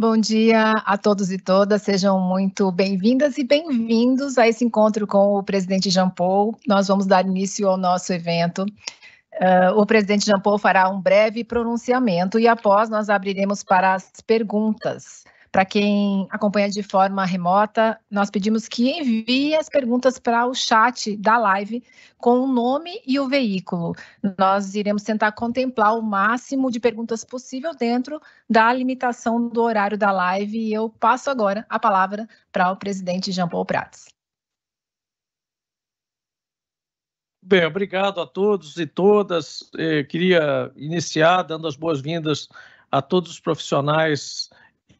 Bom dia a todos e todas, sejam muito bem-vindas e bem-vindos a esse encontro com o presidente Jean Paul. Nós vamos dar início ao nosso evento. Uh, o presidente Jean Paul fará um breve pronunciamento e após nós abriremos para as perguntas. Para quem acompanha de forma remota, nós pedimos que envie as perguntas para o chat da live com o nome e o veículo. Nós iremos tentar contemplar o máximo de perguntas possível dentro da limitação do horário da live e eu passo agora a palavra para o presidente Jean Paul Prats. Bem, obrigado a todos e todas. Eh, queria iniciar dando as boas-vindas a todos os profissionais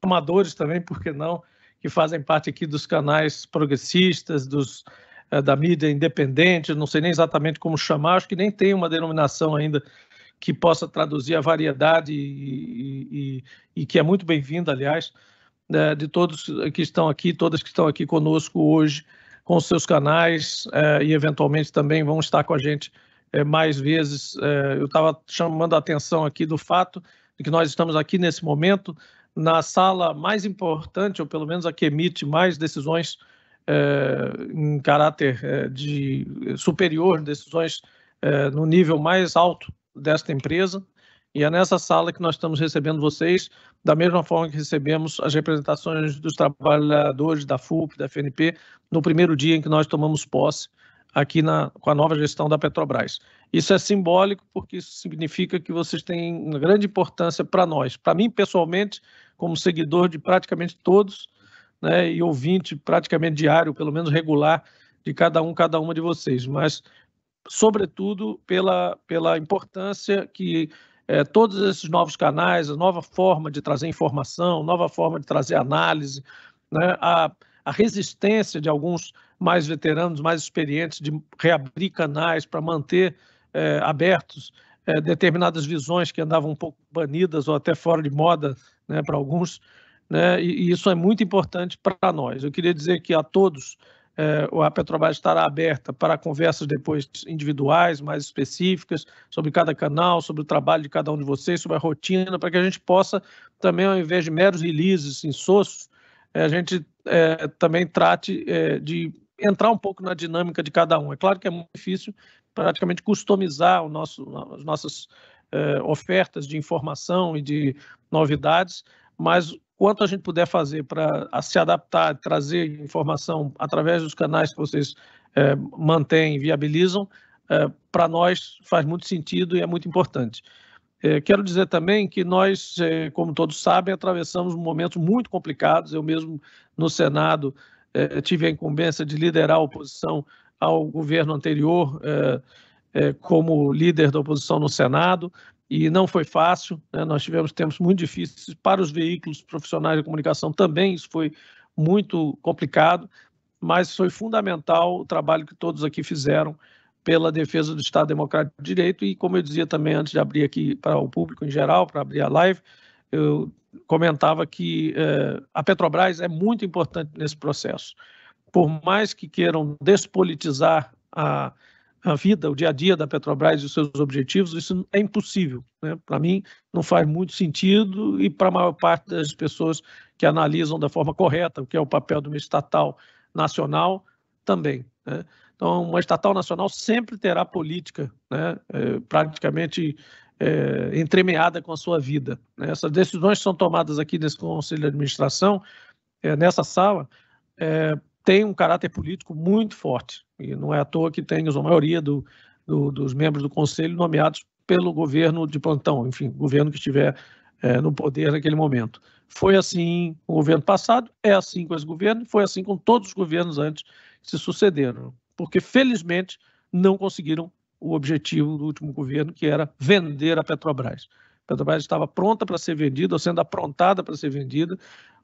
amadores também, por que não, que fazem parte aqui dos canais progressistas, dos eh, da mídia independente, não sei nem exatamente como chamar, acho que nem tem uma denominação ainda que possa traduzir a variedade e, e, e que é muito bem-vinda, aliás, né, de todos que estão aqui, todas que estão aqui conosco hoje, com seus canais eh, e eventualmente também vão estar com a gente eh, mais vezes. eu estava chamando a atenção aqui do fato de que nós estamos aqui nesse momento na sala mais importante, ou pelo menos a que emite mais decisões é, em caráter é, de é, superior, decisões é, no nível mais alto desta empresa. E é nessa sala que nós estamos recebendo vocês, da mesma forma que recebemos as representações dos trabalhadores da FUP, da FNP, no primeiro dia em que nós tomamos posse aqui na, com a nova gestão da Petrobras. Isso é simbólico porque isso significa que vocês têm uma grande importância para nós. Para mim, pessoalmente, como seguidor de praticamente todos, né, e ouvinte praticamente diário, pelo menos regular, de cada um, cada uma de vocês, mas sobretudo pela, pela importância que é, todos esses novos canais, a nova forma de trazer informação, nova forma de trazer análise, né, a, a resistência de alguns mais veteranos, mais experientes, de reabrir canais para manter é, abertos é, determinadas visões que andavam um pouco banidas ou até fora de moda né, para alguns, né, e, isso é muito importante para nós. Eu queria dizer que a todos é, a Petrobras estará aberta para conversas depois individuais, mais específicas, sobre cada canal, sobre o trabalho de cada um de vocês, sobre a rotina, para que a gente possa também, ao invés de meros releases insossos, é, a gente é, também trate é, de entrar um pouco na dinâmica de cada um. É claro que é muito difícil praticamente customizar o nosso, as nossas eh, ofertas de informação e de novidades, mas quanto a gente puder fazer para se adaptar, trazer informação através dos canais que vocês eh, mantêm, viabilizam, eh, para nós faz muito sentido e é muito importante. Eh, quero dizer também que nós, como todos sabem, atravessamos momentos muito complicados. Eu mesmo no Senado tive a incumbência de liderar a oposição ao governo anterior é, como líder da oposição no Senado, e não foi fácil. Né? Nós tivemos tempos muito difíceis para os veículos profissionais de comunicação também, isso foi muito complicado, mas foi fundamental o trabalho que todos aqui fizeram pela defesa do Estado Democrático de Direito e, como eu dizia também antes de abrir aqui para o público em geral, para abrir a live, eu comentava que eh, a Petrobras é muito importante nesse processo. Por mais que queiram despolitizar a a vida, o dia a dia da Petrobras e os seus objetivos, isso é impossível. Né? Para mim, não faz muito sentido e para a maior parte das pessoas que analisam da forma correta o que é o papel de uma estatal nacional também. Né? Então, uma estatal nacional sempre terá política, né? É, praticamente é, entremeada com a sua vida. Né? Essas decisões que são tomadas aqui nesse conselho de administração, é, nessa sala, é, tem um caráter político muito forte. E não é à toa que tem a maioria do, do, dos membros do Conselho nomeados pelo governo de plantão, enfim, governo que estiver é, no poder naquele momento. Foi assim com o governo passado, é assim com esse governo, foi assim com todos os governos antes que se sucederam, porque felizmente não conseguiram o objetivo do último governo, que era vender a Petrobras. A Petrobras estava pronta para ser vendida, ou sendo aprontada para ser vendida,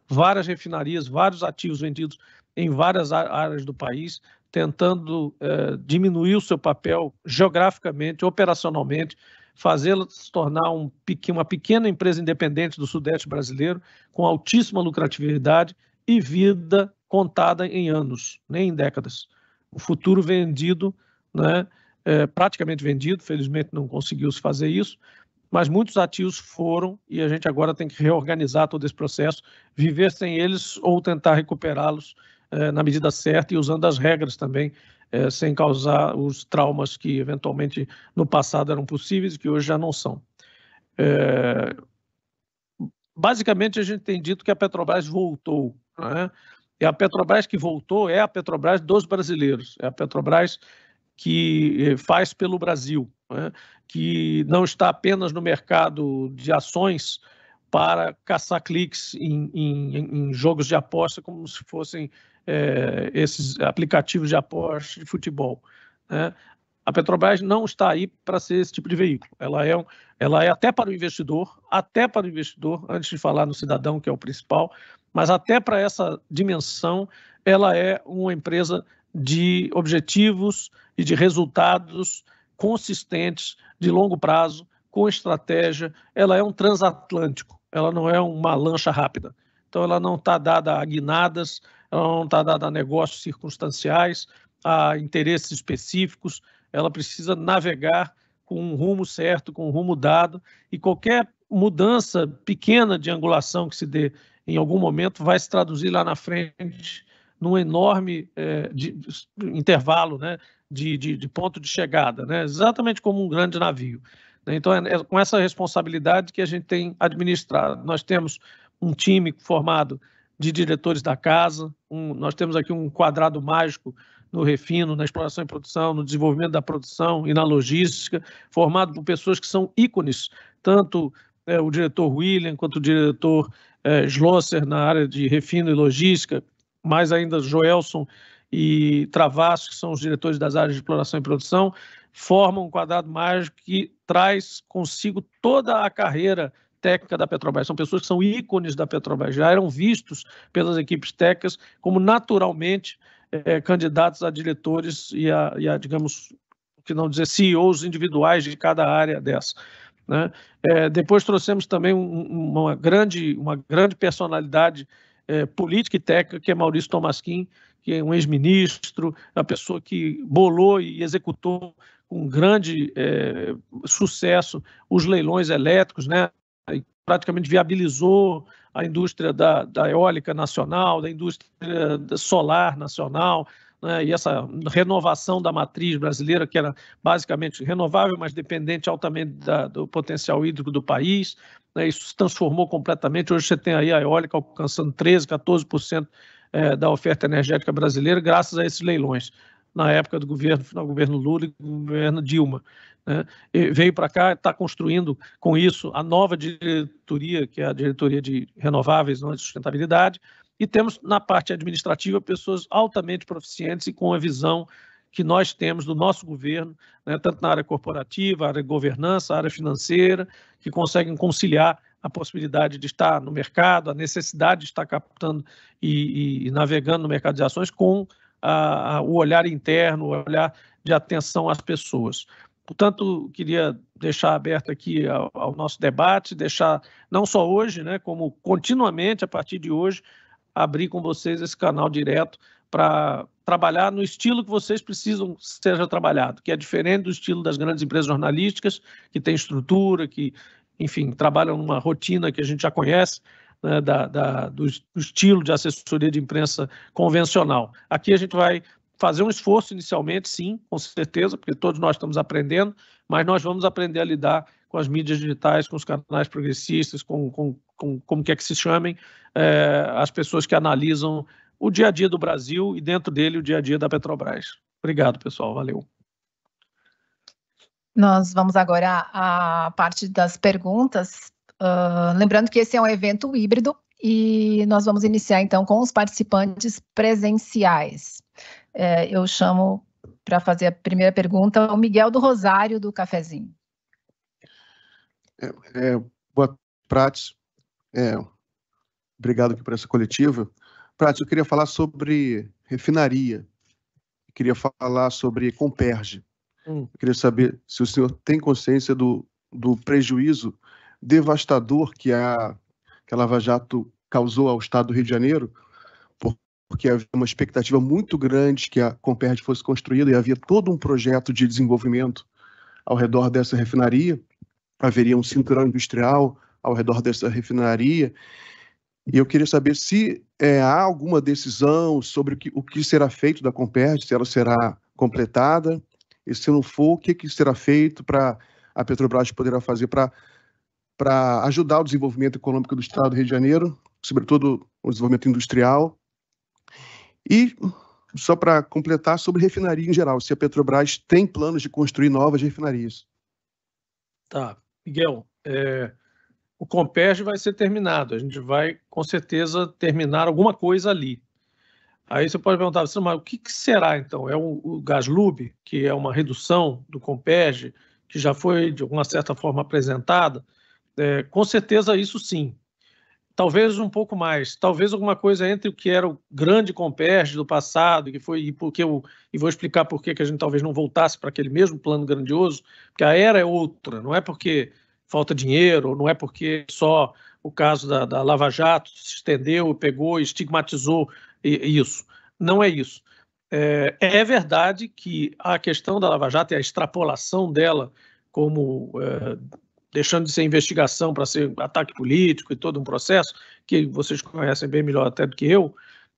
várias refinarias, vários ativos vendidos em várias áreas do país, tentando eh, diminuir o seu papel geograficamente, operacionalmente, fazê-la se tornar um, uma pequena empresa independente do Sudeste brasileiro, com altíssima lucratividade e vida contada em anos, nem em décadas. O futuro vendido, né, é praticamente vendido, felizmente não conseguiu se fazer isso, mas muitos ativos foram e a gente agora tem que reorganizar todo esse processo, viver sem eles ou tentar recuperá-los é, na medida certa e usando as regras também, é, sem causar os traumas que eventualmente no passado eram possíveis e que hoje já não são. É, basicamente, a gente tem dito que a Petrobras voltou. Né? E a Petrobras que voltou é a Petrobras dos brasileiros, é a Petrobras que é, faz pelo Brasil, né? que não está apenas no mercado de ações para caçar cliques em, em, em jogos de aposta como se fossem é, esses aplicativos de aposta de futebol. Né? A Petrobras não está aí para ser esse tipo de veículo. Ela é, um, ela é até para o investidor, até para o investidor, antes de falar no cidadão, que é o principal, mas até para essa dimensão, ela é uma empresa de objetivos e de resultados consistentes de longo prazo, com estratégia. Ela é um transatlântico, ela não é uma lancha rápida. Então, ela não está dada a guinadas, está então, dada a negócios circunstanciais, a interesses específicos, ela precisa navegar com um rumo certo, com um rumo dado, e qualquer mudança pequena de angulação que se dê em algum momento vai se traduzir lá na frente num enorme é, de, intervalo né, de, de, ponto de chegada, né, exatamente como um grande navio. Né. Então, é, é com essa responsabilidade que a gente tem administrado. Nós temos um time formado de diretores da casa. Um, nós temos aqui um quadrado mágico no refino, na exploração e produção, no desenvolvimento da produção e na logística, formado por pessoas que são ícones, tanto é, o diretor William quanto o diretor é, Schlosser na área de refino e logística, mais ainda Joelson e Travasso, que são os diretores das áreas de exploração e produção, formam um quadrado mágico que traz consigo toda a carreira técnica da Petrobras, são pessoas que são ícones da Petrobras, já eram vistos pelas equipes técnicas como naturalmente é, candidatos a diretores e a, e a, digamos, que não dizer CEOs individuais de cada área dessa. Né? É, depois trouxemos também um, uma, grande, uma grande personalidade é, política e técnica, que é Maurício Tomasquim, que é um ex-ministro, a pessoa que bolou e executou com grande é, sucesso os leilões elétricos, né? praticamente viabilizou a indústria da, da eólica nacional, da indústria solar nacional, né, e essa renovação da matriz brasileira, que era basicamente renovável, mas dependente altamente da, do potencial hídrico do país. Né, isso se transformou completamente. Hoje você tem aí a eólica alcançando 13%, 14% é, da oferta energética brasileira, graças a esses leilões na época do governo, final do governo Lula e governo Dilma. Né? veio para cá, está construindo com isso a nova diretoria, que é a diretoria de renováveis não é de sustentabilidade, e temos na parte administrativa pessoas altamente proficientes e com a visão que nós temos do nosso governo, né? tanto na área corporativa, área de governança, área financeira, que conseguem conciliar a possibilidade de estar no mercado, a necessidade de estar captando e, e, e navegando no mercado de ações com a, a, o olhar interno, o olhar de atenção às pessoas. Portanto, queria deixar aberto aqui ao, ao, nosso debate, deixar não só hoje, né, como continuamente a partir de hoje, abrir com vocês esse canal direto para trabalhar no estilo que vocês precisam seja trabalhado, que é diferente do estilo das grandes empresas jornalísticas, que tem estrutura, que, enfim, trabalham numa rotina que a gente já conhece né, da, da, do, do estilo de assessoria de imprensa convencional. Aqui a gente vai fazer um esforço inicialmente, sim, com certeza, porque todos nós estamos aprendendo, mas nós vamos aprender a lidar com as mídias digitais, com os canais progressistas, com, com, com como quer que se chamem, é, as pessoas que analisam o dia a dia do Brasil e dentro dele o dia a dia da Petrobras. Obrigado, pessoal. Valeu. Nós vamos agora à parte das perguntas. Ah, lembrando que esse é um evento híbrido e nós vamos iniciar então com os participantes presenciais. É, eu chamo para fazer a primeira pergunta o Miguel do Rosário do Cafezinho. É, é, boa Prates, é, obrigado por essa coletiva. Prates, eu queria falar sobre refinaria, queria falar sobre Comperge. Hum. queria saber se o senhor tem consciência do, do prejuízo devastador que a, que a Lava Jato causou ao Estado do Rio de Janeiro, porque havia uma expectativa muito grande que a Comperd fosse construída e havia todo um projeto de desenvolvimento ao redor dessa refinaria. Haveria um cinturão industrial ao redor dessa refinaria. E eu queria saber se é, há alguma decisão sobre o que, o que será feito da Comperd, se ela será completada, e se não for, o que, que será feito para a Petrobras poderá fazer para para ajudar o desenvolvimento econômico do Estado do Rio de Janeiro, sobretudo o desenvolvimento industrial. E, só para completar, sobre refinaria em geral, se a Petrobras tem planos de construir novas refinarias. Tá. Miguel, é, o Comperge vai ser terminado. A gente vai, com certeza, terminar alguma coisa ali. Aí você pode perguntar, mas o que, que será então? É o, o Gaslub, que é uma redução do Comperge, que já foi de alguma certa forma apresentada, é, com certeza, isso sim. Talvez um pouco mais. Talvez alguma coisa entre o que era o grande Comperge do passado, que foi, e, porque eu, e vou explicar por que a gente talvez não voltasse para aquele mesmo plano grandioso, porque a era é outra, não é porque falta dinheiro, não é porque só o caso da, da Lava Jato se estendeu, pegou, estigmatizou isso. Não é isso. É, é, verdade que a questão da Lava Jato e a extrapolação dela como é, deixando de ser investigação para ser ataque político e todo um processo, que vocês conhecem bem melhor até do que eu,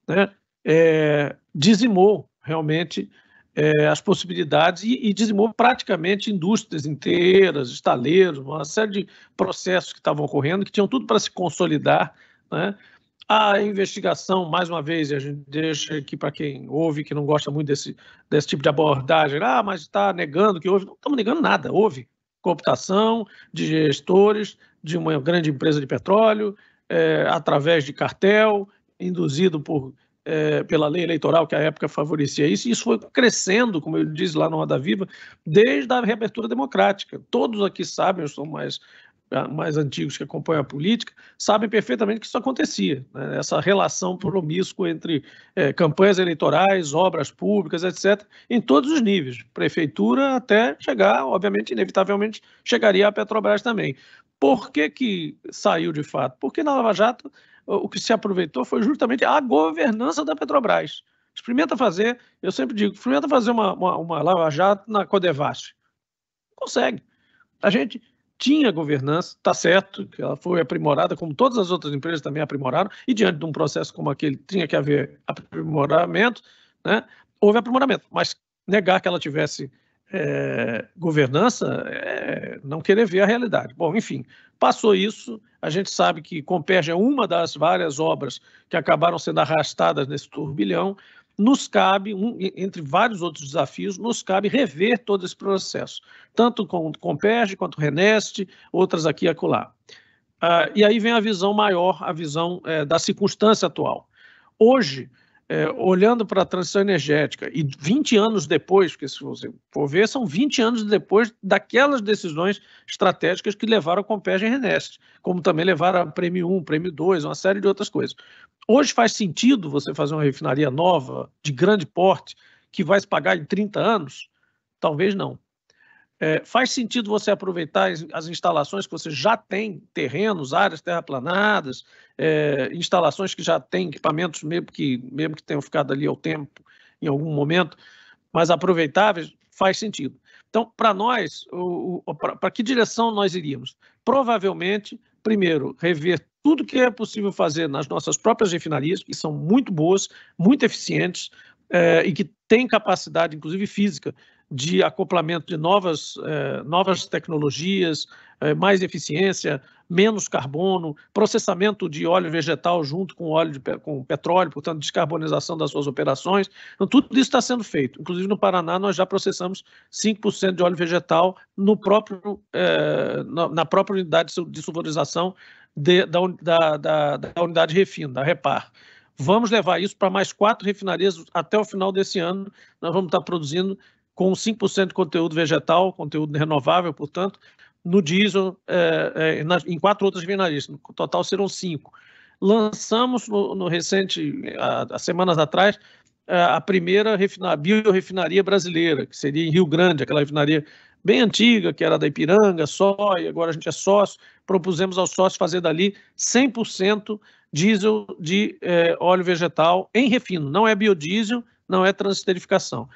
né, é, dizimou realmente é, as possibilidades e, e, dizimou praticamente indústrias inteiras, estaleiros, uma série de processos que estavam ocorrendo, que tinham tudo para se consolidar, né, a investigação, mais uma vez, a gente deixa aqui para quem ouve, que não gosta muito desse, desse tipo de abordagem, ah, mas está negando que houve. Não estamos negando nada, houve cooptação, de gestores de uma grande empresa de petróleo, é, através de cartel, induzido por, é, pela lei eleitoral que à época favorecia isso. Isso foi crescendo, como eu disse lá no Roda Viva, desde a reabertura democrática. Todos aqui sabem, eu sou mais mais antigos que acompanham a política, sabem perfeitamente que isso acontecia. Né? Essa relação promíscua entre é, campanhas eleitorais, obras públicas, etc., em todos os níveis, prefeitura até chegar, obviamente, inevitavelmente, chegaria a Petrobras também. Por que, que saiu de fato? Porque na Lava Jato o que se aproveitou foi justamente a governança da Petrobras. Experimenta fazer, eu sempre digo, experimenta fazer uma, uma, uma Lava Jato na Codevasf. Consegue. A gente tinha governança, está certo, que ela foi aprimorada, como todas as outras empresas também aprimoraram, e diante de um processo como aquele tinha que haver aprimoramento, né? houve aprimoramento, mas negar que ela tivesse é, governança é não querer ver a realidade. Bom, enfim, passou isso, a gente sabe que Comperge é uma das várias obras que acabaram sendo arrastadas nesse turbilhão, nos cabe, um, entre vários outros desafios, nos cabe rever todo esse processo, tanto com o Comperge quanto o Reneste, outras aqui e acolá. Ah, e aí vem a visão maior, a visão é, da circunstância atual. Hoje, é, olhando para a transição energética e 20 anos depois, porque se você for ver, são 20 anos depois daquelas decisões estratégicas que levaram a Compeg e Renest, como também levaram a Prêmio 1, Prêmio 2, uma série de outras coisas. Hoje faz sentido você fazer uma refinaria nova, de grande porte, que vai se pagar em 30 anos? Talvez não. É, faz sentido você aproveitar as, as, instalações que você já tem, terrenos, áreas terraplanadas, é, instalações que já têm equipamentos, mesmo que, mesmo que tenham ficado ali ao tempo, em algum momento, mas aproveitáveis, faz sentido. Então, para nós, para que direção nós iríamos? Provavelmente, primeiro, rever tudo que é possível fazer nas nossas próprias refinarias, que são muito boas, muito eficientes é, e que têm capacidade, inclusive física, de acoplamento de novas, eh, novas tecnologias, eh, mais eficiência, menos carbono, processamento de óleo vegetal junto com óleo de, com petróleo, portanto, descarbonização das suas operações. Então, tudo isso está sendo feito. Inclusive, no Paraná, nós já processamos 5% de óleo vegetal no próprio, eh, na, própria unidade de sulfurização de, da, da, da, da unidade Refin, da Repar. Vamos levar isso para mais quatro refinarias até o final desse ano. Nós vamos estar produzindo com 5% de conteúdo vegetal, conteúdo renovável, portanto, no diesel, é, é, em quatro outras refinarias, no total serão cinco. Lançamos no, no recente, há, semanas atrás, é, a, primeira biorefinaria brasileira, que seria em Rio Grande, aquela refinaria bem antiga, que era da Ipiranga, só, e agora a gente é sócio, propusemos aos sócios fazer dali 100% diesel de é, óleo vegetal em refino, não é biodiesel, não é transesterificação.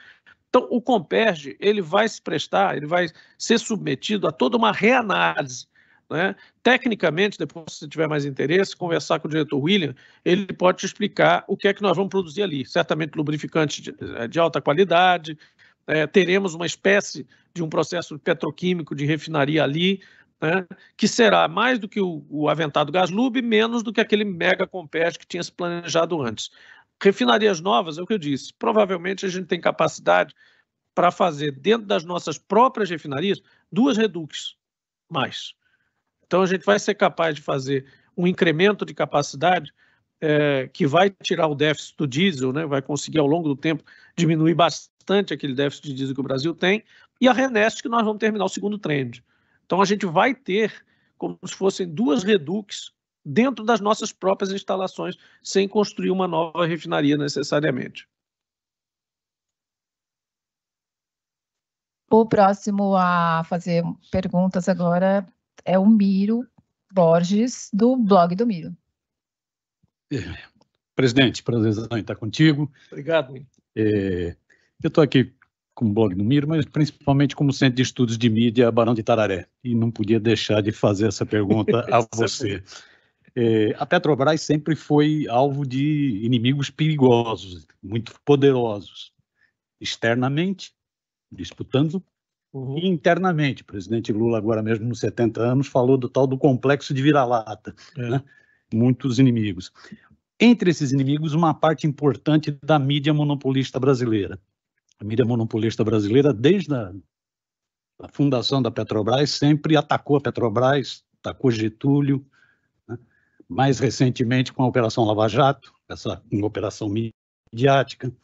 Então, o Comperge, ele vai se prestar, ele vai ser submetido a toda uma reanálise. Né? Tecnicamente, depois, se tiver mais interesse, conversar com o diretor William, ele pode te explicar o que é que nós vamos produzir ali. Certamente lubrificante de, eh, de alta qualidade, é, teremos uma espécie de um processo petroquímico de refinaria ali, né, que será mais do que o, o aventado Gaslub, menos do que aquele mega Comperge que tinha se planejado antes. Refinarias novas, é o que eu disse, provavelmente a gente tem capacidade para fazer dentro das nossas próprias refinarias duas redux mais. Então a gente vai ser capaz de fazer um incremento de capacidade é, que vai tirar o déficit do diesel, né? vai conseguir ao longo do tempo diminuir bastante aquele déficit de diesel que o Brasil tem, e a Renest que nós vamos terminar o segundo trend. Então a gente vai ter como se fossem duas redux dentro das nossas próprias instalações, sem construir uma nova refinaria necessariamente. O próximo a fazer perguntas agora é o Miro Borges, do blog do Miro. Presidente, prazer estar contigo. Obrigado. É, eu estou aqui como blog do Miro, mas principalmente como centro de estudos de mídia Barão de Tararé. E não podia deixar de fazer essa pergunta a você. É, a Petrobras sempre foi alvo de inimigos perigosos, muito poderosos, externamente, disputando, uhum. e internamente. O presidente Lula, agora mesmo nos 70 anos, falou do tal do complexo de vira-lata, é. né? muitos inimigos. Entre esses inimigos, uma parte importante da mídia monopolista brasileira. A mídia monopolista brasileira, desde a, a fundação da Petrobras, sempre atacou a Petrobras, atacou Getúlio, mais recentemente com a Operação Lava Jato, essa operação midiática.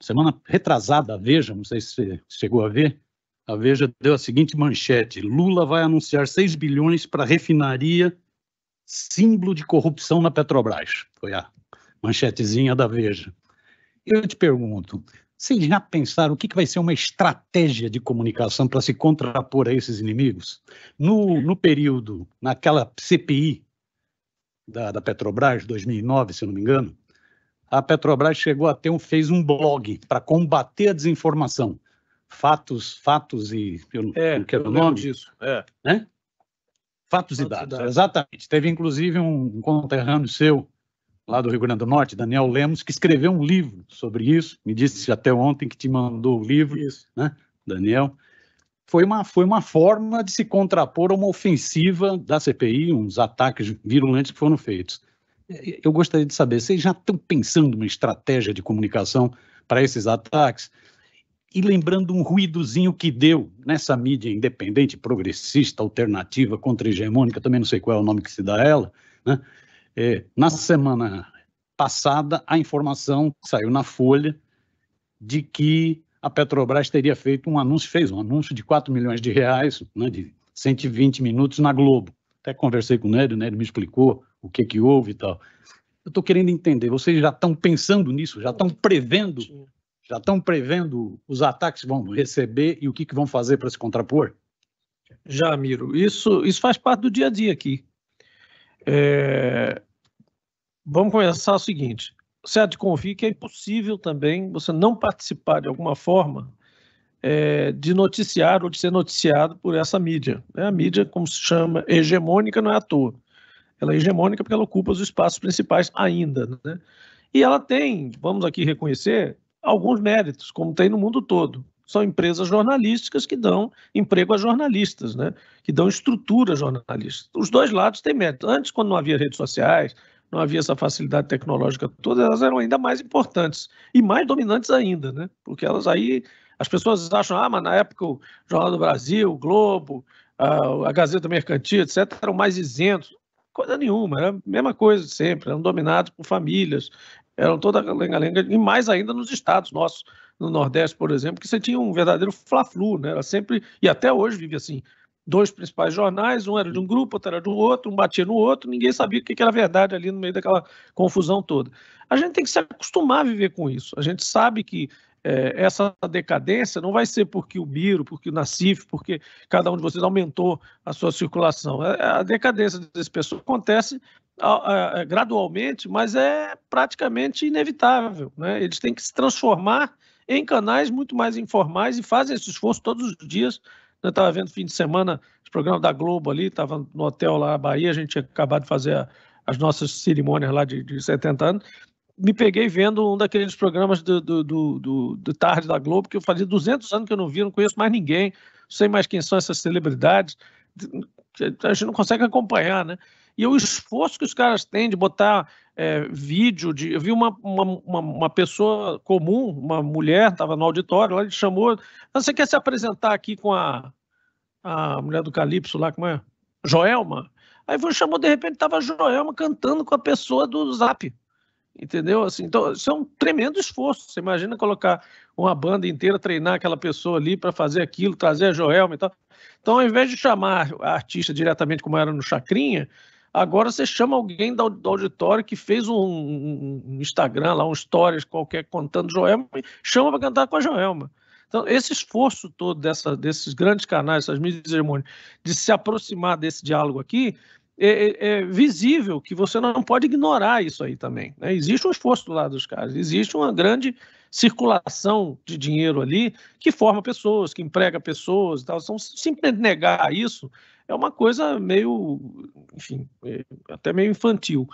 Semana retrasada, a Veja, não sei se você chegou a ver, a Veja deu a seguinte manchete: Lula vai anunciar 6 bilhões para refinaria, símbolo de corrupção na Petrobras. Foi a manchetezinha da Veja. Eu te pergunto, vocês já pensaram o que, que vai ser uma estratégia de comunicação para se contrapor a esses inimigos? No, no período, naquela CPI da, da Petrobras, 2009, se não me engano, a Petrobras chegou a ter um, fez um blog para combater a desinformação. Fatos, fatos e eu não, é, não quero o nome disso. É. Né? Fatos, fatos e dados, dados. Exatamente. Teve inclusive um conterrâneo seu lá do Rio Grande do Norte, Daniel Lemos, que escreveu um livro sobre isso. Me disse até ontem que te mandou o livro, isso. né, Daniel? foi uma, foi uma forma de se contrapor a uma ofensiva da CPI, uns ataques virulentos que foram feitos. Eu gostaria de saber, vocês já estão pensando uma estratégia de comunicação para esses ataques? E lembrando um ruídozinho que deu nessa mídia independente, progressista, alternativa, contra-hegemônica, também não sei qual é o nome que se dá a ela, né? é, na semana passada, a informação saiu na Folha de que a Petrobras teria feito um anúncio, fez um anúncio de 4 milhões de reais, né, de 120 minutos na Globo. Até conversei com o Nélio, o Nélio me explicou o que, que houve e tal. Eu estou querendo entender, vocês já estão pensando nisso, já estão prevendo, já estão prevendo os ataques que vão receber e o que, que vão fazer para se contrapor? Já, Miro, isso, isso faz parte do dia a dia aqui. É... Vamos começar o seguinte certo confia que é impossível também você não participar de alguma forma é, de noticiar ou de ser noticiado por essa mídia. Né? A mídia, como se chama, hegemônica não é à toa. Ela é hegemônica porque ela ocupa os espaços principais ainda. Né? E ela tem, vamos aqui reconhecer, alguns méritos, como tem no mundo todo. São empresas jornalísticas que dão emprego a jornalistas, né? que dão estrutura a jornalistas. Os dois lados têm mérito. Antes, quando não havia redes sociais, não havia essa facilidade tecnológica todas elas eram ainda mais importantes e mais dominantes ainda, né? Porque elas aí, as pessoas acham, ah, mas na época o Jornal do Brasil, o Globo, a, Gazeta Mercantil, etc., eram mais isentos. Coisa nenhuma, era é a mesma coisa de sempre, eram dominados por famílias, eram toda lenga-lenga, e mais ainda nos estados nossos, no Nordeste, por exemplo, que você tinha um verdadeiro fla-flu, né? Era sempre, e até hoje vive assim, dois principais jornais, um era de um grupo, outro era do outro, um batia no outro, ninguém sabia o que era verdade ali no meio daquela confusão toda. A gente tem que se acostumar a viver com isso. A gente sabe que é, essa decadência não vai ser porque o Biro, porque o Nacif, porque cada um de vocês aumentou a sua circulação. É, é, a decadência desse pessoal acontece é, gradualmente, mas é praticamente inevitável. Né? Eles têm que se transformar em canais muito mais informais e fazem esse esforço todos os dias eu estava vendo fim de semana os programas da Globo ali, estava no hotel lá na Bahia, a gente tinha acabado de fazer a, as nossas cerimônias lá de, de 70 anos. Me peguei vendo um daqueles programas do, do, do, do, do tarde da Globo, que eu fazia 200 anos que eu não vi, não conheço mais ninguém, não sei mais quem são essas celebridades. A gente não consegue acompanhar, né? E o esforço que os caras têm de botar é, vídeo de. Eu vi uma, uma, uma, uma pessoa comum, uma mulher, estava no auditório, ela chamou. Ah, você quer se apresentar aqui com a, a mulher do Calypso lá, como é? Joelma? Aí foi, chamou, de repente estava a Joelma cantando com a pessoa do Zap. Entendeu? Assim, então, isso é um tremendo esforço. Você imagina colocar uma banda inteira, treinar aquela pessoa ali para fazer aquilo, trazer a Joelma e tal. Então, ao invés de chamar a artista diretamente como era no Chacrinha, Agora você chama alguém do auditório que fez um, Instagram lá, um stories qualquer contando Joelma, chama para cantar com a Joelma. Então, esse esforço todo dessa, desses grandes canais, essas mídias hegemônicas, de se aproximar desse diálogo aqui, é, é, é, visível que você não pode ignorar isso aí também. Né? Existe um esforço do lado dos caras, existe uma grande circulação de dinheiro ali que forma pessoas, que emprega pessoas e tal. Então, simplesmente negar isso é uma coisa meio, enfim, é, até meio infantil.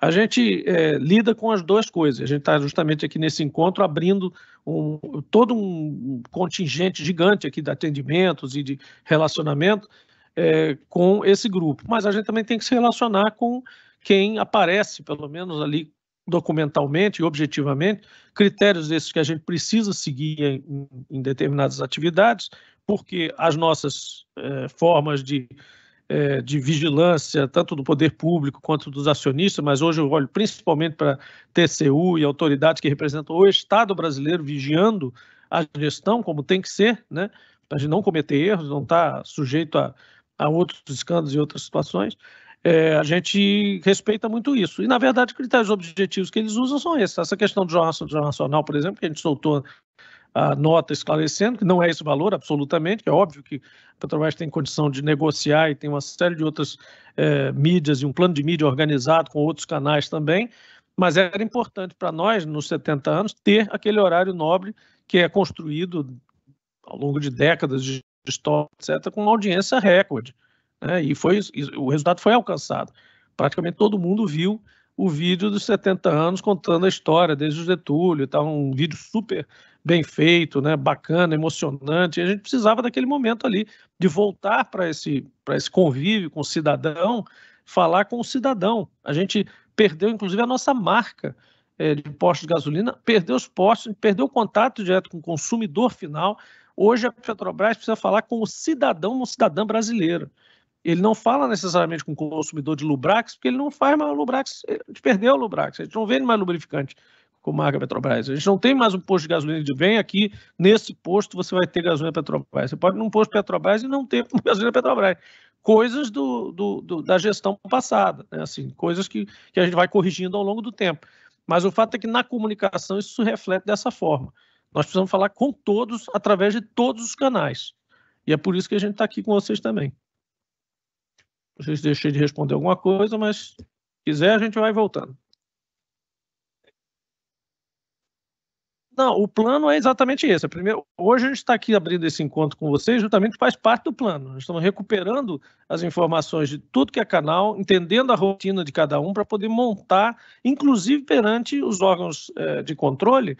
A gente é, lida com as duas coisas. A gente está justamente aqui nesse encontro abrindo um, todo um contingente gigante aqui de atendimentos e de relacionamento é, com esse grupo. Mas a gente também tem que se relacionar com quem aparece, pelo menos ali documentalmente e objetivamente, critérios esses que a gente precisa seguir em, em determinadas atividades porque as nossas eh, formas de, eh, de vigilância, tanto do poder público quanto dos acionistas, mas hoje eu olho principalmente para TCU e autoridades que representam o Estado brasileiro vigiando a gestão, como tem que ser, né? para gente não cometer erros, não estar tá sujeito a, a outros escândalos e outras situações. É, a gente respeita muito isso. E, na verdade, critérios objetivos que eles usam são esses. Essa questão do Jornal Nacional, por exemplo, que a gente soltou a nota esclarecendo que não é esse valor, absolutamente, que é óbvio que a Petrobras tem condição de negociar e tem uma série de outras é, mídias e um plano de mídia organizado com outros canais também, mas era importante para nós, nos 70 anos, ter aquele horário nobre que é construído ao longo de décadas de história, etc., com uma audiência recorde. Né? E foi o resultado foi alcançado. Praticamente todo mundo viu o vídeo dos 70 anos contando a história, desde o Getúlio e um vídeo super bem feito, né, bacana, emocionante. E a gente precisava daquele momento ali de voltar para esse, para esse convívio com o cidadão, falar com o cidadão. A gente perdeu, inclusive, a nossa marca é, de postos de gasolina, perdeu os postos, perdeu o contato direto com o consumidor final. Hoje a Petrobras precisa falar com o cidadão, um cidadão brasileiro ele não fala necessariamente com o consumidor de Lubrax, porque ele não faz mais o Lubrax, a eh, gente perdeu o Lubrax, a gente não vende mais lubrificante com marca Petrobras. A gente não tem mais um posto de gasolina de bem aqui, nesse posto você vai ter gasolina Petrobras. Você pode ir num posto Petrobras e não ter gasolina Petrobras. Coisas do, do, do da gestão passada, né? assim, coisas que, que a gente vai corrigindo ao longo do tempo. Mas o fato é que na comunicação isso se reflete dessa forma. Nós precisamos falar com todos, através de todos os canais. E é por isso que a gente está aqui com vocês também. Não sei se deixei de responder alguma coisa, mas se quiser, a gente vai voltando. Não, o plano é exatamente esse. É primeiro, hoje a gente está aqui abrindo esse encontro com vocês, justamente faz parte do plano. Nós estamos recuperando as informações de tudo que é canal, entendendo a rotina de cada um para poder montar, inclusive perante os órgãos é, de controle,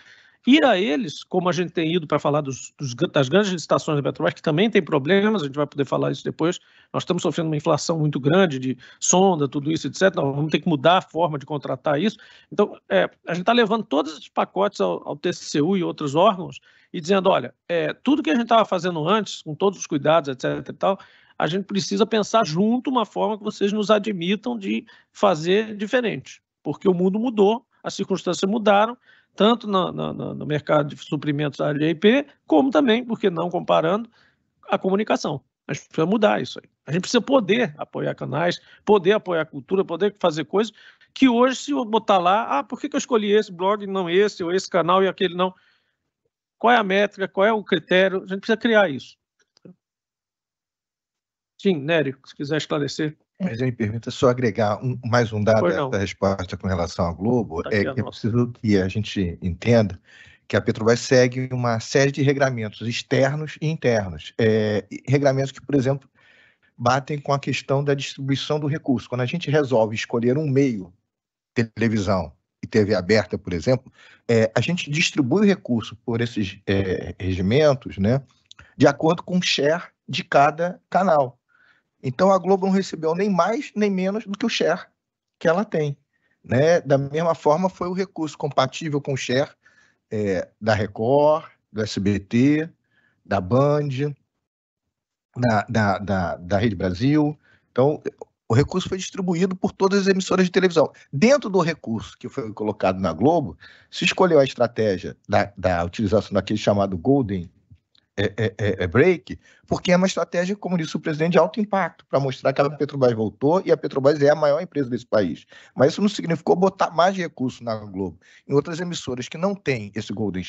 ir a eles, como a gente tem ido para falar dos, dos, das grandes licitações da Petrobras, que também tem problemas, a gente vai poder falar isso depois. Nós estamos sofrendo uma inflação muito grande de sonda, tudo isso, etc. Nós vamos ter que mudar a forma de contratar isso. Então, é, a gente está levando todos esses pacotes ao, ao, TCU e outros órgãos e dizendo: olha, é, tudo que a gente estava fazendo antes, com todos os cuidados, etc. e tal, a gente precisa pensar junto uma forma que vocês nos admitam de fazer diferente, porque o mundo mudou, as circunstâncias mudaram tanto no, no, no mercado de suprimentos da IP, como também, porque não comparando, a comunicação. A gente precisa mudar isso aí. A gente precisa poder apoiar canais, poder apoiar cultura, poder fazer coisas que hoje, se eu botar lá, ah, por que, que eu escolhi esse blog e não esse, ou esse canal e aquele não? Qual é a métrica, qual é o critério? A gente precisa criar isso. Sim, Nério, se quiser esclarecer. Mas eu me permita só agregar um, mais um dado à resposta com relação à Globo, tá é que é preciso que a gente entenda que a Petrobras segue uma série de regramentos externos e internos. É, regramentos que, por exemplo, batem com a questão da distribuição do recurso. Quando a gente resolve escolher um meio, televisão e TV aberta, por exemplo, é, a gente distribui o recurso por esses é, regimentos né, de acordo com o share de cada canal. Então a Globo não recebeu nem mais nem menos do que o share que ela tem. Né? Da mesma forma, foi o recurso compatível com o share é, da Record, do SBT, da Band, da, da, da, da Rede Brasil. Então, o recurso foi distribuído por todas as emissoras de televisão. Dentro do recurso que foi colocado na Globo, se escolheu a estratégia da, da utilização daquele chamado Golden é é, é, é, break, porque é uma estratégia, como disse o presidente, de alto impacto, para mostrar que a Petrobras voltou e a Petrobras é a maior empresa desse país. Mas isso não significou botar mais recurso na Globo. Em outras emissoras que não têm esse Golden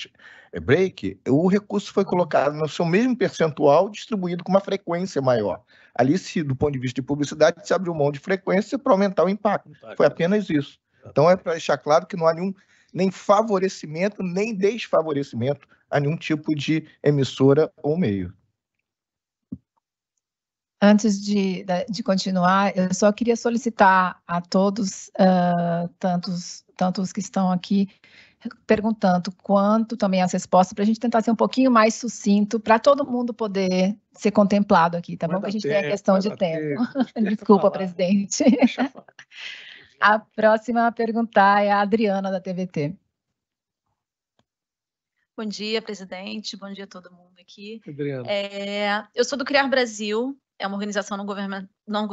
é, Break, o recurso foi colocado no seu mesmo percentual, distribuído com uma frequência maior. Ali, se, do ponto de vista de publicidade, se abriu mão de frequência para aumentar o impacto. Foi apenas isso. Então, é para deixar claro que não há nenhum nem favorecimento, nem desfavorecimento a nenhum tipo de emissora ou meio. Antes de, de continuar, eu só queria solicitar a todos, uh, tantos, tantos que estão aqui, perguntando quanto também as respostas, para a gente tentar ser um pouquinho mais sucinto, para todo mundo poder ser contemplado aqui, tá bom? Porque a gente tempo, tem a questão de tempo. tempo. Desculpa, falar. presidente. A próxima a perguntar é a Adriana, da TVT. Bom dia, presidente. Bom dia a todo mundo aqui. É, eu sou do Criar Brasil, é uma organização não, governamental, não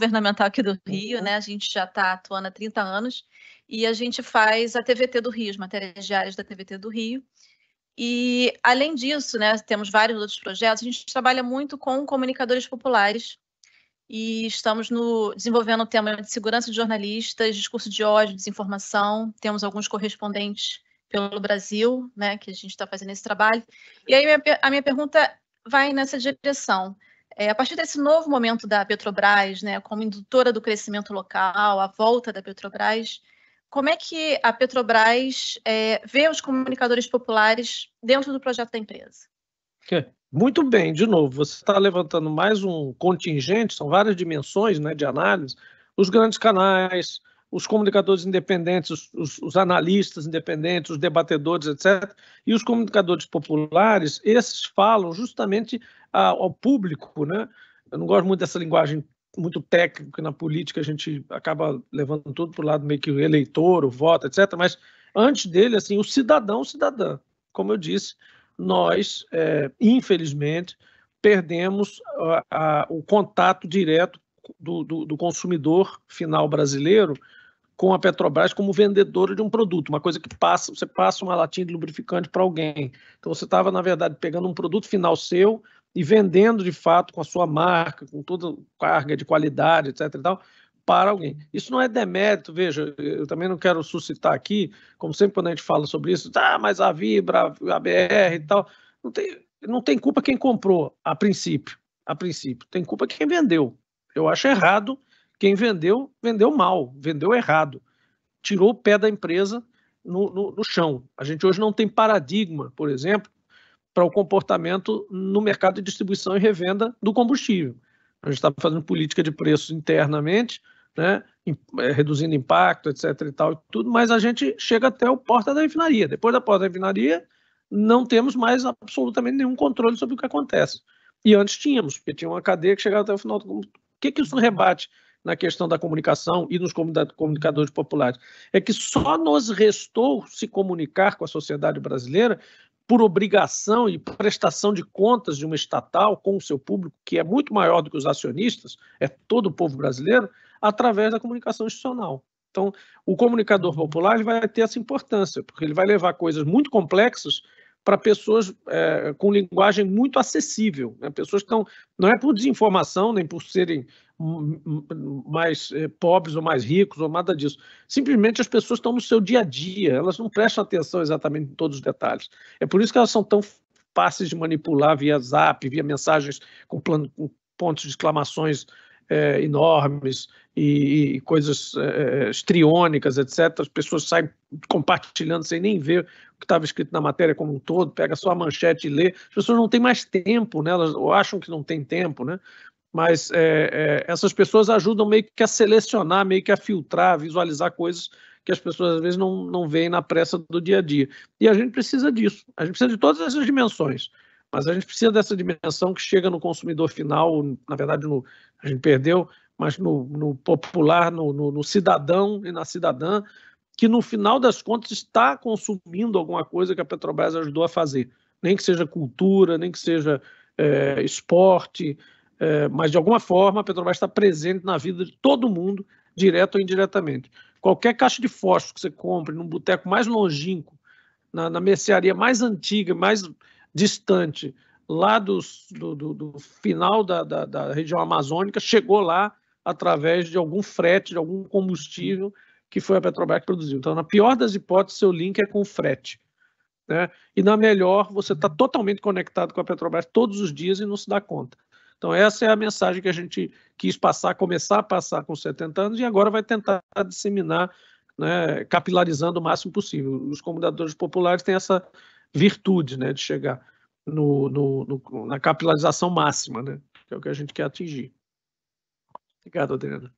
governamental aqui do uhum. Rio, né? A gente já está atuando há 30 anos e a gente faz a TVT do Rio, as matérias diárias da TVT do Rio. E, além disso, né, temos vários outros projetos, a gente trabalha muito com comunicadores populares e estamos no, desenvolvendo o tema de segurança de jornalistas, discurso de ódio, desinformação, temos alguns correspondentes pelo Brasil, né, que a gente está fazendo esse trabalho. E aí a minha pergunta vai nessa direção. É, a partir desse novo momento da Petrobras, né, como indutora do crescimento local, a volta da Petrobras, como é que a Petrobras é, vê os comunicadores populares dentro do projeto da empresa? Muito bem, de novo, você está levantando mais um contingente, são várias dimensões né, de análise, os grandes canais, os comunicadores independentes, os, os, os, analistas independentes, os debatedores, etc., e os comunicadores populares, esses falam justamente a, ah, ao público, né? Eu não gosto muito dessa linguagem muito técnica, que na política a gente acaba levando tudo para o lado meio que o eleitor, o voto, etc., mas antes dele, assim, o cidadão, o cidadã. Como eu disse, nós, é, infelizmente, perdemos a, a, o contato direto do, do, do, consumidor final brasileiro com a Petrobras como vendedora de um produto, uma coisa que passa, você passa uma latinha de lubrificante para alguém. Então você estava, na verdade, pegando um produto final seu e vendendo de fato com a sua marca, com toda carga de qualidade, etc. E tal, para alguém. Isso não é demérito, veja, eu também não quero suscitar aqui, como sempre quando a gente fala sobre isso, ah, mas a Vibra, a BR e tal, não tem, não tem culpa quem comprou, a princípio, a princípio, tem culpa quem vendeu. Eu acho errado quem vendeu, vendeu mal, vendeu errado, tirou o pé da empresa no, no, no chão. A gente hoje não tem paradigma, por exemplo, para o comportamento no mercado de distribuição e revenda do combustível. A gente está fazendo política de preços internamente, né, é, reduzindo impacto, etc. e tal, e tudo, mas a gente chega até o porta da refinaria. Depois da porta da refinaria, não temos mais absolutamente nenhum controle sobre o que acontece. E antes tínhamos, porque tinha uma cadeia que chegava até o final. O que, que isso rebate na questão da comunicação e nos comunicadores populares, é que só nos restou se comunicar com a sociedade brasileira por obrigação e prestação de contas de uma estatal com o seu público, que é muito maior do que os acionistas, é todo o povo brasileiro, através da comunicação institucional. Então, o comunicador popular vai ter essa importância, porque ele vai levar coisas muito complexas para pessoas é, com linguagem muito acessível, né? pessoas que estão, não é por desinformação, nem por serem mais é, pobres ou mais ricos ou nada disso, simplesmente as pessoas estão no seu dia a dia, elas não prestam atenção exatamente em todos os detalhes, é por isso que elas são tão fáceis de manipular via zap, via mensagens com, plano, com pontos de exclamações é, enormes e, e coisas é, é estriônicas, etc. As pessoas saem compartilhando sem nem ver que estava escrito na matéria como um todo, pega só a manchete e lê. As pessoas não têm mais tempo, né? elas acham que não tem tempo, né? mas é, é, essas pessoas ajudam meio que a selecionar, meio que a filtrar, visualizar coisas que as pessoas às vezes não, não veem na pressa do dia a dia. E a gente precisa disso, a gente precisa de todas essas dimensões, mas a gente precisa dessa dimensão que chega no consumidor final, na verdade no, a gente perdeu, mas no, no popular, no, no, no cidadão e na cidadã, que no final das contas está consumindo alguma coisa que a Petrobras ajudou a fazer, nem que seja cultura, nem que seja é, esporte, é, mas de alguma forma a Petrobras está presente na vida de todo mundo, direto ou indiretamente. Qualquer caixa de fósforo que você compre num boteco mais longínquo, na, na mercearia mais antiga, mais distante, lá do, do, do, do final da, da, da, região amazônica, chegou lá através de algum frete, de algum combustível que foi a Petrobras que produziu. Então, na pior das hipóteses, seu link é com o frete. Né? E na melhor, você está totalmente conectado com a Petrobras todos os dias e não se dá conta. Então, essa é a mensagem que a gente quis passar, começar a passar com 70 anos e agora vai tentar disseminar, né, capilarizando o máximo possível. Os comandadores populares têm essa virtude né, de chegar no, no, no, na capilarização máxima, né, que é o que a gente quer atingir. Obrigado, Adriana.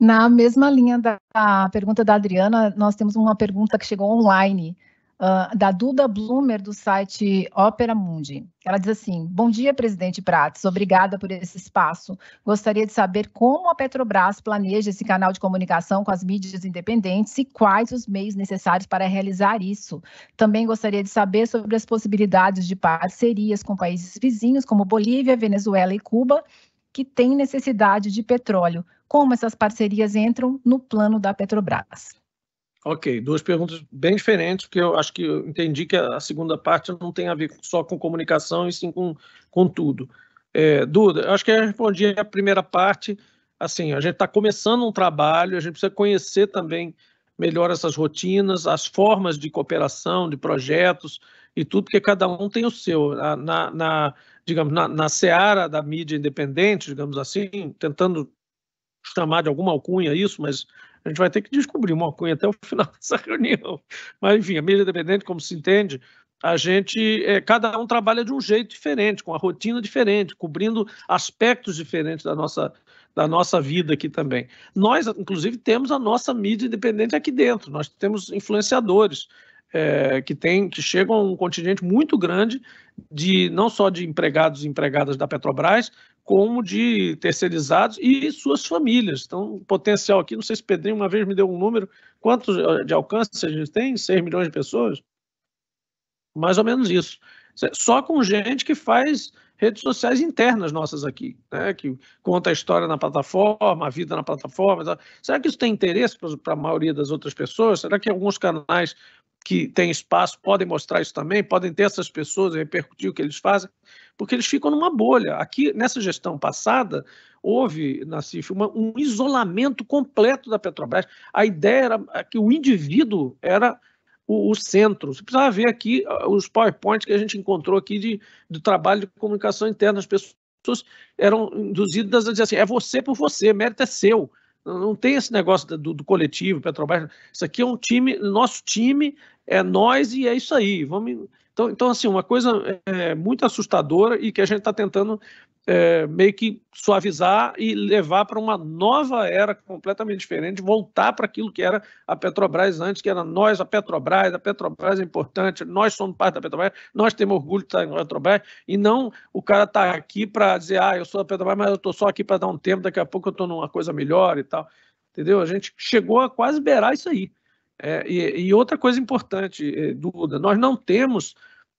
Na mesma linha da pergunta da Adriana, nós temos uma pergunta que chegou online, uh, da Duda Blumer, do site Opera Mundi. Ela diz assim: Bom dia, presidente Prates, obrigada por esse espaço. Gostaria de saber como a Petrobras planeja esse canal de comunicação com as mídias independentes e quais os meios necessários para realizar isso. Também gostaria de saber sobre as possibilidades de parcerias com países vizinhos, como Bolívia, Venezuela e Cuba, que têm necessidade de petróleo como essas parcerias entram no plano da Petrobras. Ok, duas perguntas bem diferentes, porque eu acho que eu entendi que a segunda parte não tem a ver só com comunicação e sim com, com tudo. É, Duda, acho que eu respondi a primeira parte. Assim, a gente está começando um trabalho, a gente precisa conhecer também melhor essas rotinas, as formas de cooperação, de projetos e tudo, porque cada um tem o seu. Na, na digamos, na, na seara da mídia independente, digamos assim, tentando chamar de alguma alcunha isso, mas a gente vai ter que descobrir uma alcunha até o final dessa reunião. Mas, enfim, a mídia independente, como se entende, a gente, é, cada um trabalha de um jeito diferente, com a rotina diferente, cobrindo aspectos diferentes da nossa, da nossa vida aqui também. Nós, inclusive, temos a nossa mídia independente aqui dentro, nós temos influenciadores. É, que tem que chegam a um contingente muito grande de não só de empregados e empregadas da Petrobras, como de terceirizados e suas famílias. Então, potencial aqui, não sei se Pedrinho uma vez me deu um número, quantos eh, de alcance a gente tem? 6 milhões de pessoas? Mais ou menos isso. Só com gente que faz redes sociais internas nossas aqui, né? que conta a história na plataforma, a vida na plataforma. Será que isso tem interesse para a maioria das outras pessoas? Será que alguns canais que têm espaço podem mostrar isso também, podem ter essas pessoas e repercutir o que eles fazem, porque eles ficam numa bolha. Aqui, nessa gestão passada, houve, Cif uma, um isolamento completo da Petrobras. A ideia era é, que o indivíduo era o, o centro. Você precisava ver aqui os PowerPoints que a gente encontrou aqui de, do trabalho de comunicação interna. As pessoas eram induzidas a dizer assim: é você por você, mérito é seu. Não tem esse negócio do, do coletivo, Petrobras. Isso aqui é um time, nosso time é nós e é isso aí. Vamos. Então, então assim, uma coisa é, muito assustadora e que a gente está tentando é, meio que suavizar e levar para uma nova era completamente diferente, voltar para aquilo que era a Petrobras antes, que era nós, a Petrobras, a Petrobras é importante, nós somos parte da Petrobras, nós temos orgulho de estar na Petrobras, e não o cara está aqui para dizer, ah, eu sou da Petrobras, mas eu estou só aqui para dar um tempo, daqui a pouco eu estou numa coisa melhor e tal. Entendeu? A gente chegou a quase beirar isso aí. É, e, e, outra coisa importante, é, Duda, nós não temos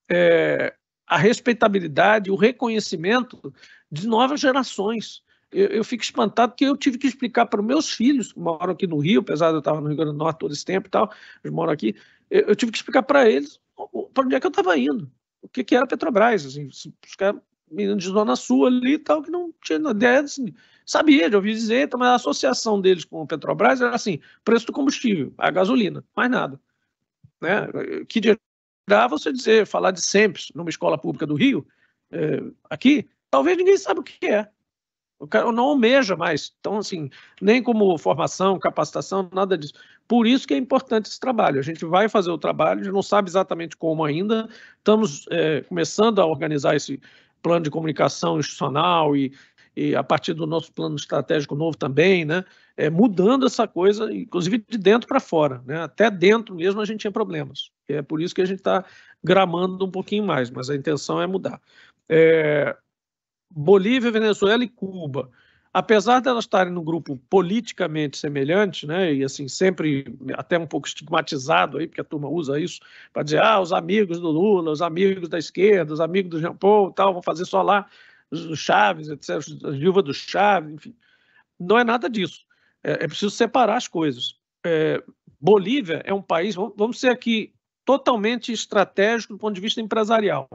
é, a respeitabilidade, o reconhecimento de novas gerações. Eu, eu fico espantado que eu tive que explicar para os meus filhos, que moram aqui no Rio, apesar de eu estar no Rio Grande do Norte todo esse tempo e tal, eles moram aqui, eu, eu tive que explicar para eles para onde é que eu estava indo, o que, que era Petrobras. Assim, os caras, meninos de Zona Sul ali e tal, que não tinha ideia, assim, sabia, já ouvi dizer, então, mas a associação deles com a Petrobras era assim, preço do combustível, a gasolina, mais nada. Né? Que virar você dizer, falar de sempre numa escola pública do Rio, é, aqui, talvez ninguém saiba o que é. O cara não almeja mais. Então, assim, nem como formação, capacitação, nada disso. Por isso que é importante esse trabalho. A gente vai fazer o trabalho, a gente não sabe exatamente como ainda. Estamos é, começando a organizar esse plano de comunicação institucional e e a partir do nosso plano estratégico novo também, né, é, mudando essa coisa, inclusive de dentro para fora. Né, até dentro mesmo a gente tinha problemas. É por isso que a gente está gramando um pouquinho mais, mas a intenção é mudar. É, Bolívia, Venezuela e Cuba. Apesar de elas estarem num grupo politicamente semelhante, né, e assim, sempre até um pouco estigmatizado aí, porque a turma usa isso para dizer, ah, os amigos do Lula, os amigos da esquerda, os amigos do Jean Paul tal, vão fazer só lá os Chaves, etc., a viúva do Chaves, enfim. Não é nada disso. É, é preciso separar as coisas. É, Bolívia é um país, vamos ser aqui totalmente estratégico do ponto de vista empresarial.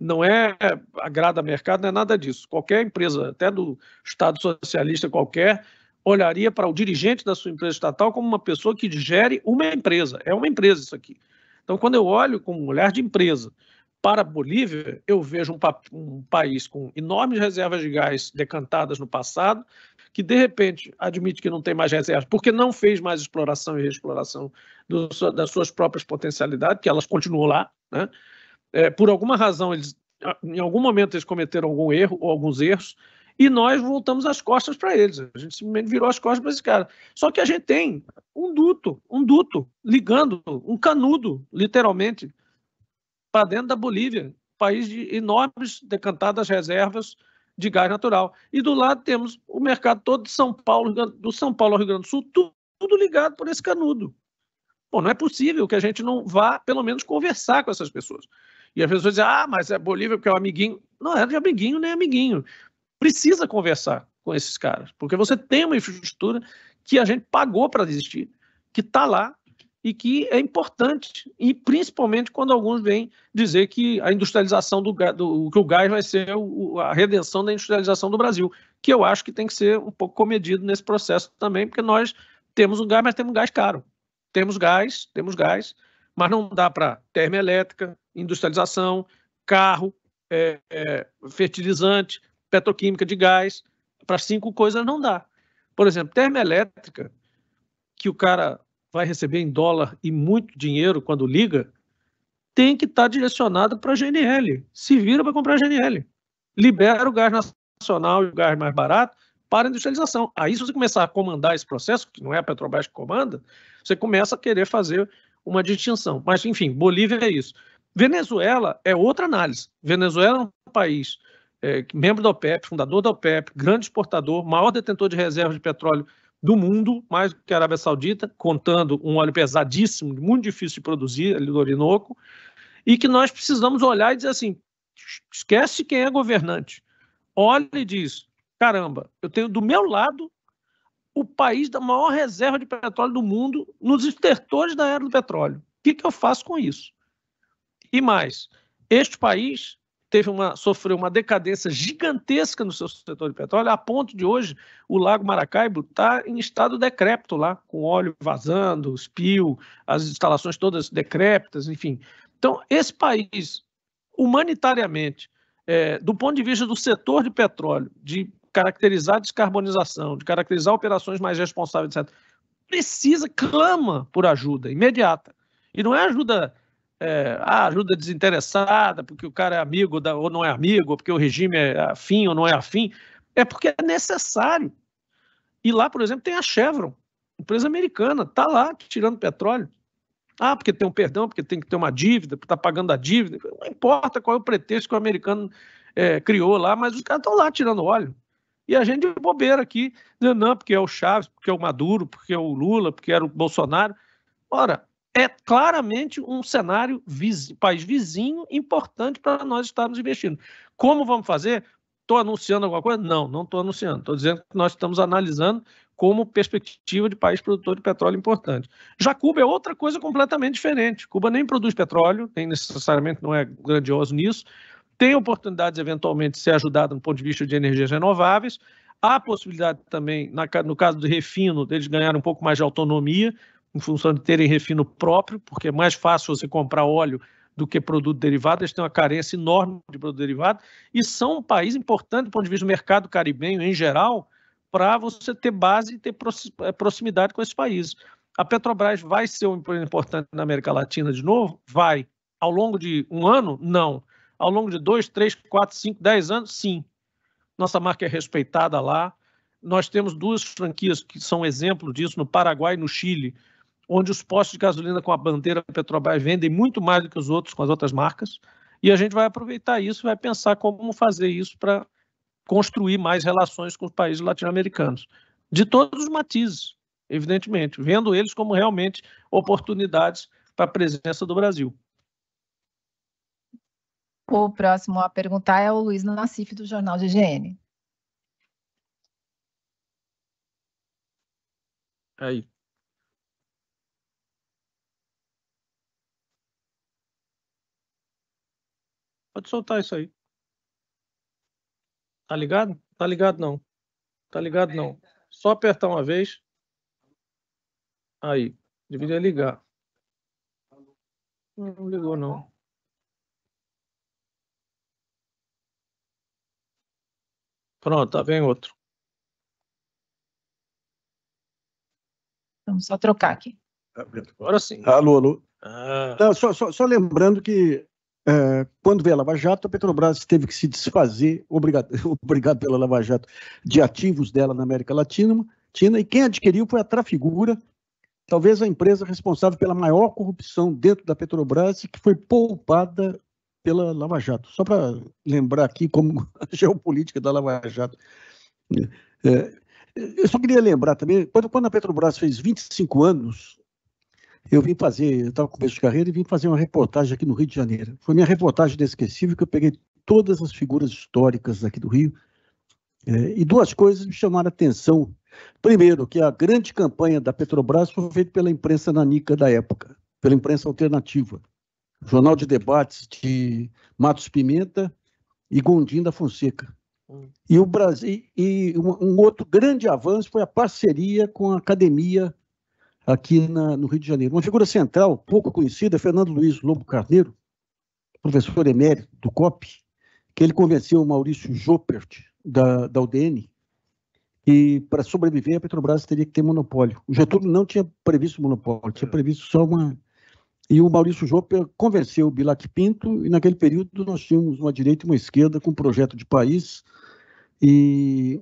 Não é agrada mercado, não é nada disso. Qualquer empresa, até do Estado socialista qualquer, olharia para o dirigente da sua empresa estatal como uma pessoa que gere uma empresa. É uma empresa isso aqui. Então, quando eu olho com um olhar de empresa para a Bolívia, eu vejo um, um, país com enormes reservas de gás decantadas no passado, que de repente admite que não tem mais reservas, porque não fez mais exploração e reexploração do, das suas próprias potencialidades, que elas continuam lá. Né? É, por alguma razão, eles, em algum momento, eles cometeram algum erro ou alguns erros, e nós voltamos as costas para eles. A gente simplesmente virou as costas para esse cara. Só que a gente tem um duto, um duto ligando, um canudo, literalmente, para dentro da Bolívia, país de enormes decantadas reservas de gás natural. E do lado temos o mercado todo de São Paulo, do São Paulo ao Rio Grande do Sul, tudo, ligado por esse canudo. Bom, não é possível que a gente não vá, pelo menos, conversar com essas pessoas. E as pessoas dizem, ah, mas é Bolívia porque é um amiguinho. Não é de amiguinho nem amiguinho. Precisa conversar com esses caras, porque você tem uma infraestrutura que a gente pagou para existir, que está lá e que é importante, e principalmente quando alguns vêm dizer que a industrialização do, do que o gás vai ser o, a redenção da industrialização do Brasil, que eu acho que tem que ser um pouco comedido nesse processo também, porque nós temos um gás, mas temos gás caro. Temos gás, temos gás, mas não dá para termoelétrica, industrialização, carro, é, é, fertilizante, petroquímica de gás, para cinco coisas não dá. Por exemplo, termoelétrica, que o cara vai receber em dólar e muito dinheiro quando liga, tem que estar tá direcionado para a GNL. Se vira para comprar a GNL. Libera o gás nacional e o gás mais barato para a industrialização. Aí, se você começar a comandar esse processo, que não é a Petrobras que comanda, você começa a querer fazer uma distinção. Mas, enfim, Bolívia é isso. Venezuela é outra análise. Venezuela é um país é, membro da OPEP, fundador da OPEP, grande exportador, maior detentor de reservas de petróleo do mundo, mais do que a Arábia Saudita, contando um óleo pesadíssimo, muito difícil de produzir ali do Orinoco, e que nós precisamos olhar e dizer assim: esquece quem é governante. Olha e diz: caramba, eu tenho do meu lado o país da maior reserva de petróleo do mundo nos estertores da era do petróleo. O que, que eu faço com isso? E mais, este país teve uma, sofreu uma decadência gigantesca no seu setor de petróleo, a ponto de hoje o Lago Maracaibo está em estado decrépito lá, com óleo vazando, espio, as instalações todas decrépitas, enfim. Então, esse país, humanitariamente, é, do ponto de vista do setor de petróleo, de caracterizar a descarbonização, de caracterizar operações mais responsáveis, etc., precisa, clama por ajuda imediata. E não é ajuda é, ah, ajuda desinteressada, porque o cara é amigo da, ou não é amigo, porque o regime é afim ou não é afim, é porque é necessário. E lá, por exemplo, tem a Chevron, empresa americana, está lá tirando petróleo. Ah, porque tem um perdão, porque tem que ter uma dívida, porque está pagando a dívida. Não importa qual é o pretexto que o americano é, criou lá, mas os caras estão lá tirando óleo. E a gente é bobeira aqui, não, porque é o Chaves, porque é o Maduro, porque é o Lula, porque era o Bolsonaro. Ora, é claramente um cenário viz, país vizinho importante para nós estarmos investindo. Como vamos fazer? Estou anunciando alguma coisa? Não, não estou anunciando. Estou dizendo que nós estamos analisando como perspectiva de país produtor de petróleo importante. Já Cuba é outra coisa completamente diferente. Cuba nem produz petróleo, nem necessariamente não é grandioso nisso. Tem oportunidades, eventualmente, de ser ajudado do ponto de vista de energias renováveis. Há possibilidade também, no caso do refino, deles ganharem um pouco mais de autonomia, em função de terem refino próprio, porque é mais fácil você comprar óleo do que produto derivado, eles têm uma carência enorme de produto derivado, e são um país importante do ponto de vista do mercado caribenho em geral, para você ter base e ter eh, proximidade com esses países. A Petrobras vai ser um empresa importante na América Latina de novo? Vai. Ao longo de um ano? Não. Ao longo de dois, três, quatro, cinco, dez anos? Sim. Nossa marca é respeitada lá. Nós temos duas franquias que são exemplo disso no Paraguai e no Chile onde os postos de gasolina com a bandeira Petrobras vendem muito mais do que os outros com as outras marcas, e a gente vai aproveitar isso, vai pensar como fazer isso para construir mais relações com os países latino-americanos, de todos os matizes, evidentemente, vendo eles como realmente oportunidades para a presença do Brasil. O próximo a perguntar é o Luiz Nassif, do Jornal de GN. Aí, Pode soltar isso aí. Tá ligado? Tá ligado não. Tá ligado não. Só apertar uma vez. Aí. Deveria ligar. Não ligou não. Pronto, tá vem outro. Vamos só trocar aqui. Tá Agora sim. Alô, alô. Ah. Não, só, só, só, lembrando que é, quando veio a Lava Jato, a Petrobras teve que se desfazer, obrigado, obrigado pela Lava Jato, de ativos dela na América Latina, China, e quem adquiriu foi a Trafigura, talvez a empresa responsável pela maior corrupção dentro da Petrobras, que foi poupada pela Lava Jato. Só para lembrar aqui como a geopolítica da Lava Jato. É, é, eu só queria lembrar também, quando, quando a Petrobras fez 25 anos eu vim fazer, eu estava com começo de carreira e vim fazer uma reportagem aqui no Rio de Janeiro. Foi minha reportagem inesquecível que eu peguei todas as figuras históricas aqui do Rio. É, e duas coisas me chamaram a atenção. Primeiro, que a grande campanha da Petrobras foi feita pela imprensa nanica da época, pela imprensa alternativa. Jornal de debates de Matos Pimenta e Gondim da Fonseca. Hum. E o Brasil e um, um, outro grande avanço foi a parceria com a Academia aqui na, no Rio de Janeiro. Uma figura central, pouco conhecida, é Fernando Luiz Lobo Carneiro, professor emérito do COP, que ele convenceu o Maurício Jopert, da, da UDN, que para sobreviver a Petrobras teria que ter monopólio. O Getúlio não tinha previsto monopólio, tinha previsto só uma. E o Maurício Jopert convenceu o Bilac Pinto, e naquele período nós tínhamos uma direita e uma esquerda com um projeto de país, e,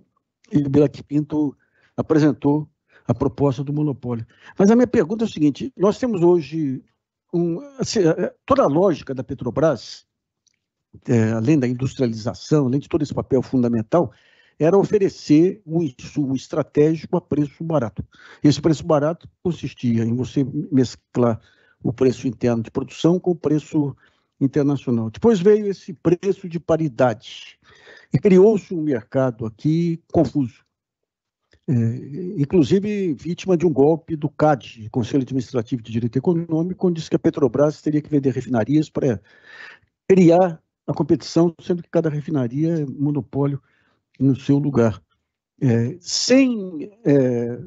e o Bilac Pinto apresentou a proposta do monopólio. Mas a minha pergunta é o seguinte: nós temos hoje um, assim, é, é, toda a lógica da Petrobras, é, além da industrialização, além de todo esse papel fundamental, era oferecer um insumo estratégico a preço barato. Esse preço barato consistia em você mesclar o preço interno de produção com o preço internacional. Depois veio esse preço de paridade e criou-se um mercado aqui confuso. É, inclusive vítima de um golpe do CAD, Conselho Administrativo de Direito Econômico, onde disse que a Petrobras teria que vender refinarias para criar a competição, sendo que cada refinaria é monopólio no seu lugar. É, sem é,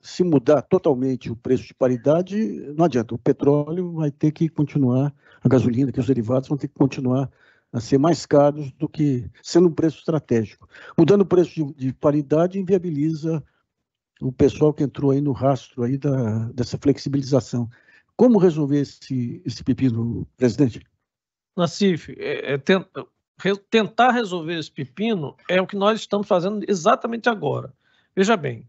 se mudar totalmente o preço de paridade, não adianta, o petróleo vai ter que continuar, a gasolina, que os derivados vão ter que continuar a ser mais caros do que sendo um preço estratégico. Mudando o preço de, de paridade inviabiliza o pessoal que entrou aí no rastro aí da, dessa flexibilização. Como resolver esse, esse pepino, presidente? Nassif, é, é ten, re, tentar resolver esse pepino é o que nós estamos fazendo exatamente agora. Veja bem,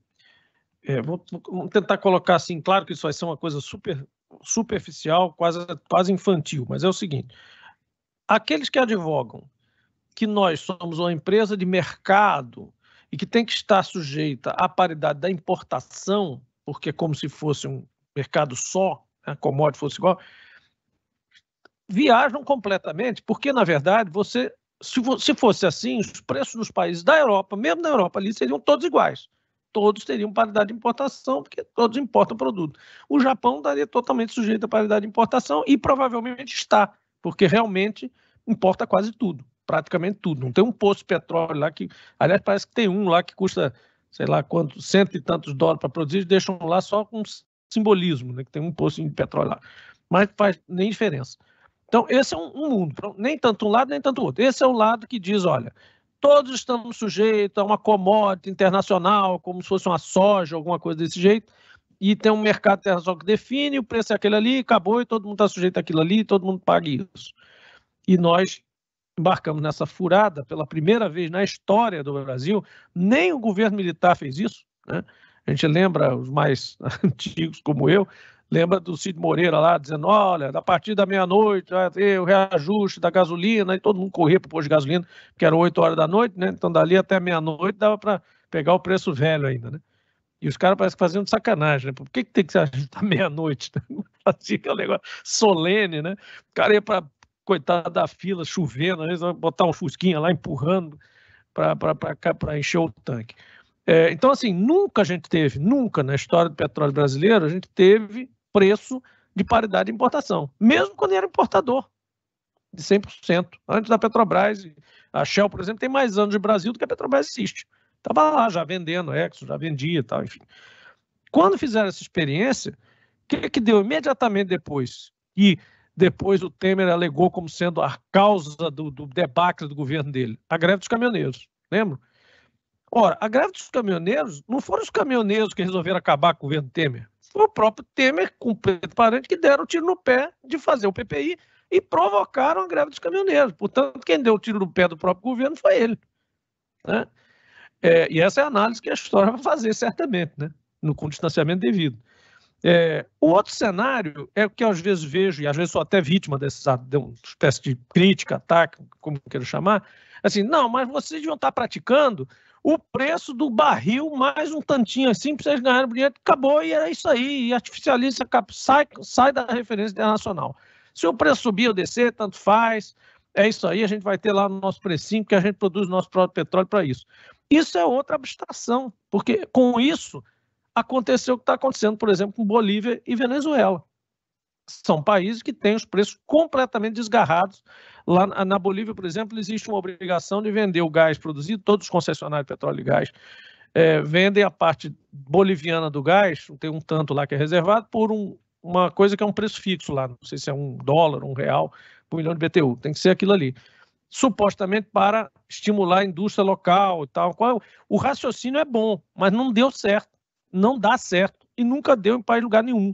é, vou, vou, tentar colocar assim, claro que isso vai ser uma coisa super superficial, quase, quase infantil, mas é o seguinte: aqueles que advogam que nós somos uma empresa de mercado e que tem que estar sujeita à paridade da importação, porque é como se fosse um mercado só, né, commodity fosse igual, viajam completamente, porque, na verdade, você se, se fosse assim, os preços dos países da Europa, mesmo na Europa ali, seriam todos iguais. Todos teriam paridade de importação, porque todos importam produto. O Japão estaria totalmente sujeito à paridade de importação e provavelmente está, porque realmente importa quase tudo, praticamente tudo. Não tem um poço de petróleo lá que, aliás, parece que tem um lá que custa, sei lá quanto, cento e tantos dólares para produzir, deixam lá só com simbolismo, né, que tem um poço de petróleo lá. Mas faz nem diferença. Então, esse é um, um mundo, então, nem tanto um lado, nem tanto outro. Esse é o lado que diz, olha, todos estamos sujeitos a uma commodity internacional, como se fosse uma soja, alguma coisa desse jeito, e tem um mercado terra só que define, o preço é aquele ali, acabou e todo mundo está sujeito àquilo ali, todo mundo paga isso. E nós embarcamos nessa furada pela primeira vez na história do Brasil, nem o governo militar fez isso, né? A gente lembra, os mais antigos como eu, lembra do Cid Moreira lá, dizendo, olha, a partir da meia-noite vai ter o reajuste da gasolina, e todo mundo corria para o posto de gasolina, que era 8 horas da noite, né? Então dali até meia-noite dava para pegar o preço velho ainda, né? E os caras parecem que faziam de sacanagem, né? Por que, que tem que se ajudar meia-noite? Né? Fazia aquele negócio solene, né? O cara ia para coitado da fila, chovendo, às vezes botar um fusquinha lá empurrando para encher o tanque. É, então, assim, nunca a gente teve, nunca na história do petróleo brasileiro, a gente teve preço de paridade de importação, mesmo quando era importador, de 100%. Antes da Petrobras, a Shell, por exemplo, tem mais anos de Brasil do que a Petrobras existe. Estava lá já vendendo Exxon, já vendia e tal, enfim. Quando fizeram essa experiência, o que, que deu imediatamente depois? E depois o Temer alegou como sendo a causa do, do debacle do governo dele, a greve dos caminhoneiros, lembra? Ora, a greve dos caminhoneiros, não foram os caminhoneiros que resolveram acabar com o governo Temer, foi o próprio Temer com o preto Parente que deram o tiro no pé de fazer o PPI e provocaram a greve dos caminhoneiros. Portanto, quem deu o tiro no pé do próprio governo foi ele. Né? É, e essa é a análise que a história vai fazer, certamente, né? No, com distanciamento devido. É, o outro cenário é o que eu às vezes vejo, e às vezes sou até vítima desses, de um espécie de crítica, ataque, como quero chamar, assim, não, mas vocês vão estar praticando o preço do barril mais um tantinho assim para vocês ganharem dinheiro, acabou e era é isso aí, e artificializa, sai, sai da referência internacional. Se o preço subir ou descer, tanto faz, é isso aí, a gente vai ter lá no nosso precinho, que a gente produz o nosso próprio petróleo para isso. Isso é outra abstração, porque com isso aconteceu o que está acontecendo, por exemplo, com Bolívia e Venezuela. São países que têm os preços completamente desgarrados. Lá na Bolívia, por exemplo, existe uma obrigação de vender o gás produzido, todos os concessionários de petróleo e gás é, vendem a parte boliviana do gás, tem um tanto lá que é reservado, por um, uma coisa que é um preço fixo lá, não sei se é um dólar, um real, por um milhão de BTU, tem que ser aquilo ali supostamente para estimular a indústria local e tal. É o raciocínio é bom, mas não deu certo. Não dá certo e nunca deu em país lugar nenhum.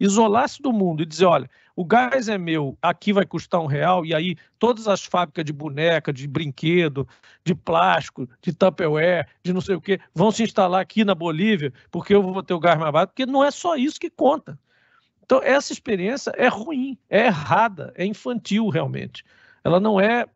Isolar-se do mundo e dizer, olha, o gás é meu, aqui vai custar um real, e aí todas as fábricas de boneca, de brinquedo, de plástico, de Tupperware, de não sei o quê, vão se instalar aqui na Bolívia, porque eu vou ter o gás mais barato, porque não é só isso que conta. Então, essa experiência é ruim, é errada, é infantil realmente. Ela não é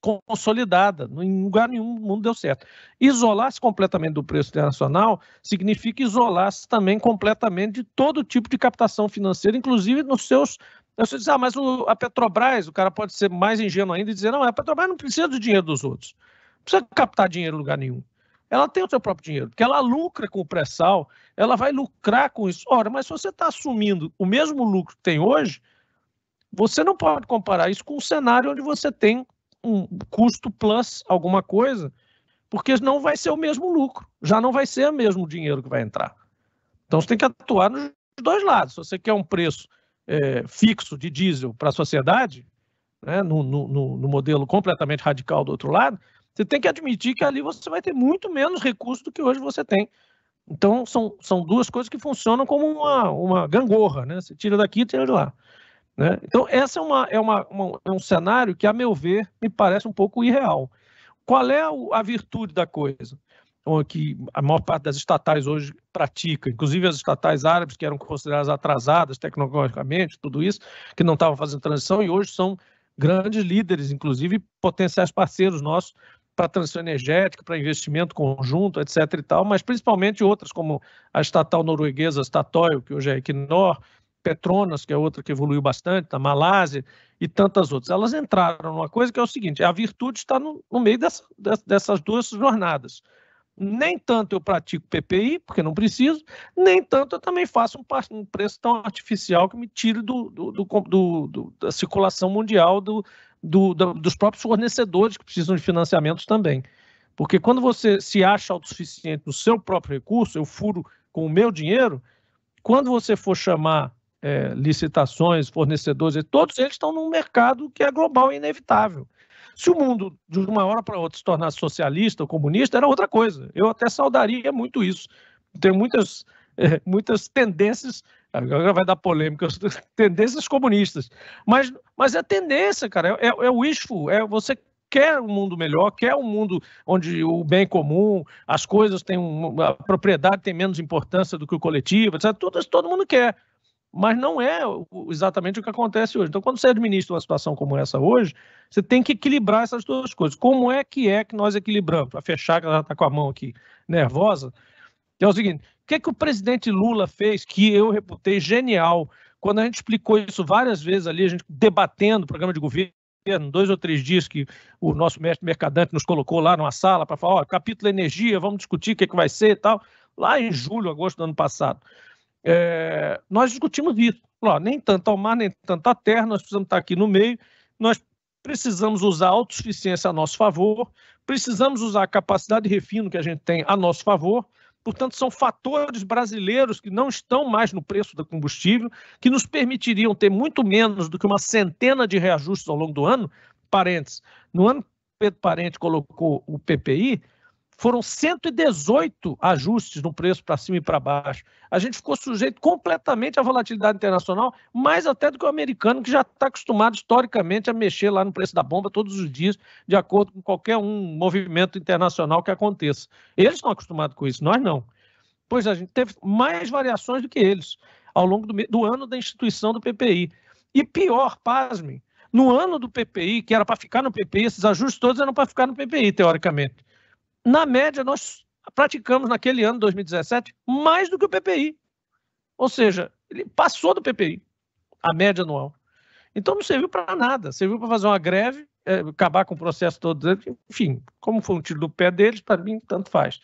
consolidada. Em lugar nenhum do mundo deu certo. Isolar-se completamente do preço internacional significa isolar-se também completamente de todo tipo de captação financeira, inclusive nos seus. Você diz, ah, mas o, a Petrobras, o cara pode ser mais ingênuo ainda e dizer, não, a Petrobras não precisa do dinheiro dos outros. Não precisa captar dinheiro em lugar nenhum. Ela tem o seu próprio dinheiro, porque ela lucra com o pré-sal, ela vai lucrar com isso. Ora, mas se você está assumindo o mesmo lucro que tem hoje, você não pode comparar isso com o cenário onde você tem um custo plus alguma coisa, porque não vai ser o mesmo lucro, já não vai ser o mesmo dinheiro que vai entrar. Então você tem que atuar nos dois lados. Se você quer um preço é, fixo de diesel para a sociedade, né, no, no, no modelo completamente radical do outro lado, você tem que admitir que ali você vai ter muito menos recurso do que hoje você tem. Então, são, são duas coisas que funcionam como uma, uma gangorra, né? Você tira daqui e tira de lá. Né? Então, esse é, uma, é, uma, uma, é um cenário que, a meu ver, me parece um pouco irreal. Qual é a virtude da coisa? Então, que a maior parte das estatais hoje pratica, inclusive as estatais árabes que eram consideradas atrasadas tecnologicamente, tudo isso, que não estavam fazendo transição e hoje são grandes líderes, inclusive potenciais parceiros nossos para transição energética, para investimento conjunto, etc e tal, mas principalmente outras como a estatal norueguesa Statoil, que hoje é Equinor, Petronas, que é outra que evoluiu bastante, a tá, Malásia e tantas outras. Elas entraram numa coisa que é o seguinte: a virtude está no, no meio dessa, dessas duas jornadas. Nem tanto eu pratico PPI, porque não preciso, nem tanto eu também faço um, um preço tão artificial que me tire do, do, do, do da circulação mundial do, do dos próprios fornecedores que precisam de financiamentos também. Porque quando você se acha autossuficiente no seu próprio recurso, eu furo com o meu dinheiro, quando você for chamar é, licitações, fornecedores, todos eles estão num mercado que é global e inevitável. Se o mundo, de uma hora para outra, se tornasse socialista ou comunista, era outra coisa. Eu até saudaria muito isso. Tem muitas, é, muitas tendências, agora vai dar polêmica, tendências comunistas. Mas, mas é tendência, cara, é, é, é isfo. é você quer um mundo melhor, quer um mundo onde o bem comum, as coisas têm uma a propriedade tem menos importância do que o coletivo, etc. Tudo, todo mundo quer mas não é exatamente o que acontece hoje. Então, quando você administra uma situação como essa hoje, você tem que equilibrar essas duas coisas. Como é que é que nós equilibramos? Para fechar, que ela está com a mão aqui nervosa, então, é o seguinte: o que, é que o presidente Lula fez que eu reputei genial? Quando a gente explicou isso várias vezes ali, a gente debatendo o programa de governo, dois ou três dias que o nosso mestre mercadante nos colocou lá numa sala para falar, ó, capítulo energia, vamos discutir o que, é que vai ser e tal, lá em julho, agosto do ano passado é, nós discutimos isso. Ó, nem tanto ao mar, nem tanto à terra, nós precisamos estar aqui no meio, nós precisamos usar a autossuficiência a nosso favor, precisamos usar a capacidade de refino que a gente tem a nosso favor. Portanto, são fatores brasileiros que não estão mais no preço do combustível, que nos permitiriam ter muito menos do que uma centena de reajustes ao longo do ano. Parênteses, no ano Pedro Parente colocou o PPI, foram 118 ajustes no preço para cima e para baixo. A gente ficou sujeito completamente à volatilidade internacional, mais até do que o americano, que já está acostumado historicamente a mexer lá no preço da bomba todos os dias, de acordo com qualquer um movimento internacional que aconteça. Eles estão acostumados com isso, nós não. Pois é, a gente teve mais variações do que eles ao longo do, do ano da instituição do PPI. E pior, pasmem, no ano do PPI, que era para ficar no PPI, esses ajustes todos eram para ficar no PPI, teoricamente na média, nós praticamos naquele ano, 2017, mais do que o PPI. Ou seja, ele passou do PPI, a média anual. Então não serviu para nada. Serviu para fazer uma greve, é, acabar com o processo todo. Enfim, como foi um tiro do pé deles, para mim, tanto faz.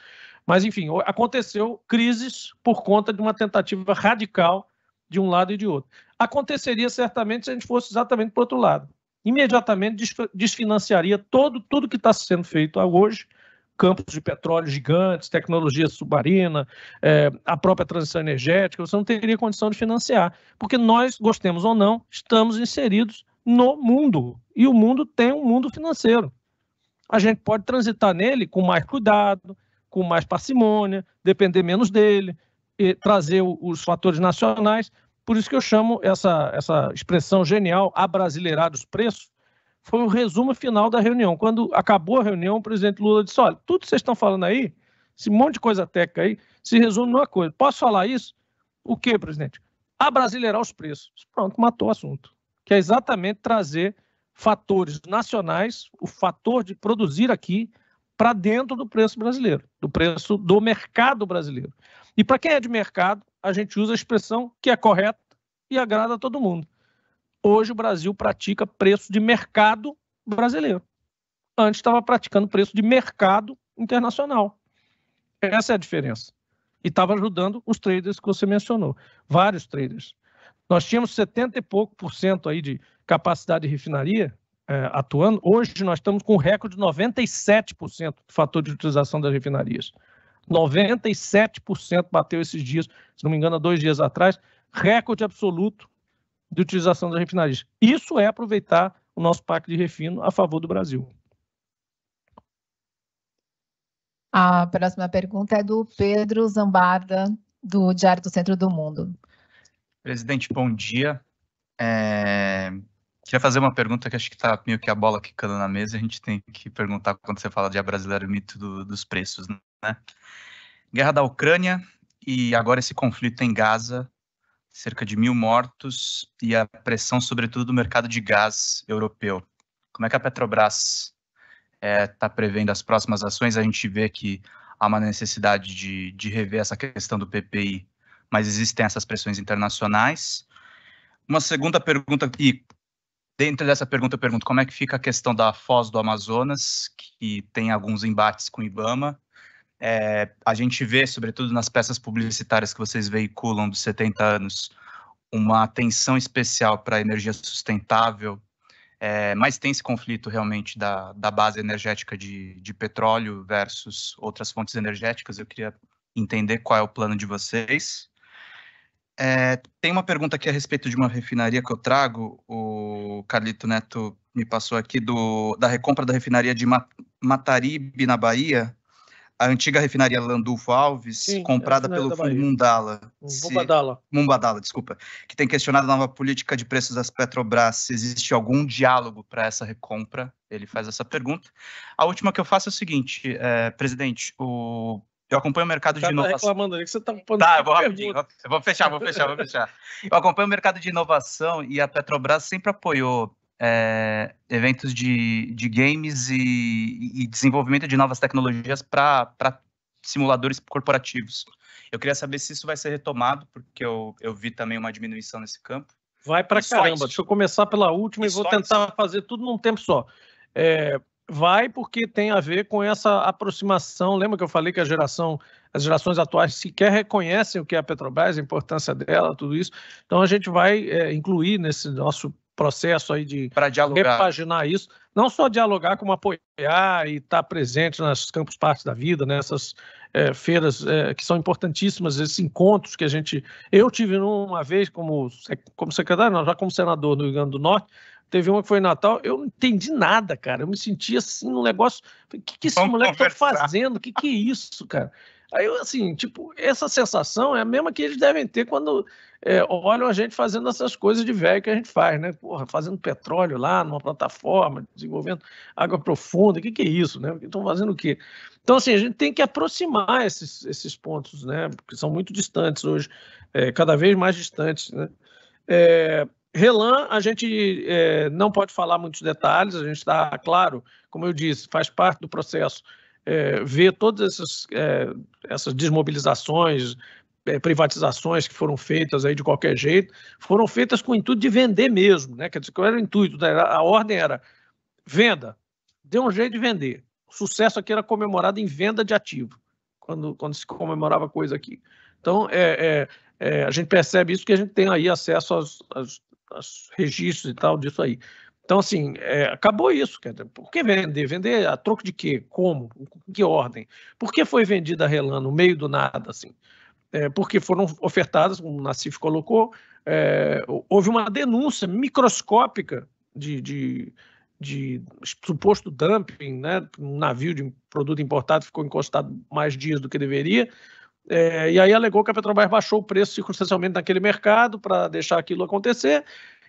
Mas, enfim, aconteceu crises por conta de uma tentativa radical de um lado e de outro. Aconteceria certamente se a gente fosse exatamente para o outro lado. Imediatamente desfinanciaria todo, tudo que está sendo feito hoje campos de petróleo gigantes, tecnologia submarina, é, a própria transição energética, você não teria condição de financiar, porque nós, gostemos ou não, estamos inseridos no mundo, e o mundo tem um mundo financeiro. A gente pode transitar nele com mais cuidado, com mais parcimônia, depender menos dele, trazer os fatores nacionais. Por isso que eu chamo essa, essa expressão genial, abrasileirar os preços, foi o resumo final da reunião. Quando acabou a reunião, o presidente Lula disse: olha, tudo que vocês estão falando aí, esse monte de coisa técnica aí, se resume numa coisa. Posso falar isso? O que, presidente? Abrasileirar os preços. Pronto, matou o assunto. Que é exatamente trazer fatores nacionais, o fator de produzir aqui, para dentro do preço brasileiro, do preço do mercado brasileiro. E para quem é de mercado, a gente usa a expressão que é correta e agrada a todo mundo. Hoje o Brasil pratica preço de mercado brasileiro. Antes estava praticando preço de mercado internacional. Essa é a diferença. E estava ajudando os traders que você mencionou, vários traders. Nós tínhamos 70 e pouco por cento aí de capacidade de refinaria é, atuando. Hoje nós estamos com um recorde de 97% do fator de utilização das refinarias. 97% bateu esses dias, se não me engano, há dois dias atrás, recorde absoluto de utilização das refinarias. Isso é aproveitar o nosso pacto de refino a favor do Brasil. A próxima pergunta é do Pedro Zambarda, do Diário do Centro do Mundo. Presidente, bom dia. É... Queria fazer uma pergunta que acho que está meio que a bola quicando na mesa. A gente tem que perguntar quando você fala de a brasileiro mito do, dos preços, né? Guerra da Ucrânia e agora esse conflito em Gaza cerca de mil mortos e a pressão, sobretudo, do mercado de gás europeu. Como é que a Petrobras está eh, é, prevendo as próximas ações? A gente vê que há uma necessidade de, de rever essa questão do PPI, mas existem essas pressões internacionais. Uma segunda pergunta, e dentro dessa pergunta eu pergunto como é que fica a questão da Foz do Amazonas, que tem alguns embates com o Ibama, é, a gente vê, sobretudo nas peças publicitárias que vocês veiculam dos 70 anos, uma atenção especial para a energia sustentável, é, mas tem esse conflito realmente da, da base energética de, de petróleo versus outras fontes energéticas. Eu queria entender qual é o plano de vocês. É, tem uma pergunta aqui a respeito de uma refinaria que eu trago. O Carlito Neto me passou aqui do, da recompra da refinaria de Mataribe, na Bahia, a antiga refinaria Landulfo Alves, Sim, é comprada pelo fundo Mundala. Hum, Mumbadala. Se, Mumbadala, desculpa. Que tem questionado a nova política de preços das Petrobras. Se existe algum diálogo para essa recompra? Ele faz essa pergunta. A última que eu faço é o seguinte, é, presidente, o eu acompanho o mercado de tá inovação. ali que você pondo. Tá, tá eu vou rapidinho. Eu vou fechar, vou fechar, vou fechar. Eu acompanho o mercado de inovação e a Petrobras sempre apoiou é, eventos de, de games e, e desenvolvimento de novas tecnologias para simuladores corporativos. Eu queria saber se isso vai ser retomado, porque eu, eu vi também uma diminuição nesse campo. Vai para caramba. Deixa eu começar pela última e, e vou tentar isso. fazer tudo num tempo só. É, vai porque tem a ver com essa aproximação. Lembra que eu falei que a geração, as gerações atuais sequer reconhecem o que é a Petrobras, a importância dela, tudo isso. Então a gente vai é, incluir nesse nosso processo aí de repaginar isso, não só dialogar, como apoiar e estar tá presente nas campos partes da vida, nessas né? é, feiras é, que são importantíssimas, esses encontros que a gente. Eu tive uma vez como, como secretário, não, já como senador do Rio Grande do Norte, teve uma que foi em Natal, eu não entendi nada, cara. Eu me senti assim um negócio. O que, que esse Vamos moleque tá conversar. tá fazendo? O que, que é isso, cara? Aí, assim, tipo, essa sensação é a mesma que eles devem ter quando é, olham a gente fazendo essas coisas de velho que a gente faz, né? Porra, fazendo petróleo lá numa plataforma, desenvolvendo água profunda, o que, que é isso, né? Estão fazendo o quê? Então, assim, a gente tem que aproximar esses, esses pontos, né? Porque são muito distantes hoje, é, cada vez mais distantes, né? É, Relan, a gente é, não pode falar muitos detalhes, a gente está, claro, como eu disse, faz parte do processo é, ver todas essas, é, essas desmobilizações, é, privatizações que foram feitas aí de qualquer jeito, foram feitas com o intuito de vender mesmo, né? Quer dizer, qual era o intuito? Né? A ordem era venda, dê um jeito de vender. O sucesso aqui era comemorado em venda de ativo, quando, quando se comemorava coisa aqui. Então, é, é, é, a gente percebe isso que a gente tem aí acesso aos, aos, aos registros e tal disso aí. Então, assim, é, acabou isso. Quer dizer, por que vender? Vender a troco de quê? Como? que ordem? Por que foi vendida a Relan no meio do nada, assim? é, porque foram ofertadas, como o Nassif colocou, é, houve uma denúncia microscópica de, de, de suposto dumping, né? um navio de produto importado ficou encostado mais dias do que deveria, é, e aí alegou que a Petrobras baixou o preço circunstancialmente naquele mercado para deixar aquilo acontecer,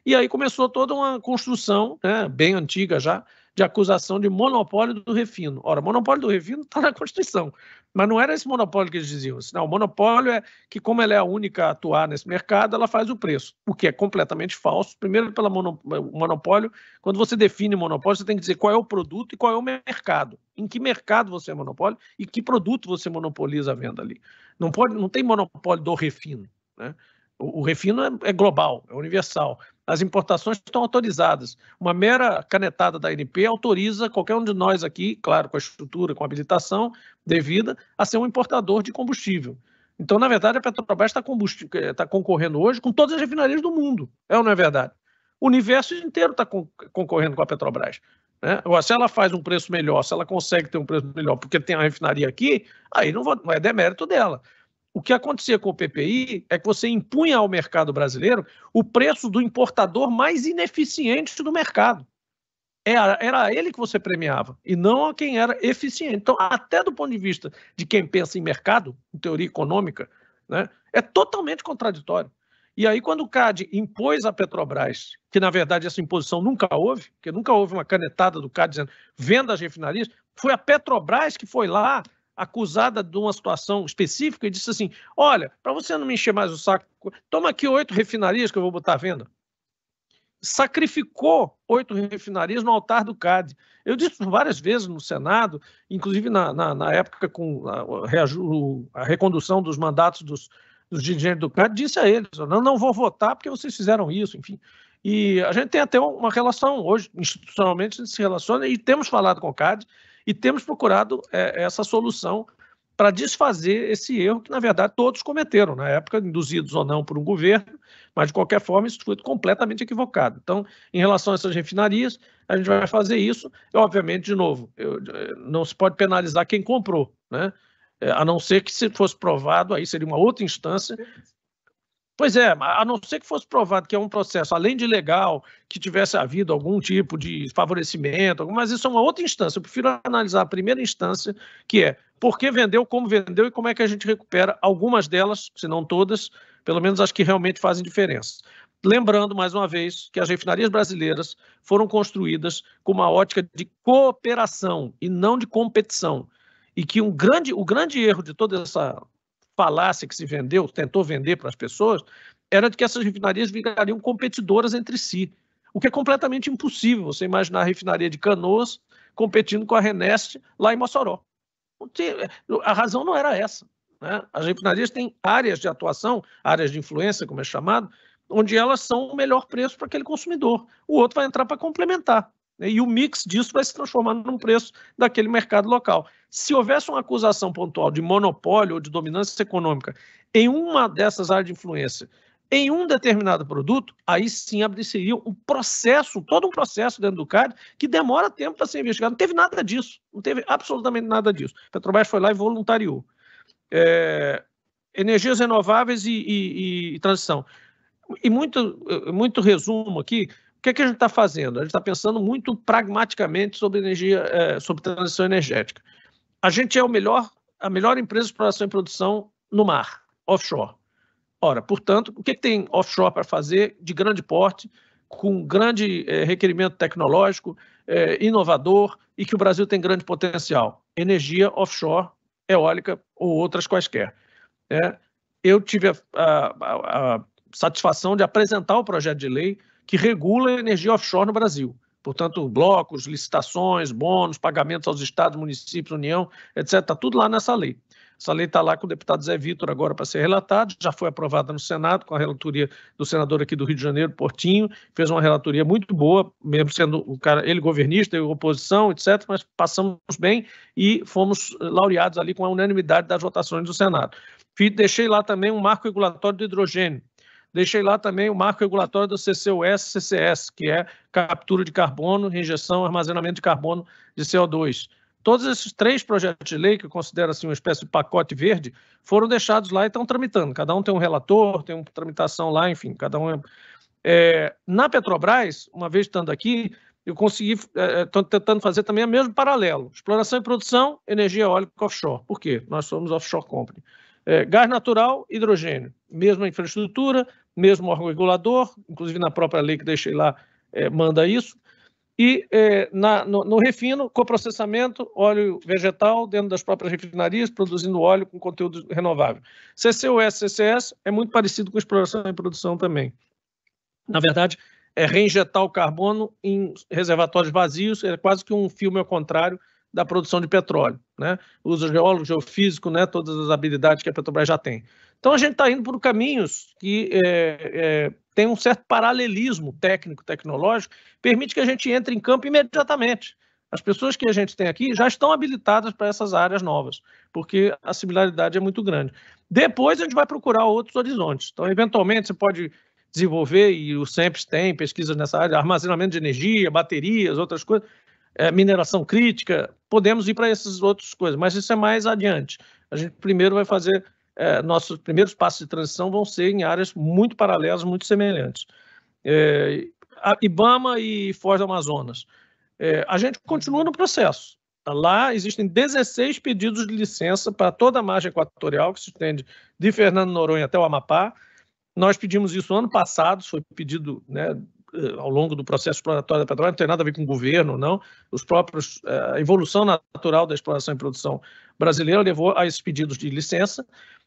e aí começou toda uma construção, né, bem antiga já, de acusação de monopólio do refino. Ora, monopólio do refino está na Constituição. Mas não era esse monopólio que eles diziam. Não, o monopólio é que, como ela é a única a atuar nesse mercado, ela faz o preço, o que é completamente falso. Primeiro, pelo monopólio, quando você define monopólio, você tem que dizer qual é o produto e qual é o mercado. Em que mercado você é monopólio e que produto você monopoliza a venda ali. Não, pode, não tem monopólio do refino. Né? O, refino é, é global, é universal. As importações estão autorizadas. Uma mera canetada da ANP autoriza qualquer um de nós aqui, claro, com a estrutura, com a habilitação devida, a ser um importador de combustível. Então, na verdade, a Petrobras está tá concorrendo hoje com todas as refinarias do mundo. É ou não é verdade? O universo inteiro está con concorrendo com a Petrobras. Né? Agora, se ela faz um preço melhor, se ela consegue ter um preço melhor porque tem a refinaria aqui, aí não, vou, não é demérito dela. O que acontecia com o PPI é que você impunha ao mercado brasileiro o preço do importador mais ineficiente do mercado. Era, era ele que você premiava, e não a quem era eficiente. Então, até do ponto de vista de quem pensa em mercado, em teoria econômica, né, é totalmente contraditório. E aí, quando o CAD impôs à Petrobras, que na verdade essa imposição nunca houve, porque nunca houve uma canetada do CAD dizendo venda as refinarias, foi a Petrobras que foi lá acusada de uma situação específica e disse assim: olha, para você não me encher mais o saco, toma aqui oito refinarias que eu vou botar à venda. Sacrificou oito refinarias no altar do CAD. Eu disse várias vezes no Senado, inclusive na, na, na época com a, a, recondução dos mandatos dos, dos dirigentes do CAD, disse a eles: não, não vou votar porque vocês fizeram isso, enfim. E a gente tem até uma relação hoje, institucionalmente, se relaciona e temos falado com o CAD e temos procurado é, essa solução para desfazer esse erro que, na verdade, todos cometeram, na época, induzidos ou não por um governo, mas, de qualquer forma, isso foi completamente equivocado. Então, em relação a essas refinarias, a gente vai fazer isso, e, obviamente, de novo, eu, não se pode penalizar quem comprou, né? É, a não ser que se fosse provado, aí seria uma outra instância, Pois é, a não ser que fosse provado que é um processo, além de legal, que tivesse havido algum tipo de favorecimento, mas isso é uma outra instância. Eu prefiro analisar a primeira instância, que é por que vendeu, como vendeu e como é que a gente recupera algumas delas, se não todas, pelo menos as que realmente fazem diferença. Lembrando, mais uma vez, que as refinarias brasileiras foram construídas com uma ótica de cooperação e não de competição. E que um grande, o grande erro de toda essa falácia que se vendeu, tentou vender para as pessoas, era de que essas refinarias virariam competidoras entre si, o que é completamente impossível você imaginar a refinaria de Canoas competindo com a Renest lá em Mossoró. A razão não era essa. Né? As refinarias têm áreas de atuação, áreas de influência, como é chamado, onde elas são o melhor preço para aquele consumidor. O outro vai entrar para complementar. Né? E o mix disso vai se transformar num preço daquele mercado local. Se houvesse uma acusação pontual de monopólio ou de dominância econômica em uma dessas áreas de influência, em um determinado produto, aí sim abriria um processo, todo um processo dentro do CAD, que demora tempo para ser investigado. Não teve nada disso, não teve absolutamente nada disso. Petrobras foi lá e voluntariou. É, energias renováveis e, e, e transição. E muito, muito resumo aqui, o que, é que a gente está fazendo? A gente está pensando muito pragmaticamente sobre energia, é, sobre transição energética. A gente é o melhor, a melhor empresa de exploração e produção no mar, offshore. Ora, portanto, o que, é que tem offshore para fazer de grande porte, com grande é, requerimento tecnológico, é, inovador e que o Brasil tem grande potencial? Energia offshore, eólica ou outras quaisquer. É, eu tive a, a, a satisfação de apresentar o projeto de lei que regula a energia offshore no Brasil. Portanto, blocos, licitações, bônus, pagamentos aos estados, municípios, União, etc. Está tudo lá nessa lei. Essa lei está lá com o deputado Zé Vitor agora para ser relatado, já foi aprovada no Senado com a relatoria do senador aqui do Rio de Janeiro, Portinho, fez uma relatoria muito boa, mesmo sendo o cara, ele governista, eu oposição, etc, mas passamos bem e fomos laureados ali com a unanimidade das votações do Senado. Deixei lá também um marco regulatório de hidrogênio, Deixei lá também o marco regulatório do CCUS-CCS, que é captura de carbono, injeção, armazenamento de carbono de CO2. Todos esses três projetos de lei, que eu considero assim uma espécie de pacote verde, foram deixados lá e estão tramitando. Cada um tem um relator, tem uma tramitação lá, enfim, cada um é... é na Petrobras, uma vez estando aqui, eu consegui, estou é, é tentando fazer também o mesmo paralelo. Exploração e produção, energia eólica offshore. Por quê? Nós somos offshore company. É, gás natural, hidrogênio, mesma infraestrutura, mesmo órgão regulador, inclusive na própria lei que deixei lá é, manda isso. E é, na, no, no, refino, coprocessamento, óleo vegetal dentro das próprias refinarias, produzindo óleo com conteúdo renovável. CCUS, CCS é muito parecido com exploração e produção também. Na verdade, é reinjetar o carbono em reservatórios vazios, é quase que um filme ao contrário, da produção de petróleo. Né? Usa geólogo, geofísico, né? todas as habilidades que a Petrobras já tem. Então a gente está indo por caminhos que é, é, tem um certo paralelismo técnico, tecnológico, permite que a gente entre em campo imediatamente. As pessoas que a gente tem aqui já estão habilitadas para essas áreas novas, porque a similaridade é muito grande. Depois a gente vai procurar outros horizontes. Então, eventualmente, você pode desenvolver, e o SEMPS tem pesquisas nessa área, armazenamento de energia, baterias, outras coisas, é, mineração crítica, podemos ir para essas outras coisas, mas isso é mais adiante. A gente primeiro vai fazer, é, nossos primeiros passos de transição vão ser em áreas muito paralelas, muito semelhantes. É, Ibama e Foz do Amazonas. É, a gente continua no processo. Tá lá existem 16 pedidos de licença para toda a margem equatorial, que se estende de Fernando Noronha até o Amapá. Nós pedimos isso ano passado, foi pedido né, eh, ao longo do processo exploratório da Petrobras, não tem nada a ver com o governo, não. Os próprios, eh, a evolução natural da exploração e produção brasileira levou a esses pedidos de licença,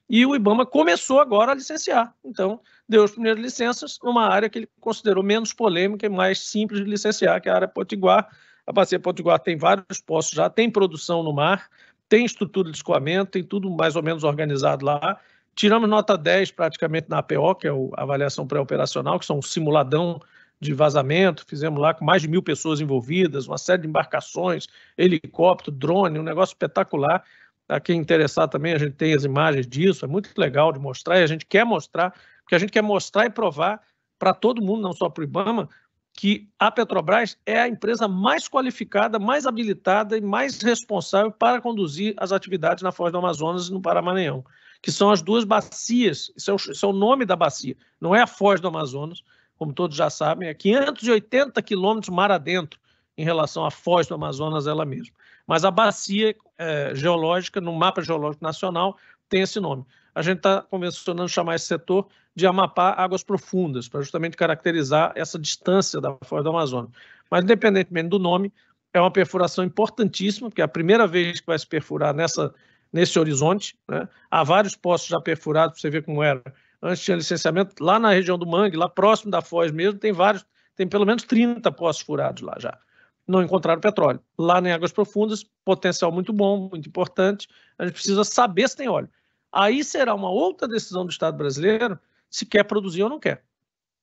e o IBAMA começou agora a licenciar. Então, deu as primeiras licenças numa área que ele considerou menos polêmica e mais simples de licenciar, que é a área Potiguar. A bacia Potiguar tem vários poços já, tem produção no mar, tem estrutura de escoamento, tem tudo mais ou menos organizado lá. Tiramos nota 10 praticamente na APO, que é a avaliação pré-operacional, que são um simuladão de vazamento, fizemos lá com mais de mil pessoas envolvidas, uma série de embarcações, helicóptero, drone, um negócio espetacular. A quem interessar também, a gente tem as imagens disso, é muito legal de mostrar e a gente quer mostrar, porque a gente quer mostrar e provar para todo mundo, não só para o Ibama, que a Petrobras é a empresa mais qualificada, mais habilitada e mais responsável para conduzir as atividades na Foz do Amazonas e no Paramaranhão, que são as duas bacias, isso é o, isso é o nome da bacia, não é a Foz do Amazonas, como todos já sabem, é 580 quilômetros mar adentro em relação à foz do Amazonas ela mesma. Mas a bacia é, geológica, no mapa geológico nacional, tem esse nome. A gente está convencionando chamar esse setor de Amapá Águas Profundas, para justamente caracterizar essa distância da foz do Amazonas. Mas, independentemente do nome, é uma perfuração importantíssima, porque é a primeira vez que vai se perfurar nessa, nesse horizonte. Né? Há vários poços já perfurados, para você ver como era antes tinha licenciamento, lá na região do Mangue, lá próximo da Foz mesmo, tem vários, tem pelo menos 30 poços furados lá já. Não encontraram petróleo. Lá em Águas Profundas, potencial muito bom, muito importante, a gente precisa saber se tem óleo. Aí será uma outra decisão do Estado brasileiro se quer produzir ou não quer.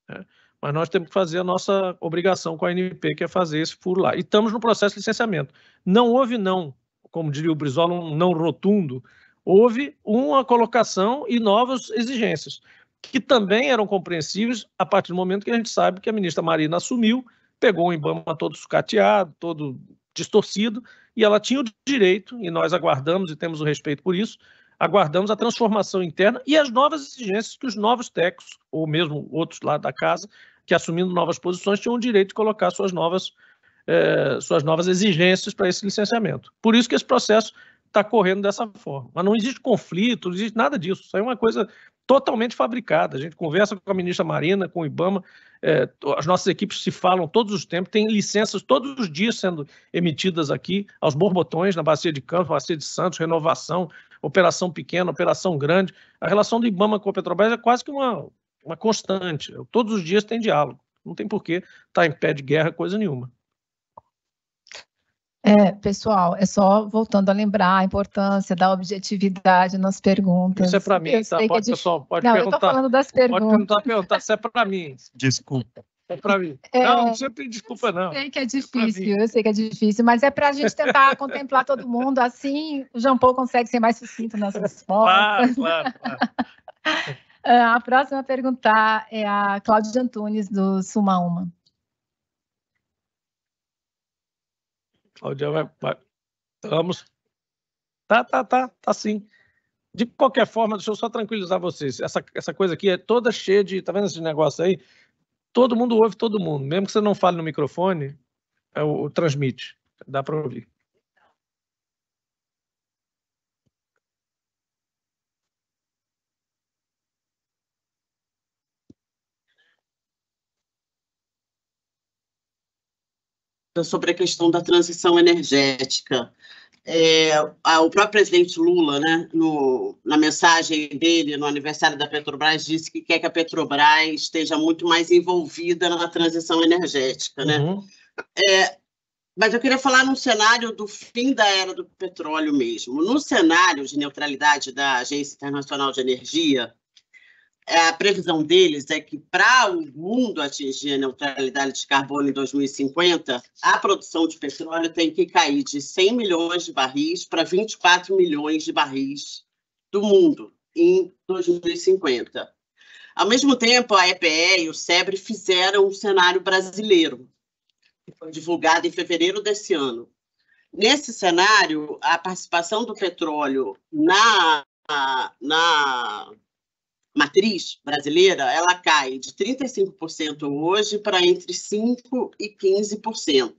Né? Mas nós temos que fazer a nossa obrigação com a ANP, que é fazer esse furo lá. E estamos no processo de licenciamento. Não houve não, como diria o Brizola, um não rotundo houve uma colocação e novas exigências, que também eram compreensíveis a partir do momento que a gente sabe que a ministra Marina assumiu, pegou o Ibama todo sucateado, todo distorcido, e ela tinha o direito, e nós aguardamos e temos o respeito por isso, aguardamos a transformação interna e as novas exigências que os novos técnicos, ou mesmo outros lá da casa, que assumindo novas posições, tinham o direito de colocar suas novas, eh, suas novas exigências para esse licenciamento. Por isso que esse processo está correndo dessa forma. Mas não existe conflito, não existe nada disso. Isso é uma coisa totalmente fabricada. A gente conversa com a ministra Marina, com o Ibama, é, as nossas equipes se falam todos os tempos, tem licenças todos os dias sendo emitidas aqui, aos borbotões, na Bacia de Campos, Bacia de Santos, renovação, operação pequena, operação grande. A relação do Ibama com a Petrobras é quase que uma, uma constante. Todos os dias tem diálogo. Não tem por que estar tá em pé de guerra, coisa nenhuma. É, pessoal, é só voltando a lembrar a importância da objetividade nas perguntas. Isso é para mim, eu tá? É pode, é pessoal, pode não, perguntar. Não, eu estou falando das perguntas. Pode perguntar, perguntar se é para mim. Desculpa. É para mim. É, não, não sempre desculpa, não. Eu sei que é, é difícil, é eu sei que é difícil, mas é para a gente tentar contemplar todo mundo. Assim, o Jean Paul consegue ser mais sucinto nas respostas. Claro, claro, claro. Ah, a próxima a perguntar é a Cláudia Antunes, do Suma Uma. Claudião vai, vai. Vamos. Tá, tá, tá, tá sim. De qualquer forma, deixa eu só tranquilizar vocês. Essa, essa coisa aqui é toda cheia de. Tá vendo esse negócio aí? Todo mundo ouve todo mundo. Mesmo que você não fale no microfone, é o, o transmite. Dá para ouvir. sobre a questão da transição energética. É, a, o próprio presidente Lula, né, no, na mensagem dele no aniversário da Petrobras, disse que quer que a Petrobras esteja muito mais envolvida na transição energética. Né? Uhum. É, mas eu queria falar num cenário do fim da era do petróleo mesmo. No cenário de neutralidade da Agência Internacional de Energia, é, a previsão deles é que para o mundo atingir a neutralidade de carbono em 2050, a produção de petróleo tem que cair de 100 milhões de barris para 24 milhões de barris do mundo em 2050. Ao mesmo tempo, a EPE e o SEBRE fizeram um cenário brasileiro, que foi divulgado em fevereiro desse ano. Nesse cenário, a participação do petróleo na, na matriz brasileira, ela cai de 35% hoje para entre 5% e 15%.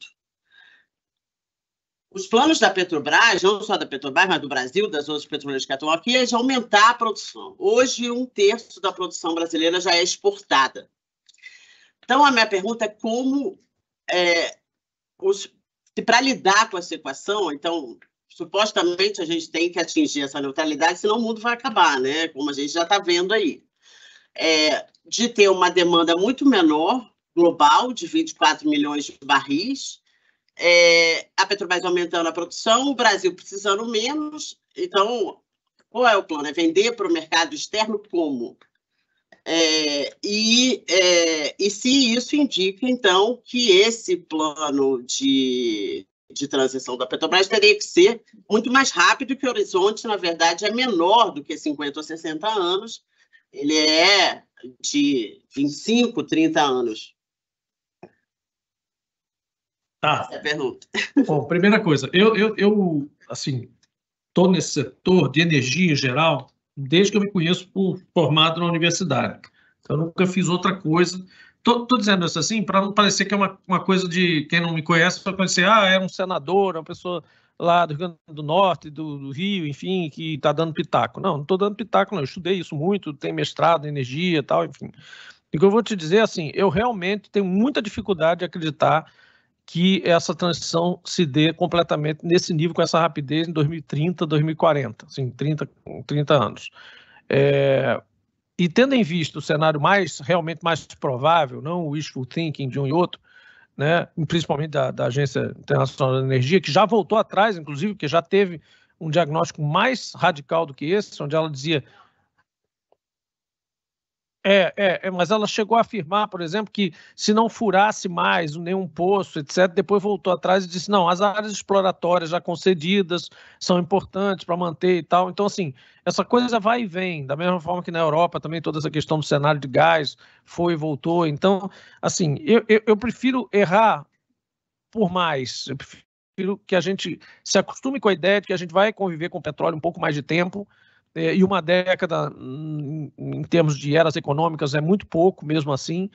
Os planos da Petrobras, não só da Petrobras, mas do Brasil, das outras petroleiras que estão aqui, é de aumentar a produção. Hoje, um terço da produção brasileira já é exportada. Então, a minha pergunta é como, é, para lidar com essa equação, então, supostamente a gente tem que atingir essa neutralidade, senão o mundo vai acabar, né? Como a gente já está vendo aí. É, de ter uma demanda muito menor, global, de 24 milhões de barris, é, a Petrobras aumentando a produção, o Brasil precisando menos. Então, qual é o plano? É vender para o mercado externo como? É, e, é, e se isso indica, então, que esse plano de de transição da Petrobras teria que ser muito mais rápido, que o horizonte, na verdade, é menor do que 50 ou 60 anos, ele é de 25, 30 anos. Tá. Essa é a pergunta. Bom, primeira coisa, eu, eu, eu assim, estou nesse setor de energia em geral desde que eu me conheço por formado na universidade. Então, eu nunca fiz outra coisa Tô, dizendo isso assim para não parecer que é uma, uma coisa de quem não me conhece para conhecer, ah, é um senador, é uma pessoa lá do Rio Grande do Norte, do, do Rio, enfim, que está dando pitaco. Não, não estou dando pitaco, não. Eu estudei isso muito, tenho mestrado em energia tal, enfim. E o que eu vou te dizer assim, eu realmente tenho muita dificuldade de acreditar que essa transição se dê completamente nesse nível, com essa rapidez, em 2030, 2040, assim, 30, 30 anos. É, e tendo em vista o cenário mais realmente mais provável, não o wishful thinking de um e outro, né, principalmente da, da Agência Internacional da Energia, que já voltou atrás, inclusive, porque já teve um diagnóstico mais radical do que esse, onde ela dizia é, é, é, mas ela chegou a afirmar, por exemplo, que se não furasse mais nenhum poço, etc., depois voltou atrás e disse: não, as áreas exploratórias já concedidas são importantes para manter e tal. Então, assim, essa coisa vai e vem, da mesma forma que na Europa também toda essa questão do cenário de gás foi e voltou. Então, assim, eu, eu, eu prefiro errar por mais, eu prefiro que a gente se acostume com a ideia de que a gente vai conviver com o petróleo um pouco mais de tempo é, e uma década hum, em termos de eras econômicas é muito pouco mesmo assim.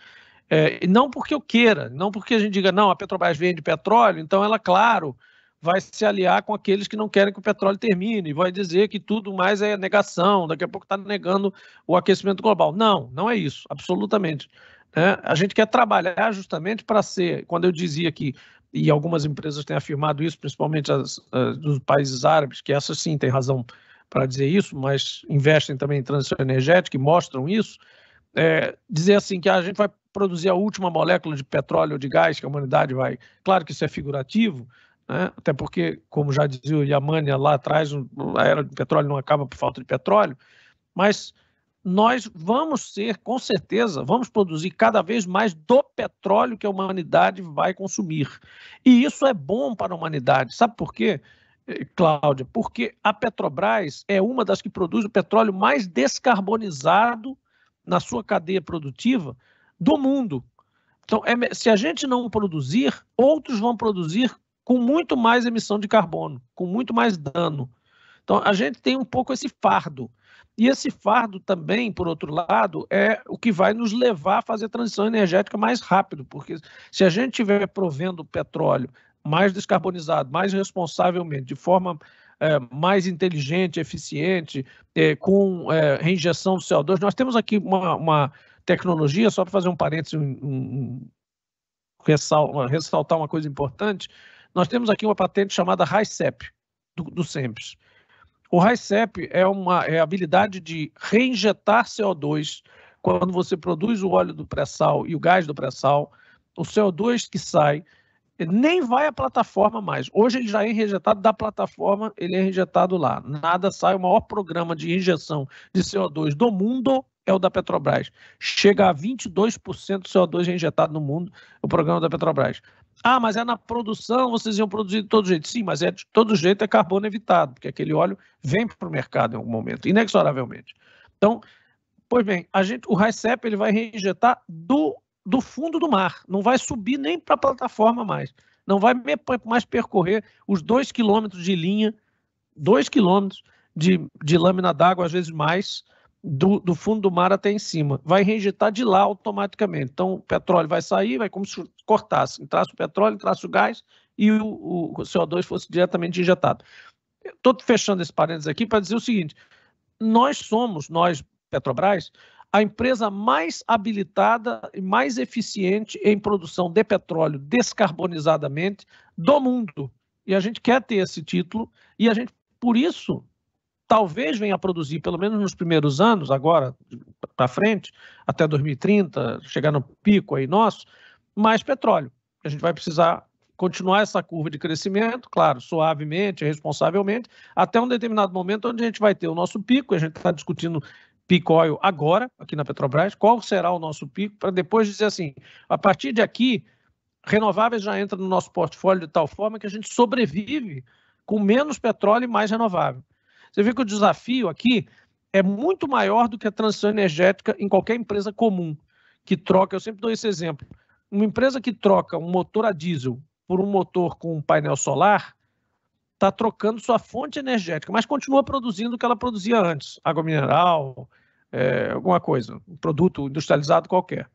É, não porque eu queira, não porque a gente diga, não, a Petrobras vende petróleo, então ela, claro, vai se aliar com aqueles que não querem que o petróleo termine e vai dizer que tudo mais é negação, daqui a pouco está negando o aquecimento global. Não, não é isso, absolutamente. É, a gente quer trabalhar justamente para ser, quando eu dizia que, e algumas empresas têm afirmado isso, principalmente as, as, dos países árabes, que essas sim têm razão para dizer isso, mas investem também em transição energética e mostram isso, é, dizer assim que a gente vai produzir a última molécula de petróleo ou de gás que a humanidade vai. Claro que isso é figurativo, né? até porque, como já dizia o Yamania lá atrás, a era do petróleo não acaba por falta de petróleo, mas nós vamos ser, com certeza, vamos produzir cada vez mais do petróleo que a humanidade vai consumir. E isso é bom para a humanidade. Sabe por quê? Eh, Cláudia, porque a Petrobras é uma das que produz o petróleo mais descarbonizado na sua cadeia produtiva do mundo. Então, é, se a gente não produzir, outros vão produzir com muito mais emissão de carbono, com muito mais dano. Então, a gente tem um pouco esse fardo. E esse fardo também, por outro lado, é o que vai nos levar a fazer a transição energética mais rápido, porque se a gente estiver provendo petróleo mais descarbonizado, mais responsavelmente, de forma é, mais inteligente, eficiente, é, com é, reinjeção do CO2. Nós temos aqui uma, uma tecnologia, só para fazer um parênteses, um, um, ressal, ressaltar uma coisa importante, nós temos aqui uma patente chamada RICEP, do, do O RICEP é, uma, é a habilidade de reinjetar CO2 quando você produz o óleo do pré-sal e o gás do pré-sal, o CO2 que sai nem vai à plataforma mais. Hoje ele já é rejeitado da plataforma, ele é rejeitado lá. Nada sai, o maior programa de injeção de CO2 do mundo é o da Petrobras. Chega a 22% do CO2 injetado no mundo, o programa da Petrobras. Ah, mas é na produção, vocês iam produzir de todo jeito. Sim, mas é de todo jeito é carbono evitado, porque aquele óleo vem para o mercado em algum momento, inexoravelmente. Então, pois bem, a gente, o RICEP ele vai reinjetar do do fundo do mar, não vai subir nem para a plataforma mais, não vai mais percorrer os dois quilômetros de linha, dois quilômetros de, de lâmina d'água, às vezes mais, do, do, fundo do mar até em cima. Vai reinjetar de lá automaticamente. Então, o petróleo vai sair, vai como se cortasse, entrasse o petróleo, entrasse o gás e o, o CO2 fosse diretamente injetado. Estou fechando esse parênteses aqui para dizer o seguinte: nós somos, nós, Petrobras, a empresa mais habilitada e mais eficiente em produção de petróleo descarbonizadamente do mundo. E a gente quer ter esse título e a gente, por isso, talvez venha a produzir, pelo menos nos primeiros anos, agora para frente, até 2030, chegar no pico aí nosso, mais petróleo. A gente vai precisar continuar essa curva de crescimento, claro, suavemente, responsavelmente, até um determinado momento onde a gente vai ter o nosso pico, a gente está discutindo peak oil agora, aqui na Petrobras, qual será o nosso pico, para depois dizer assim, a partir de aqui, renováveis já entra no nosso portfólio de tal forma que a gente sobrevive com menos petróleo e mais renovável. Você vê que o desafio aqui é muito maior do que a transição energética em qualquer empresa comum que troca, eu sempre dou esse exemplo, uma empresa que troca um motor a diesel por um motor com um painel solar, está trocando sua fonte energética, mas continua produzindo o que ela produzia antes, água mineral, é, alguma coisa, um produto industrializado qualquer.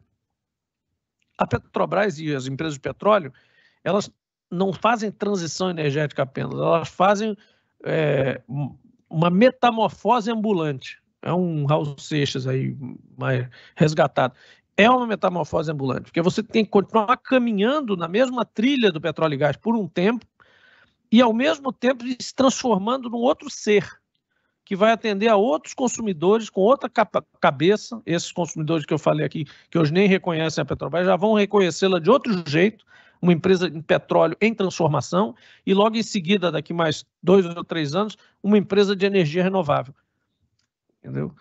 A Petrobras e as empresas de petróleo, elas não fazem transição energética apenas, elas fazem é, uma metamorfose ambulante. É um Raul Seixas aí mais resgatado. É uma metamorfose ambulante, porque você tem que continuar caminhando na mesma trilha do petróleo e gás por um tempo, e, ao mesmo tempo, se transformando num outro ser que vai atender a outros consumidores com outra capa, cabeça. Esses consumidores que eu falei aqui, que hoje nem reconhecem a Petrobras, já vão reconhecê-la de outro jeito, uma empresa de petróleo em transformação, e logo em seguida, daqui mais dois ou três anos, uma empresa de energia renovável. Entendeu?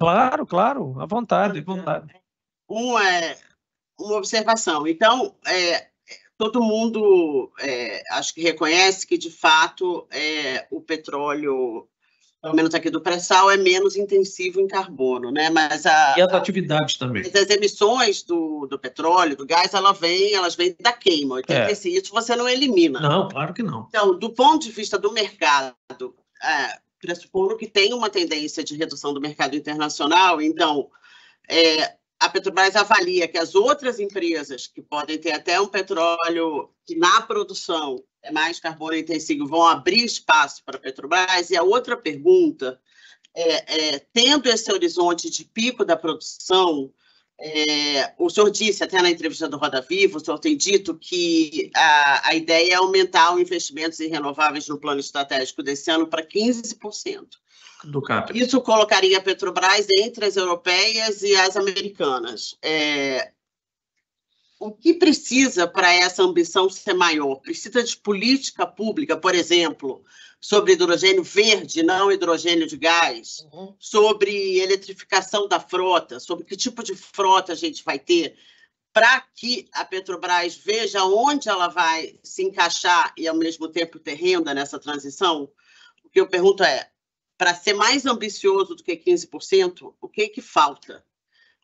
Claro, claro, à vontade, à vontade. Uma, é uma observação. Então, é, todo mundo é, acho que reconhece que de fato é, o petróleo pelo menos aqui do pré-sal é menos intensivo em carbono, né? Mas a, e as atividades também. As emissões do, do petróleo, do gás, ela vem, elas vêm da queima. Então, é. isso você não elimina. Não, claro que não. Então, do ponto de vista do mercado, é, pressupondo que tem uma tendência de redução do mercado internacional, então é, a Petrobras avalia que as outras empresas, que podem ter até um petróleo que na produção é mais carbono intensivo, vão abrir espaço para a Petrobras? E a outra pergunta é, é tendo esse horizonte de pico da produção, é, o senhor disse até na entrevista do Roda Viva, o senhor tem dito que a, a ideia é aumentar os investimentos em renováveis no plano estratégico desse ano para 15% do CAP. Isso colocaria a Petrobras entre as europeias e as americanas. É, o que precisa para essa ambição ser maior? Precisa de política pública, por exemplo, sobre hidrogênio verde, não hidrogênio de gás, uhum. sobre eletrificação da frota, sobre que tipo de frota a gente vai ter, para que a Petrobras veja onde ela vai se encaixar e, ao mesmo tempo, ter renda nessa transição? O que eu pergunto é: para ser mais ambicioso do que 15%, o que, que falta?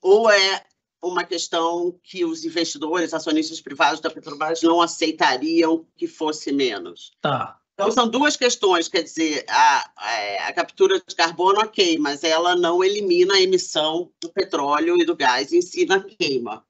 Ou é uma questão que os investidores, acionistas privados da Petrobras não aceitariam que fosse menos? Tá. Então, são duas questões, quer dizer, a, a, captura de carbono, ok, mas ela não elimina a emissão do petróleo e do gás em si na queima,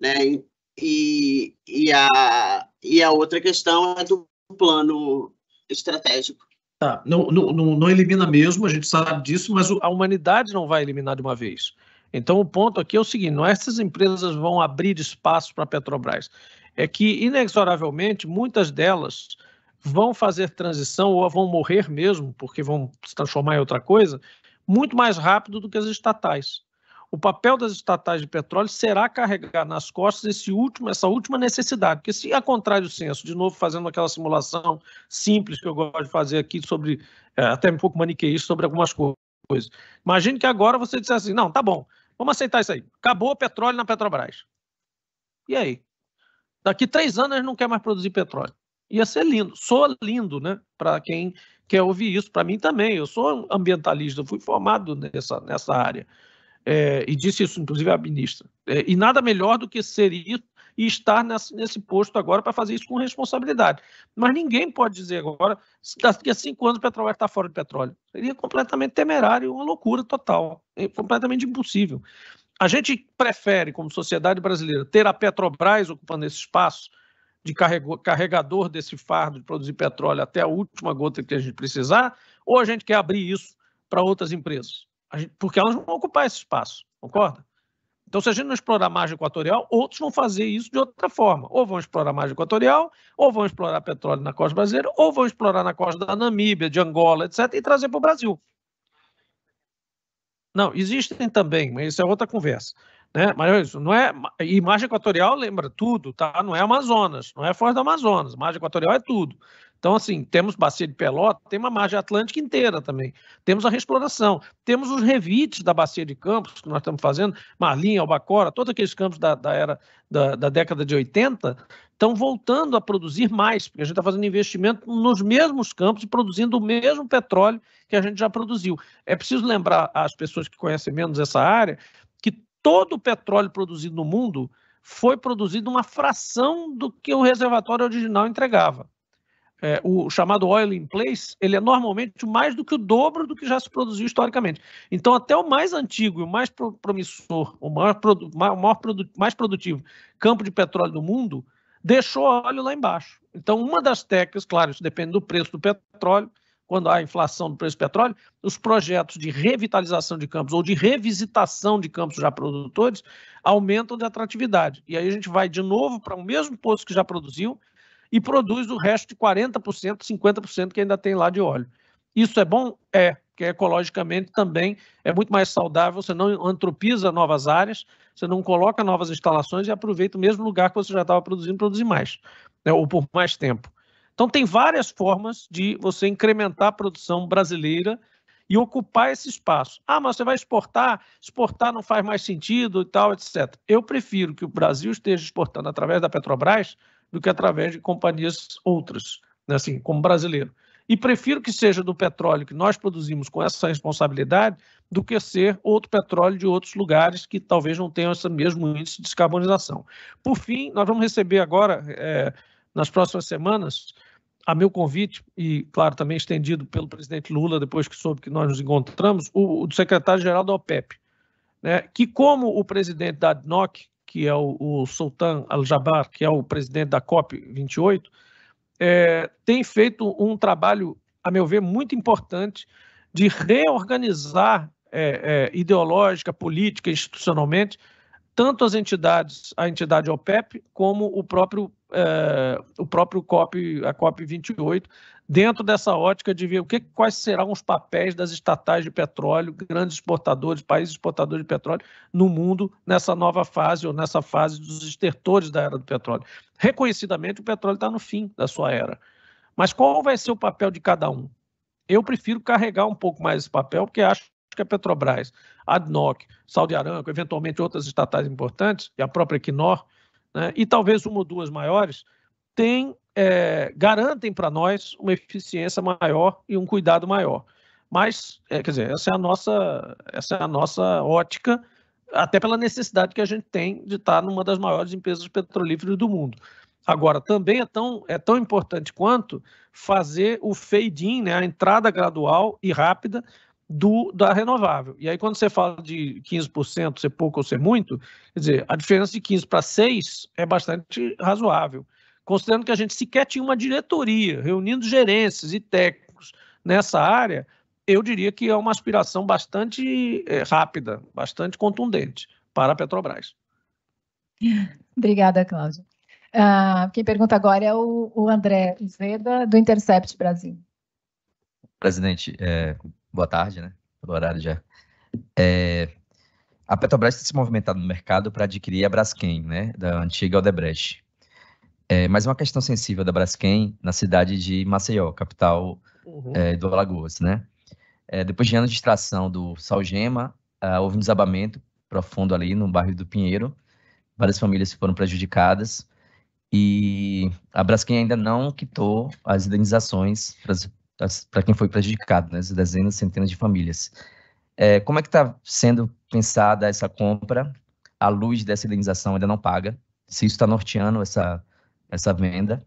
né? E, e, a, e a outra questão é do plano estratégico Tá, não, não, não, elimina mesmo, a gente sabe disso, mas o... a humanidade não vai eliminar de uma vez. Então, o ponto aqui é o seguinte: não é essas empresas vão abrir espaço para a Petrobras, é que, inexoravelmente, muitas delas vão fazer transição ou vão morrer mesmo, porque vão se transformar em outra coisa, muito mais rápido do que as estatais o papel das estatais de petróleo será carregar nas costas esse último, essa última necessidade. Porque se, a contrário do senso, de novo fazendo aquela simulação simples que eu gosto de fazer aqui sobre, é, até um pouco maniqueísta, sobre algumas coisas. Imagine que agora você dissesse assim, não, tá bom, vamos aceitar isso aí. Acabou o petróleo na Petrobras. E aí? Daqui três anos não quer mais produzir petróleo. Ia ser lindo, sou lindo, né? Para quem quer ouvir isso, para mim também. Eu sou ambientalista, fui formado nessa, nessa área. É, e disse isso, inclusive, a ministra. É, e nada melhor do que ser isso e estar nesse, nesse posto agora para fazer isso com responsabilidade. Mas ninguém pode dizer agora, daqui a cinco anos o Petrobras está fora de petróleo. Seria completamente temerário, uma loucura total, é completamente impossível. A gente prefere, como sociedade brasileira, ter a Petrobras ocupando esse espaço de carregador desse fardo de produzir petróleo até a última gota que a gente precisar, ou a gente quer abrir isso para outras empresas? porque elas vão ocupar esse espaço, concorda? Então, se a gente não explorar a margem equatorial, outros vão fazer isso de outra forma. Ou vão explorar a margem equatorial, ou vão explorar petróleo na costa brasileira, ou vão explorar na costa da Namíbia, de Angola, etc., e trazer para o Brasil. Não, existem também, mas isso é outra conversa. Né? Mas é isso não é. E margem equatorial, lembra, tudo, tá? Não é Amazonas, não é fora do Amazonas. Margem equatorial é tudo. Então, assim, temos bacia de Pelota, tem uma margem atlântica inteira também. Temos a reexploração, temos os revites da bacia de Campos, que nós estamos fazendo, Marlim, Albacora, todos aqueles campos da, da era da, da década de 80, estão voltando a produzir mais, porque a gente está fazendo investimento nos mesmos campos e produzindo o mesmo petróleo que a gente já produziu. É preciso lembrar às pessoas que conhecem menos essa área que todo o petróleo produzido no mundo foi produzido uma fração do que o reservatório original entregava é, o chamado oil in place, ele é normalmente mais do que o dobro do que já se produziu historicamente. Então, até o mais antigo e o mais promissor, o maior, o maior mais produtivo campo de petróleo do mundo, deixou óleo lá embaixo. Então, uma das técnicas, claro, isso depende do preço do petróleo, quando há inflação do preço do petróleo, os projetos de revitalização de campos ou de revisitação de campos já produtores aumentam de atratividade. E aí a gente vai de novo para o mesmo poço que já produziu e produz o resto de 40%, 50% que ainda tem lá de óleo. Isso é bom? É, que ecologicamente também é muito mais saudável, você não antropiza novas áreas, você não coloca novas instalações e aproveita o mesmo lugar que você já estava produzindo, produzir mais, né, ou por mais tempo. Então, tem várias formas de você incrementar a produção brasileira e ocupar esse espaço. Ah, mas você vai exportar? Exportar não faz mais sentido e tal, etc. Eu prefiro que o Brasil esteja exportando através da Petrobras do que através de companhias outras, né, assim, como brasileiro. E prefiro que seja do petróleo que nós produzimos com essa responsabilidade do que ser outro petróleo de outros lugares que talvez não tenham esse mesmo índice de descarbonização. Por fim, nós vamos receber agora, é, nas próximas semanas, a meu convite, e claro, também estendido pelo presidente Lula, depois que soube que nós nos encontramos, o, o secretário-geral da OPEP, né, que como o presidente da ADNOC, que é o, o Sultan Al-Jabbar, que é o presidente da COP28, é, tem feito um trabalho, a meu ver, muito importante de reorganizar é, é, ideológica, política, institucionalmente, tanto as entidades, a entidade OPEP, como o próprio é, o próprio COP, a COP 28, dentro dessa ótica de ver o que, quais serão os papéis das estatais de petróleo, grandes exportadores, países exportadores de petróleo no mundo nessa nova fase ou nessa fase dos estertores da era do petróleo. Reconhecidamente, o petróleo está no fim da sua era. Mas qual vai ser o papel de cada um? Eu prefiro carregar um pouco mais esse papel, porque acho que a Petrobras, a ADNOC, Saudi Aramco, eventualmente outras estatais importantes, e a própria Equinor, né, e talvez uma ou duas maiores, tem, é, garantem para nós uma eficiência maior e um cuidado maior. Mas, é, quer dizer, essa é a nossa, essa é a nossa ótica, até pela necessidade que a gente tem de estar numa das maiores empresas petrolíferas do mundo. Agora, também é tão, é tão importante quanto fazer o fade-in, né, a entrada gradual e rápida do, da renovável. E aí, quando você fala de 15%, ser pouco ou ser muito, quer dizer, a diferença de 15 para 6 é bastante razoável, considerando que a gente sequer tinha uma diretoria, reunindo gerências e técnicos nessa área, eu diria que é uma aspiração bastante é, rápida, bastante contundente para a Petrobras. Obrigada, Cláudio ah, quem pergunta agora é o, o André Zeda, do Intercept Brasil. Presidente, é, boa tarde, né? Pelo horário já. É, a Petrobras tem se movimentado no mercado para adquirir a Braskem, né? Da antiga Odebrecht. É, mas uma questão sensível da Braskem na cidade de Maceió, capital uhum. é, do Alagoas, né? É, depois de anos de extração do Salgema, ah, houve um desabamento profundo ali no bairro do Pinheiro. Várias famílias foram prejudicadas e a Braskem ainda não quitou as indenizações para quem foi prejudicado, né, as dezenas, centenas de famílias. É, como é que está sendo pensada essa compra à luz dessa indenização ainda não paga? Se isso está norteando essa, essa venda?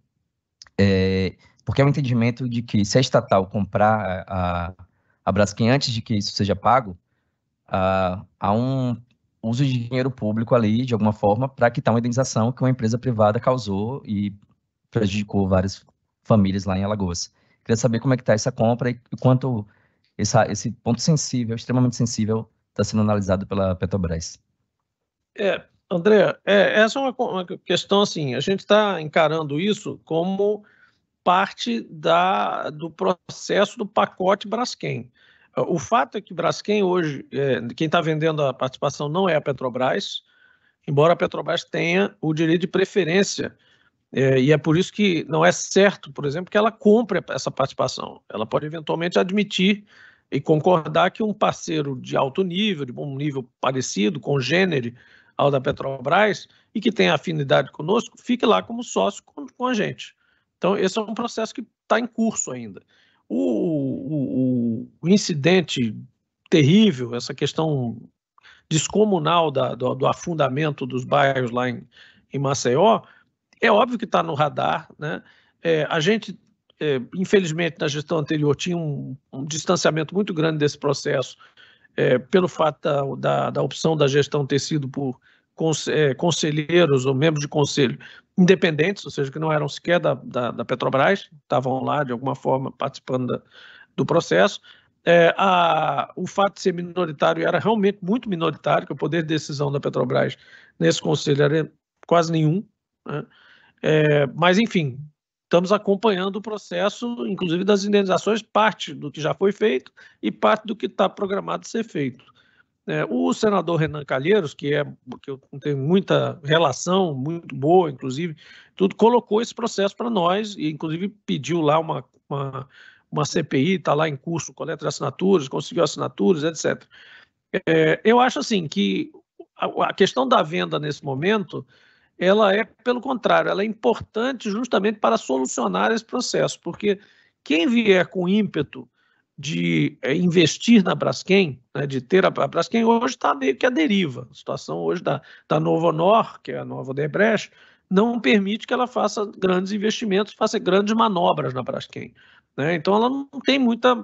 É, porque é um entendimento de que se a é estatal comprar a, a Braskem antes de que isso seja pago, a, há um uso de dinheiro público ali, de alguma forma, para quitar uma indenização que uma empresa privada causou e prejudicou várias famílias lá em Alagoas. Queria saber como é que está essa compra e quanto essa, esse ponto sensível, extremamente sensível, está sendo analisado pela Petrobras. É, André, é, essa é uma, uma questão assim, a gente está encarando isso como parte da, do processo do pacote Braskem. O fato é que Braskem hoje, é, quem está vendendo a participação não é a Petrobras, embora a Petrobras tenha o direito de preferência é, e é por isso que não é certo, por exemplo, que ela compre essa participação. Ela pode eventualmente admitir e concordar que um parceiro de alto nível, de bom nível parecido, congênere ao da Petrobras e que tem afinidade conosco, fique lá como sócio com, com a gente. Então, esse é um processo que está em curso ainda. O, o, o, incidente terrível, essa questão descomunal da, do, do, afundamento dos bairros lá em, em Maceió, é óbvio que está no radar, né? É, a gente, é, infelizmente, na gestão anterior tinha um, um distanciamento muito grande desse processo, é, pelo fato da, da, da, opção da gestão ter sido por é, conselheiros ou membros de conselho independentes, ou seja, que não eram sequer da, da, da Petrobras, estavam lá de alguma forma participando da, do processo. É, a, o fato de ser minoritário era realmente muito minoritário, que o poder de decisão da Petrobras nesse conselho era quase nenhum. Né? É, mas, enfim, estamos acompanhando o processo, inclusive das indenizações, parte do que já foi feito e parte do que está programado ser feito. É, o senador Renan Calheiros, que é que eu tenho muita relação, muito boa, inclusive, tudo, colocou esse processo para nós e, inclusive, pediu lá uma, uma, uma CPI, está lá em curso, coleta de assinaturas, conseguiu assinaturas, etc. É, eu acho assim que a, a questão da venda nesse momento ela é, pelo contrário, ela é importante justamente para solucionar esse processo, porque quem vier com ímpeto de é, investir na Braskem, né, de ter a, a Braskem, hoje está meio que à deriva. A situação hoje da, da Novo Nor, que é a nova Debreche não permite que ela faça grandes investimentos, faça grandes manobras na Braskem. Né? Então ela não tem muita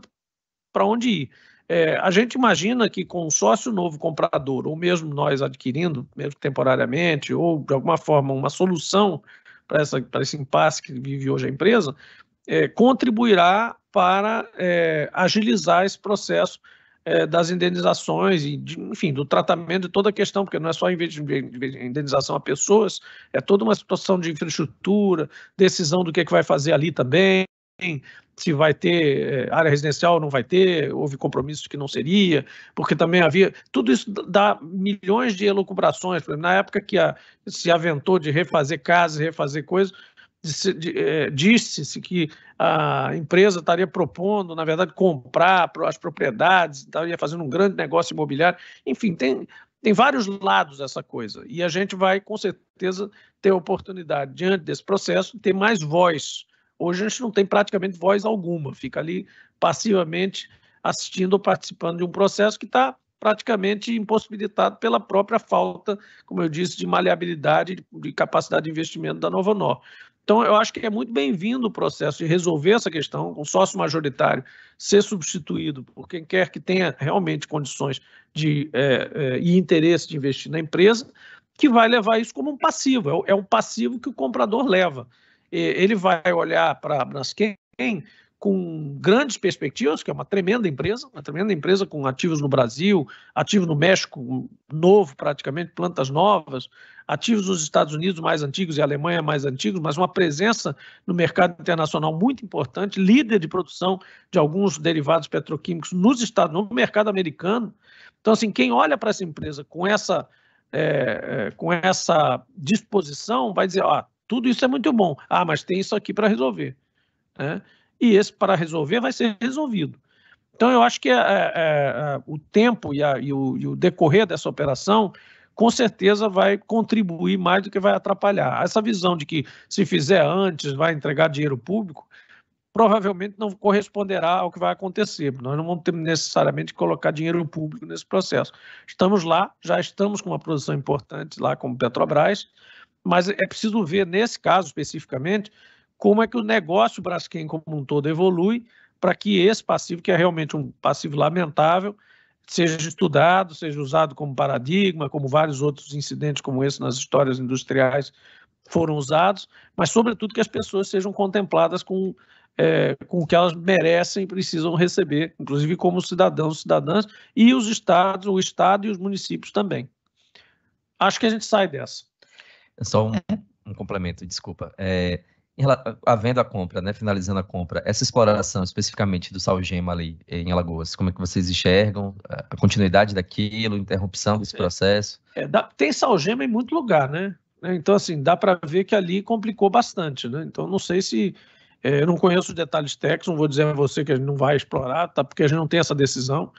para onde ir. É, a gente imagina que com um sócio novo comprador, ou mesmo nós adquirindo, mesmo temporariamente, ou de alguma forma uma solução para esse impasse que vive hoje a empresa, é, contribuirá para é, agilizar esse processo é, das indenizações e, de, enfim, do tratamento de toda a questão, porque não é só indenização a pessoas, é toda uma situação de infraestrutura, decisão do que, é que vai fazer ali também, se vai ter eh, área residencial, não vai ter, houve compromissos que não seria, porque também havia. Tudo isso dá milhões de elucubrações. Na época que a, se aventou de refazer casas, refazer coisas, eh, disse-se que a empresa estaria propondo, na verdade, comprar as propriedades, estaria fazendo um grande negócio imobiliário. Enfim, tem, tem vários lados essa coisa. E a gente vai, com certeza, ter a oportunidade, diante desse processo, ter mais voz Hoje a gente não tem praticamente voz alguma, fica ali passivamente assistindo ou participando de um processo que está praticamente impossibilitado pela própria falta, como eu disse, de maleabilidade, de capacidade de investimento da Novonor. Então, eu acho que é muito bem-vindo o processo de resolver essa questão, com um sócio majoritário ser substituído por quem quer que tenha realmente condições de, é, é, e interesse de investir na empresa, que vai levar isso como um passivo, é um é passivo que o comprador leva ele vai olhar para a Braskem com grandes perspectivas, que é uma tremenda empresa, uma tremenda empresa com ativos no Brasil, ativo no México novo praticamente, plantas novas, ativos nos Estados Unidos mais antigos e Alemanha mais antigos, mas uma presença no mercado internacional muito importante, líder de produção de alguns derivados petroquímicos nos Estados, no mercado americano. Então, assim, quem olha para essa empresa com essa é, com essa disposição vai dizer, ó, tudo isso é muito bom. Ah, mas tem isso aqui para resolver. Né? E esse para resolver vai ser resolvido. Então, eu acho que é, é, é, é, o tempo e, a, e, o, e o decorrer dessa operação com certeza vai contribuir mais do que vai atrapalhar. Essa visão de que se fizer antes vai entregar dinheiro público, provavelmente não corresponderá ao que vai acontecer. Nós não vamos ter necessariamente colocar dinheiro público nesse processo. Estamos lá, já estamos com uma produção importante lá como Petrobras, mas é preciso ver, nesse caso especificamente, como é que o negócio Braskem como um todo evolui para que esse passivo, que é realmente um passivo lamentável, seja estudado, seja usado como paradigma, como vários outros incidentes como esse nas histórias industriais foram usados, mas sobretudo que as pessoas sejam contempladas com, é, com o que elas merecem e precisam receber, inclusive como cidadãos, cidadãs, e os estados, o estado e os municípios também. Acho que a gente sai dessa. Só um, é. um complemento, desculpa. É, a venda, a compra, né, finalizando a compra, essa exploração especificamente do salgema ali eh, em Alagoas, como é que vocês enxergam a continuidade daquilo, interrupção desse é. processo? É, dá, tem salgema em muito lugar, né? É, então, assim, dá para ver que ali complicou bastante, né? Então, não sei se... É, eu não conheço os detalhes técnicos, não vou dizer a você que a gente não vai explorar, tá? porque a gente não tem essa decisão,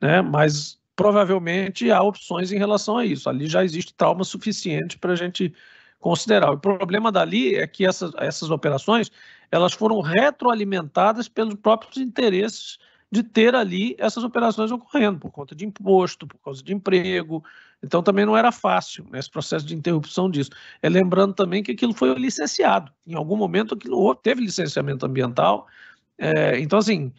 né? Mas provavelmente há opções em relação a isso. Ali já existe trauma suficiente para a gente considerar. O problema dali é que essas, essas operações elas foram retroalimentadas pelos próprios interesses de ter ali essas operações ocorrendo, por conta de imposto, por causa de emprego. Então também não era fácil né, esse processo de interrupção disso. É lembrando também que aquilo foi licenciado. Em algum momento aquilo teve licenciamento ambiental. É, então, assim,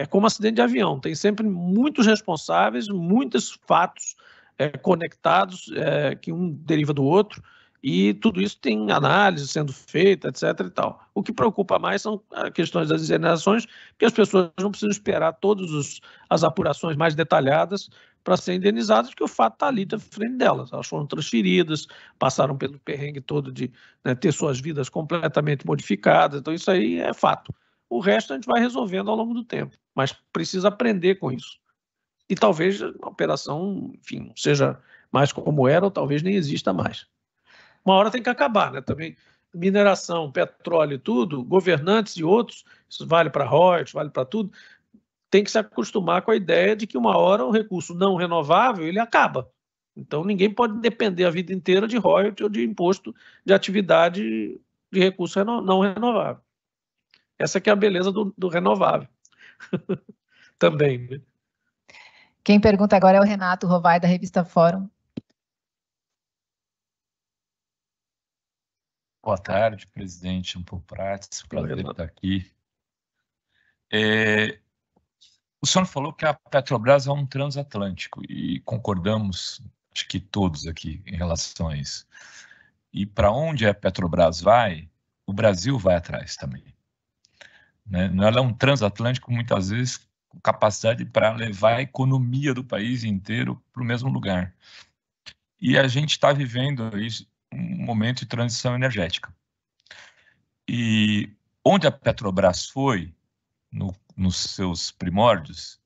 é como acidente de avião, tem sempre muitos responsáveis, muitos fatos é, conectados, é, que um deriva do outro, e tudo isso tem análise sendo feita, etc. E tal. O que preocupa mais são as ah, questões das exonerações, que as pessoas não precisam esperar todas as apurações mais detalhadas para serem indenizadas, porque o fato está ali na tá frente delas. Elas foram transferidas, passaram pelo perrengue todo de né, ter suas vidas completamente modificadas. Então, isso aí é fato. O resto a gente vai resolvendo ao longo do tempo, mas precisa aprender com isso. E talvez a operação, enfim, seja mais como era ou talvez nem exista mais. Uma hora tem que acabar, né? Também mineração, petróleo e tudo, governantes e outros, isso vale para Reuters, vale para tudo, tem que se acostumar com a ideia de que uma hora o recurso não renovável ele acaba. Então ninguém pode depender a vida inteira de royalties ou de imposto de atividade de recurso não renovável. Essa que é a beleza do, do renovável. Também. Né? Quem pergunta agora é o Renato Rovai, da revista Fórum. Boa tarde, presidente Amplo Prates. Prazer estar aqui. É, o senhor falou que a Petrobras é um transatlântico e concordamos, acho que todos aqui, em relação a isso. E para onde a Petrobras vai, o Brasil vai atrás também. Né? Ela é um transatlântico, muitas vezes, com capacidade para levar a economia do país inteiro para o mesmo lugar. E a gente está vivendo isso, um momento de transição energética. E onde a Petrobras foi, no, nos seus primórdios,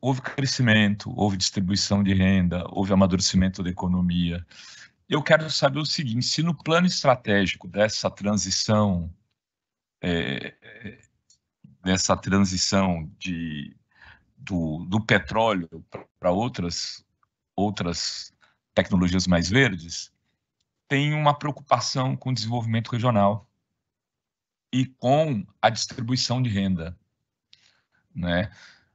houve crescimento, houve distribuição de renda, houve amadurecimento da economia. Eu quero saber o seguinte: se no plano estratégico dessa transição é, dessa transição de, do, do petróleo para outras, outras tecnologias mais verdes, tem uma preocupação com o desenvolvimento regional e com a distribuição de renda. Né?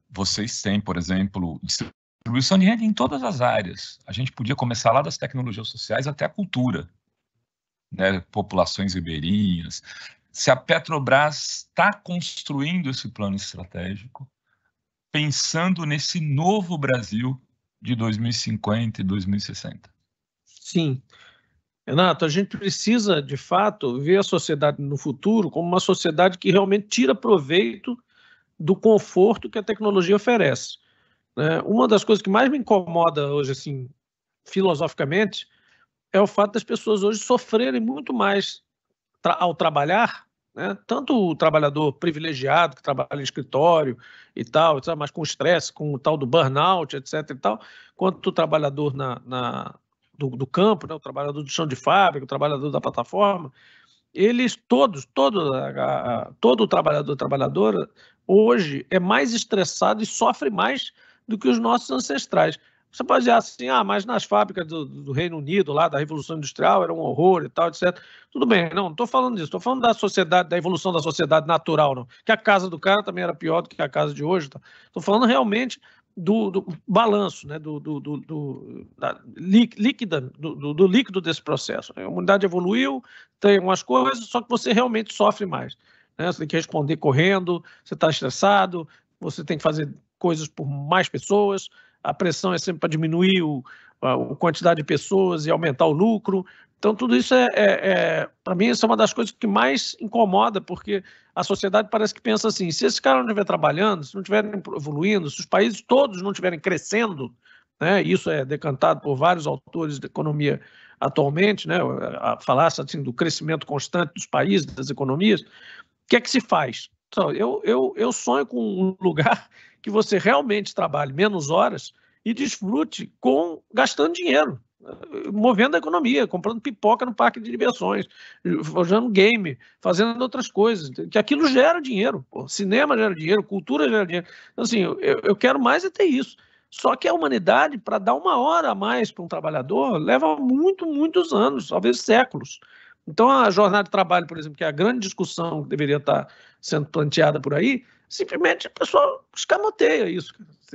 Vocês têm, por exemplo, distribuição de renda em todas as áreas. A gente podia começar lá das tecnologias sociais até a cultura. Né? Populações ribeirinhas, se a Petrobras está construindo esse plano estratégico, pensando nesse novo Brasil de 2050 e 2060. Sim. Renato, a gente precisa, de fato, ver a sociedade no futuro como uma sociedade que realmente tira proveito do conforto que a tecnologia oferece. Né? Uma das coisas que mais me incomoda hoje, assim, filosoficamente, é o fato das pessoas hoje sofrerem muito mais tra ao trabalhar, né, tanto o trabalhador privilegiado que trabalha em escritório e tal, mas com estresse, com o tal do burnout, etc. e tal, quanto o trabalhador na, na do, do, campo, né, o trabalhador do chão de fábrica, o trabalhador da plataforma, eles todos, todo, todo o trabalhador trabalhadora hoje é mais estressado e sofre mais do que os nossos ancestrais. Você pode dizer assim, ah, mas nas fábricas do, do, Reino Unido, lá da Revolução Industrial, era um horror e tal, etc. Tudo bem, não, não estou falando disso, estou falando da sociedade, da evolução da sociedade natural, não. Que a casa do cara também era pior do que a casa de hoje. Estou tá? falando realmente do, do, balanço, né, do, do, do da líquida, do, do, líquido desse processo. Né? A humanidade evoluiu, tem algumas coisas, só que você realmente sofre mais. Né? Você tem que responder correndo, você está estressado, você tem que fazer coisas por mais pessoas, a pressão é sempre para diminuir o, a, a, quantidade de pessoas e aumentar o lucro. Então, tudo isso é, é, é para mim, isso é uma das coisas que mais incomoda, porque a sociedade parece que pensa assim: se esse cara não estiver trabalhando, se não estiver evoluindo, se os países todos não estiverem crescendo, né, isso é decantado por vários autores da economia atualmente, né, a falácia assim, do crescimento constante dos países, das economias, o que é que se faz? Então, eu, eu, eu sonho com um lugar que você realmente trabalhe menos horas e desfrute com gastando dinheiro, movendo a economia, comprando pipoca no parque de diversões, jogando game, fazendo outras coisas, que aquilo gera dinheiro, pô. cinema gera dinheiro, cultura gera dinheiro. Então, assim, eu, eu quero mais até isso. Só que a humanidade, para dar uma hora a mais para um trabalhador, leva muito, muitos anos, talvez séculos. Então, a jornada de trabalho, por exemplo, que é a grande discussão que deveria estar sendo planteada por aí, simplesmente o pessoal escamoteia isso.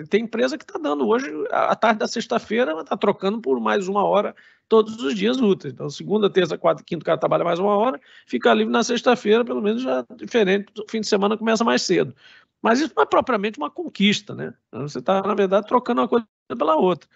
Tem empresa que está dando hoje, a tarde da sexta-feira, está trocando por mais uma hora todos os dias úteis. Então, segunda, terça, quarta, quinta, o cara trabalha mais uma hora, fica livre na sexta-feira, pelo menos já diferente, o fim de semana começa mais cedo. Mas isso não é propriamente uma conquista, né? Você está, na verdade, trocando uma coisa pela outra.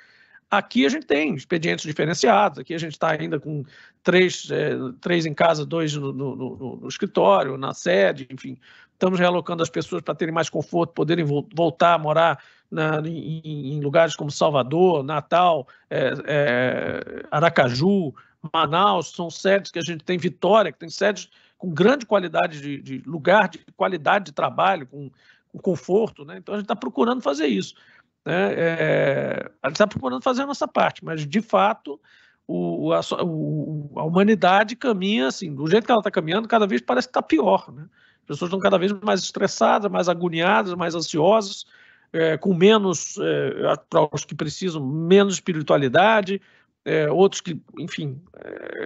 Aqui a gente tem expedientes diferenciados, aqui a gente está ainda com três, é, três em casa, dois no, no, no, no, escritório, na sede, enfim. Estamos realocando as pessoas para terem mais conforto, poderem vo voltar a morar na, em, em, lugares como Salvador, Natal, é, é, Aracaju, Manaus, são sedes que a gente tem, Vitória, que tem sedes com grande qualidade de, de lugar, de qualidade de trabalho, com, com conforto, né? Então a gente está procurando fazer isso. Né? É, a gente está procurando fazer a nossa parte, mas de fato o, a, o, a, humanidade caminha assim, do jeito que ela está caminhando, cada vez parece que está pior. Né? As pessoas estão cada vez mais estressadas, mais agoniadas, mais ansiosas, é, com menos, é, eh, para os que precisam, menos espiritualidade, é, outros que, enfim,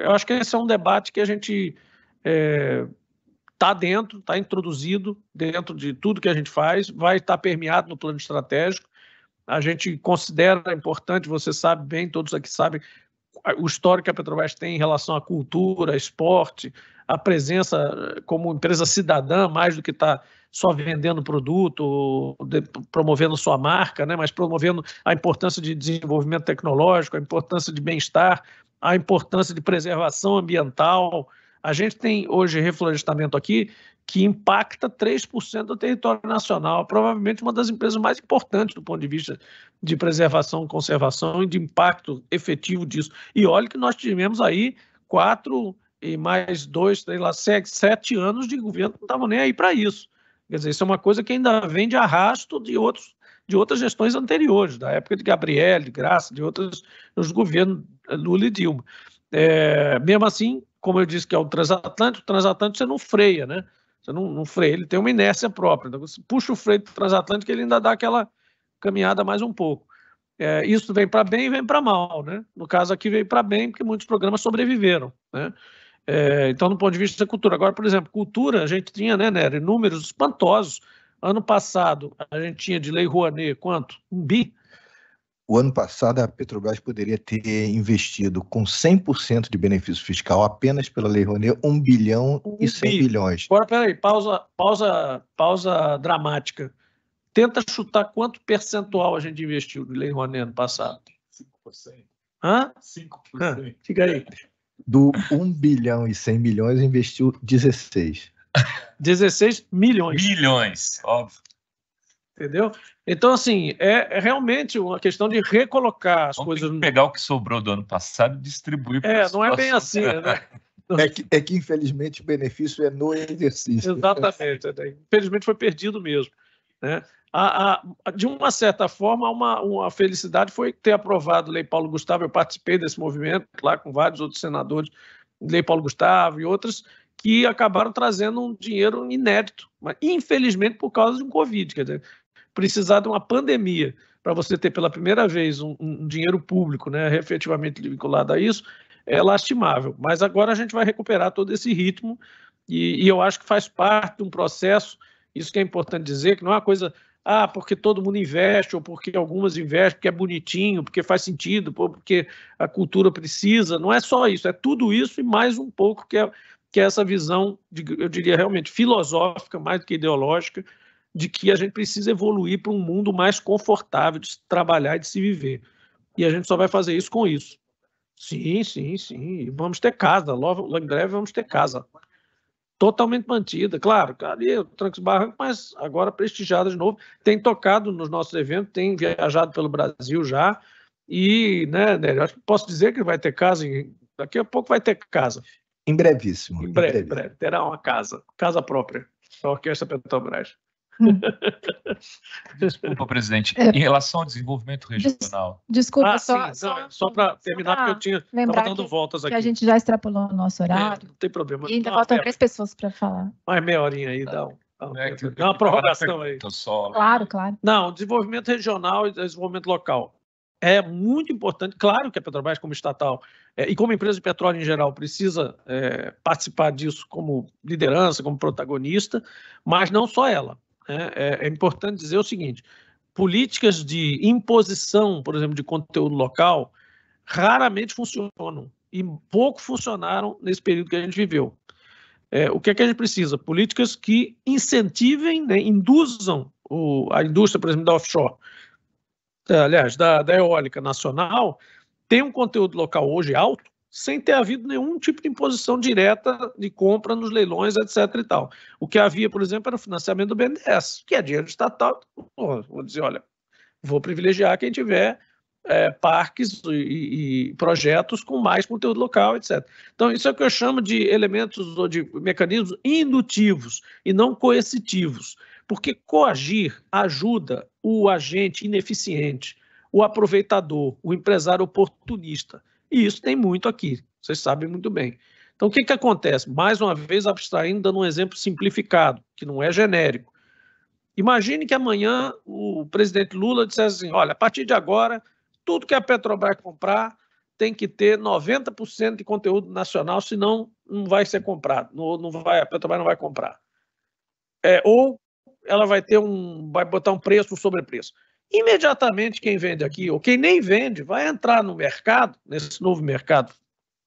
eu acho que esse é um debate que a gente está dentro, está introduzido dentro de tudo que a gente faz, vai estar tá permeado no plano estratégico, a gente considera importante, você sabe bem, todos aqui sabem, o histórico que a Petrobras tem em relação à cultura, esporte, a presença eh, como empresa cidadã, mais do que está só vendendo produto, de, promovendo sua marca, né, mas promovendo a importância de desenvolvimento tecnológico, a importância de bem-estar, a importância de preservação ambiental. A gente tem hoje reflorestamento aqui que impacta 3% do território nacional, provavelmente uma das empresas mais importantes do ponto de vista de preservação, conservação e de impacto efetivo disso. E olha que nós tivemos aí quatro e mais dois, sei lá, sete, sete anos de governo que não estavam nem aí para isso. Quer dizer, isso é uma coisa que ainda vem de arrasto de outros de outras gestões anteriores, da época de Gabriel, de Graça, de outros os governos eh, Lula e Dilma. É, mesmo assim, como eu disse que é o transatlântico, o transatlântico você não freia, né? Você não, não freia, ele tem uma inércia própria. Então, você puxa o freio transatlântico, ele ainda dá aquela caminhada mais um pouco. É, isso vem para bem e vem para mal, né? No caso aqui veio para bem, porque muitos programas sobreviveram, né? É, então, do ponto de vista da cultura. Agora, por exemplo, cultura, a gente tinha, né, Nery, números espantosos. Ano passado, a gente tinha de Lei Rouanet, quanto? Um bi o ano passado a Petrobras poderia ter investido com 100% de benefício fiscal apenas pela Lei Rouanet 1 bilhão um e 100 bi. bilhões. Agora, peraí, pausa, pausa, pausa dramática. Tenta chutar quanto percentual a gente investiu de Lei Rouanet ano passado. 5%. Hã? 5%. Hã? Fica aí. Do 1 bilhão e 100 milhões, investiu 16. 16 milhões. Milhões, óbvio entendeu? Então, assim, é, é, realmente uma questão de recolocar as coisas. Tem que pegar o que sobrou do ano passado e distribuir para É, não é bem assim, né? É que, é que, infelizmente, o benefício é no exercício. Exatamente. Né? Infelizmente, foi perdido mesmo. Né? A, a, de uma certa forma, uma, uma felicidade foi ter aprovado a Lei Paulo Gustavo. Eu participei desse movimento lá com vários outros senadores, Lei Paulo Gustavo e outros, que acabaram trazendo um dinheiro inédito, mas infelizmente por causa de um Covid. Quer dizer, precisar de uma pandemia para você ter pela primeira vez um, um, dinheiro público né, efetivamente vinculado a isso, é lastimável. Mas agora a gente vai recuperar todo esse ritmo e, e eu acho que faz parte de um processo, isso que é importante dizer, que não é uma coisa, ah, porque todo mundo investe, ou porque algumas investem, porque é bonitinho, porque faz sentido, porque a cultura precisa. Não é só isso, é tudo isso e mais um pouco que é, que é essa visão, de, eu diria realmente filosófica, mais do que ideológica, de que a gente precisa evoluir para um mundo mais confortável de se trabalhar e de se viver. E a gente só vai fazer isso com isso. Sim, sim, sim. Vamos ter casa. Logo, logo em breve vamos ter casa. Totalmente mantida, claro, ali, Trancos Barranco, mas agora prestigiada de novo. Tem tocado nos nossos eventos, tem viajado pelo Brasil já. E, né, Nélio, acho que posso dizer que vai ter casa, em, daqui a pouco vai ter casa. Em brevíssimo. Em breve, em breve. breve. Terá uma casa, casa própria, a Orquestra Petrobras. Desculpa, presidente. É. Em relação ao desenvolvimento regional. desculpa, ah, só, só, é para terminar, porque eu tinha lembrar dando que, voltas aqui. Que a gente já extrapolou o nosso é, horário. É, não tem problema. E ainda faltam três pessoas para falar. Mais meia horinha aí, dá um. dá uma prorrogação aí. Só, Claro, claro. Não, desenvolvimento regional e desenvolvimento local. É muito importante, claro que a Petrobras, como estatal é, e como empresa de petróleo em geral, precisa é, participar disso como liderança, como protagonista, mas não só ela. Né? É, é importante dizer o seguinte: políticas de imposição, por exemplo, de conteúdo local, raramente funcionam e pouco funcionaram nesse período que a gente viveu. É, o que é que a gente precisa? Políticas que incentivem, né, induzam o, a indústria, por exemplo, da offshore, aliás, da, da eólica nacional, tem um conteúdo local hoje alto, sem ter havido nenhum tipo de imposição direta de compra nos leilões, etc. e tal. O que havia, por exemplo, era o financiamento do BNDES, que é dinheiro estatal. Vou dizer, olha, vou privilegiar quem tiver é, parques e, e, projetos com mais conteúdo local, etc. Então, isso é o que eu chamo de elementos ou de mecanismos indutivos e não coercitivos, porque coagir ajuda o agente ineficiente, o aproveitador, o empresário oportunista. E isso tem muito aqui, vocês sabem muito bem. Então, o que, que acontece? Mais uma vez, abstraindo, dando um exemplo simplificado, que não é genérico. Imagine que amanhã o presidente Lula dissesse assim: olha, a partir de agora, tudo que a Petrobras comprar tem que ter 90% de conteúdo nacional, senão não vai ser comprado, não, não vai, a Petrobras não vai comprar. É, ou ela vai ter um, vai botar um preço, um sobrepreço imediatamente quem vende aqui, ou quem nem vende, vai entrar no mercado, nesse novo mercado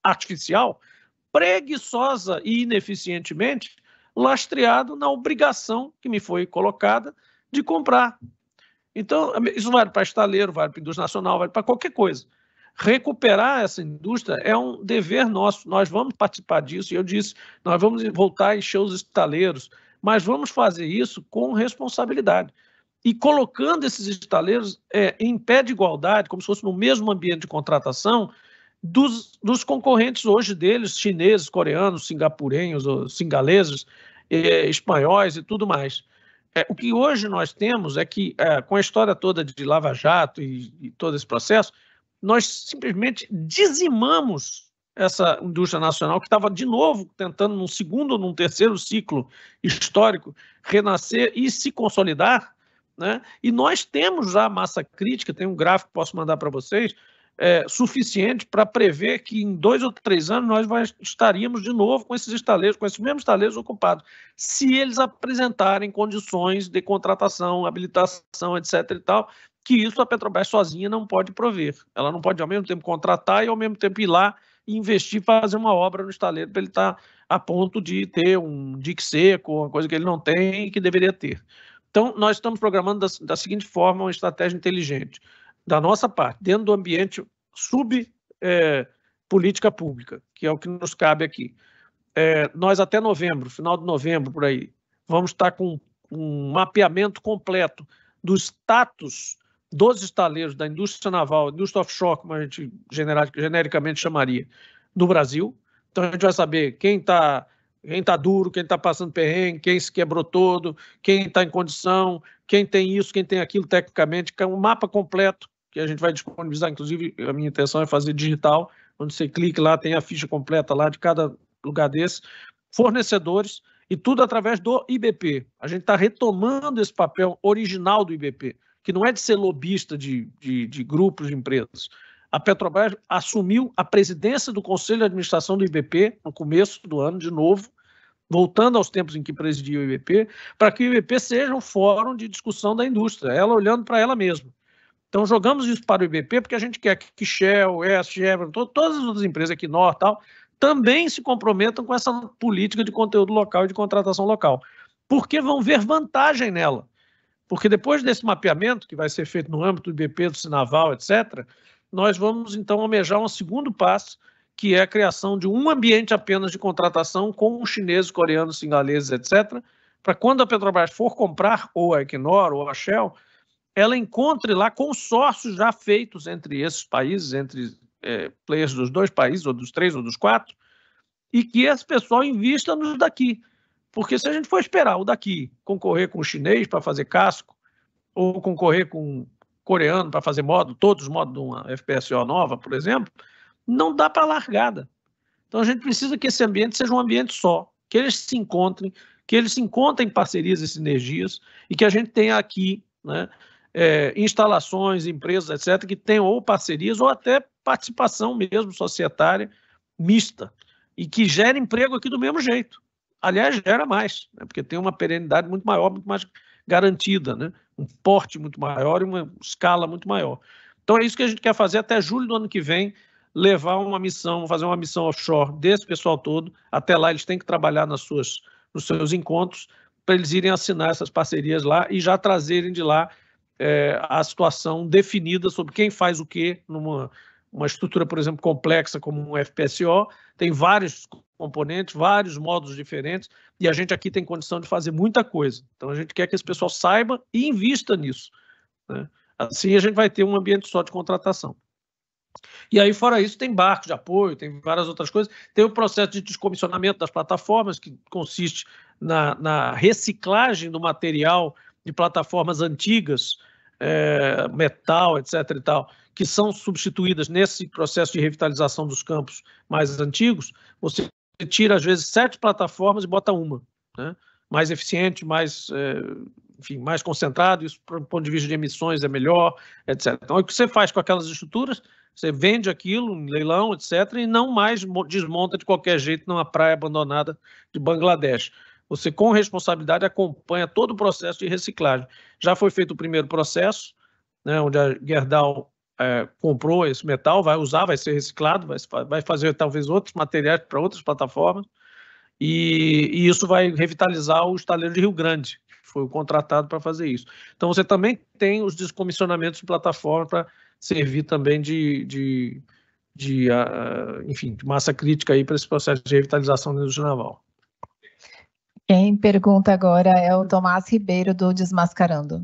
artificial, preguiçosa e ineficientemente lastreado na obrigação que me foi colocada de comprar. Então, isso vale para estaleiro, vale para indústria nacional, vale para qualquer coisa. Recuperar essa indústria é um dever nosso. Nós vamos participar disso. E eu disse, nós vamos voltar a encher os estaleiros, mas vamos fazer isso com responsabilidade e colocando esses estaleiros é, em pé de igualdade, como se fosse no mesmo ambiente de contratação, dos, dos concorrentes hoje deles, chineses, coreanos, singapurenhos, singaleses, é, espanhóis e tudo mais. É, o que hoje nós temos é que, é, com a história toda de Lava Jato e, e todo esse processo, nós simplesmente dizimamos essa indústria nacional que estava de novo tentando num segundo ou num terceiro ciclo histórico renascer e se consolidar né? E nós temos já massa crítica, tem um gráfico que posso mandar para vocês, é, suficiente para prever que em dois ou três anos nós vai, estaríamos de novo com esses estaleiros, com esses mesmos estaleiros ocupados, se eles apresentarem condições de contratação, habilitação, etc. e tal, que isso a Petrobras sozinha não pode prover. Ela não pode ao mesmo tempo contratar e ao mesmo tempo ir lá e investir, fazer uma obra no estaleiro para ele estar tá a ponto de ter um dique seco, uma coisa que ele não tem e que deveria ter. Então, nós estamos programando da, da seguinte forma uma estratégia inteligente, da nossa parte, dentro do ambiente sub-política é, pública, que é o que nos cabe aqui. É, nós, até novembro, final de novembro, por aí, vamos estar com um mapeamento completo do status dos estaleiros da indústria naval, indústria offshore, como a gente genericamente chamaria, no Brasil. Então, a gente vai saber quem está quem está duro, quem está passando perrengue, quem se quebrou todo, quem está em condição, quem tem isso, quem tem aquilo tecnicamente, que é um mapa completo que a gente vai disponibilizar. Inclusive, a minha intenção é fazer digital, onde você clica lá, tem a ficha completa lá de cada lugar desse, fornecedores e tudo através do IBP. A gente está retomando esse papel original do IBP, que não é de ser lobista de, de, de grupos de empresas a Petrobras assumiu a presidência do Conselho de Administração do IBP no começo do ano, de novo, voltando aos tempos em que presidia o IBP, para que o IBP seja um fórum de discussão da indústria, ela olhando para ela mesma. Então, jogamos isso para o IBP porque a gente quer que Shell, S, Chevron, todas as outras empresas aqui, Norte tal, também se comprometam com essa política de conteúdo local e de contratação local, porque vão ver vantagem nela. Porque depois desse mapeamento, que vai ser feito no âmbito do IBP, do Sinaval, etc., nós vamos então almejar um segundo passo, que é a criação de um ambiente apenas de contratação com chineses, coreanos, singaleses, etc., para quando a Petrobras for comprar ou a Equinor ou a Shell, ela encontre lá consórcios já feitos entre esses países, entre é, players dos dois países, ou dos três, ou dos quatro, e que esse pessoal invista nos daqui. Porque se a gente for esperar o daqui concorrer com o chinês para fazer casco, ou concorrer com coreano para fazer modo todos modos de uma FPSO nova, por exemplo, não dá para largada. Então a gente precisa que esse ambiente seja um ambiente só, que eles se encontrem, que eles se encontrem parcerias e sinergias e que a gente tenha aqui né, é, instalações, empresas, etc., que tenham ou parcerias ou até participação mesmo societária mista e que gere emprego aqui do mesmo jeito. Aliás, gera mais, né, porque tem uma perenidade muito maior, muito mais garantida, né? um porte muito maior e uma escala muito maior. Então é isso que a gente quer fazer até julho do ano que vem, levar uma missão, fazer uma missão offshore desse pessoal todo. Até lá eles têm que trabalhar nas suas, nos seus encontros para eles irem assinar essas parcerias lá e já trazerem de lá é, a situação definida sobre quem faz o quê numa uma estrutura, por exemplo, complexa como um FPSO, tem vários componentes, vários modos diferentes, e a gente aqui tem condição de fazer muita coisa. Então a gente quer que esse pessoal saiba e invista nisso. Né? Assim a gente vai ter um ambiente só de contratação. E aí, fora isso, tem barco de apoio, tem várias outras coisas. Tem o processo de descomissionamento das plataformas, que consiste na, na reciclagem do material de plataformas antigas, é, metal, etc. e tal, que são substituídas nesse processo de revitalização dos campos mais antigos. Você tira, às vezes, sete plataformas e bota uma, né? mais eficiente, mais, é, enfim, mais concentrado, isso, do ponto de vista de emissões, é melhor, etc. Então, o que você faz com aquelas estruturas? Você vende aquilo em leilão, etc., e não mais desmonta de qualquer jeito numa praia abandonada de Bangladesh. Você, com responsabilidade, acompanha todo o processo de reciclagem. Já foi feito o primeiro processo, né, onde a Gerdau é, comprou esse metal, vai usar, vai ser reciclado, vai, vai fazer talvez outros materiais para outras plataformas, e, e, isso vai revitalizar o estaleiro de Rio Grande, que foi contratado para fazer isso. Então você também tem os descomissionamentos de plataforma para servir também de, de, de uh, enfim, de massa crítica para esse processo de revitalização do indústria naval. Quem pergunta agora é o Tomás Ribeiro, do Desmascarando.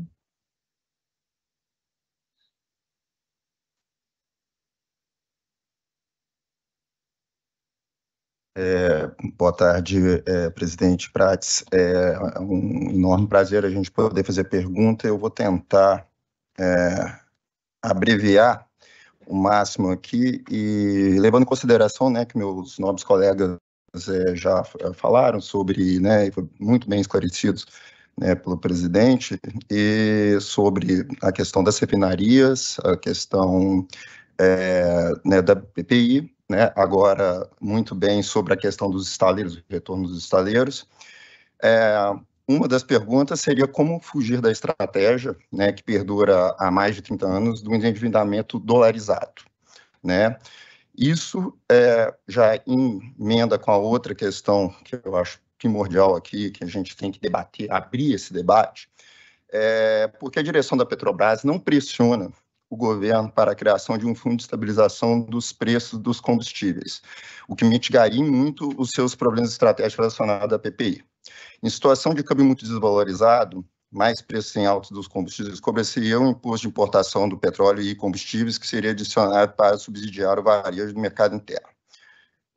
É, boa tarde, é, presidente Prates. É um enorme prazer a gente poder fazer pergunta. Eu vou tentar é, abreviar o máximo aqui e levando em consideração né, que meus nobres colegas é, já é, falaram sobre, né, muito bem esclarecidos né, pelo presidente, e sobre a questão das refinarias, a questão é, né, da PPI, né, agora muito bem sobre a questão dos estaleiros, o retorno dos estaleiros. É, uma das perguntas seria como fugir da estratégia, né, que perdura há mais de 30 anos, do endividamento dolarizado, né? Isso é, já emenda com a outra questão que eu acho primordial aqui, que a gente tem que debater, abrir esse debate, é porque a direção da Petrobras não pressiona o governo para a criação de um fundo de estabilização dos preços dos combustíveis, o que mitigaria muito os seus problemas estratégicos relacionados à PPI. Em situação de câmbio muito desvalorizado, mais preços em altos dos combustíveis cobreceria o imposto de importação do petróleo e combustíveis que seria adicionado para subsidiar o varejo do mercado interno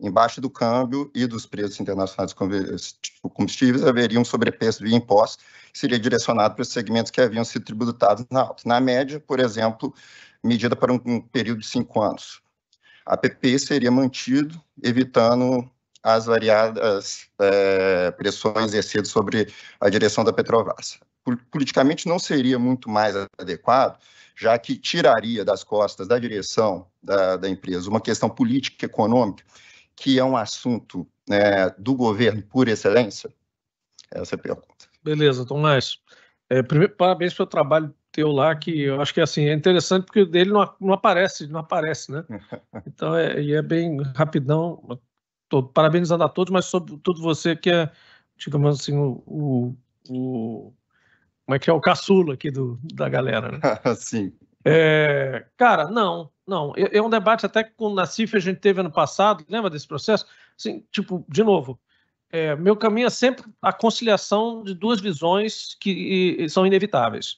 embaixo do câmbio e dos preços internacionais de tipo, combustíveis, haveria um sobrepeso e impostos que seria direcionado para os segmentos que haviam sido tributados na alta. Na média, por exemplo, medida para um período de cinco anos. A PP seria mantido, evitando as variadas é, pressões exercidas sobre a direção da Petrobras. Politicamente não seria muito mais adequado, já que tiraria das costas da direção da, da empresa uma questão política e econômica que é um assunto é, do governo por excelência? É essa é a pergunta. Beleza, Tomás. É, primeiro, parabéns pelo trabalho teu lá, que eu acho que assim, é interessante porque o dele não, não aparece, não aparece, né? Então, é, e é bem rapidão. Tô parabenizando a todos, mas sobretudo você que é, digamos assim, o, o, o como é que é o caçula aqui do, da galera, né? Sim. É, cara, não, não, é um debate até que com o Nassif a gente teve ano passado, lembra desse processo? Assim, tipo, de novo, é, meu caminho é sempre a conciliação de duas visões que e, são inevitáveis.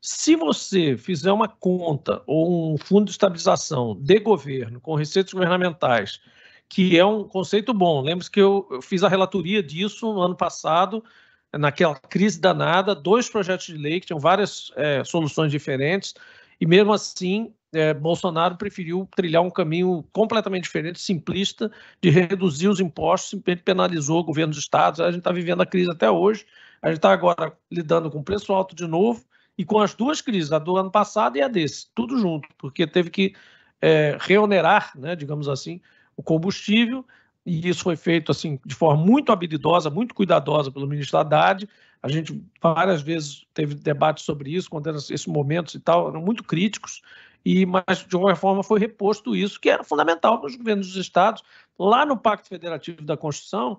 Se você fizer uma conta ou um fundo de estabilização de governo com receitas governamentais, que é um conceito bom, lembre se que eu, eu fiz a relatoria disso no ano passado, naquela crise danada, dois projetos de lei que tinham várias é, soluções diferentes, e mesmo assim é, Bolsonaro preferiu trilhar um caminho completamente diferente, simplista, de reduzir os impostos, penalizou governos dos estados. A gente está vivendo a crise até hoje, a gente está agora lidando com preço alto de novo e com as duas crises, a do ano passado e a desse, tudo junto, porque teve que é, reonerar, né, digamos assim, o combustível, e isso foi feito assim de forma muito habilidosa, muito cuidadosa pelo ministro Haddad. A gente várias vezes teve debate sobre isso, quando eram esses momentos e tal, eram muito críticos, e mas de alguma forma foi reposto isso, que era fundamental para os governos dos estados. Lá no Pacto Federativo da Constituição,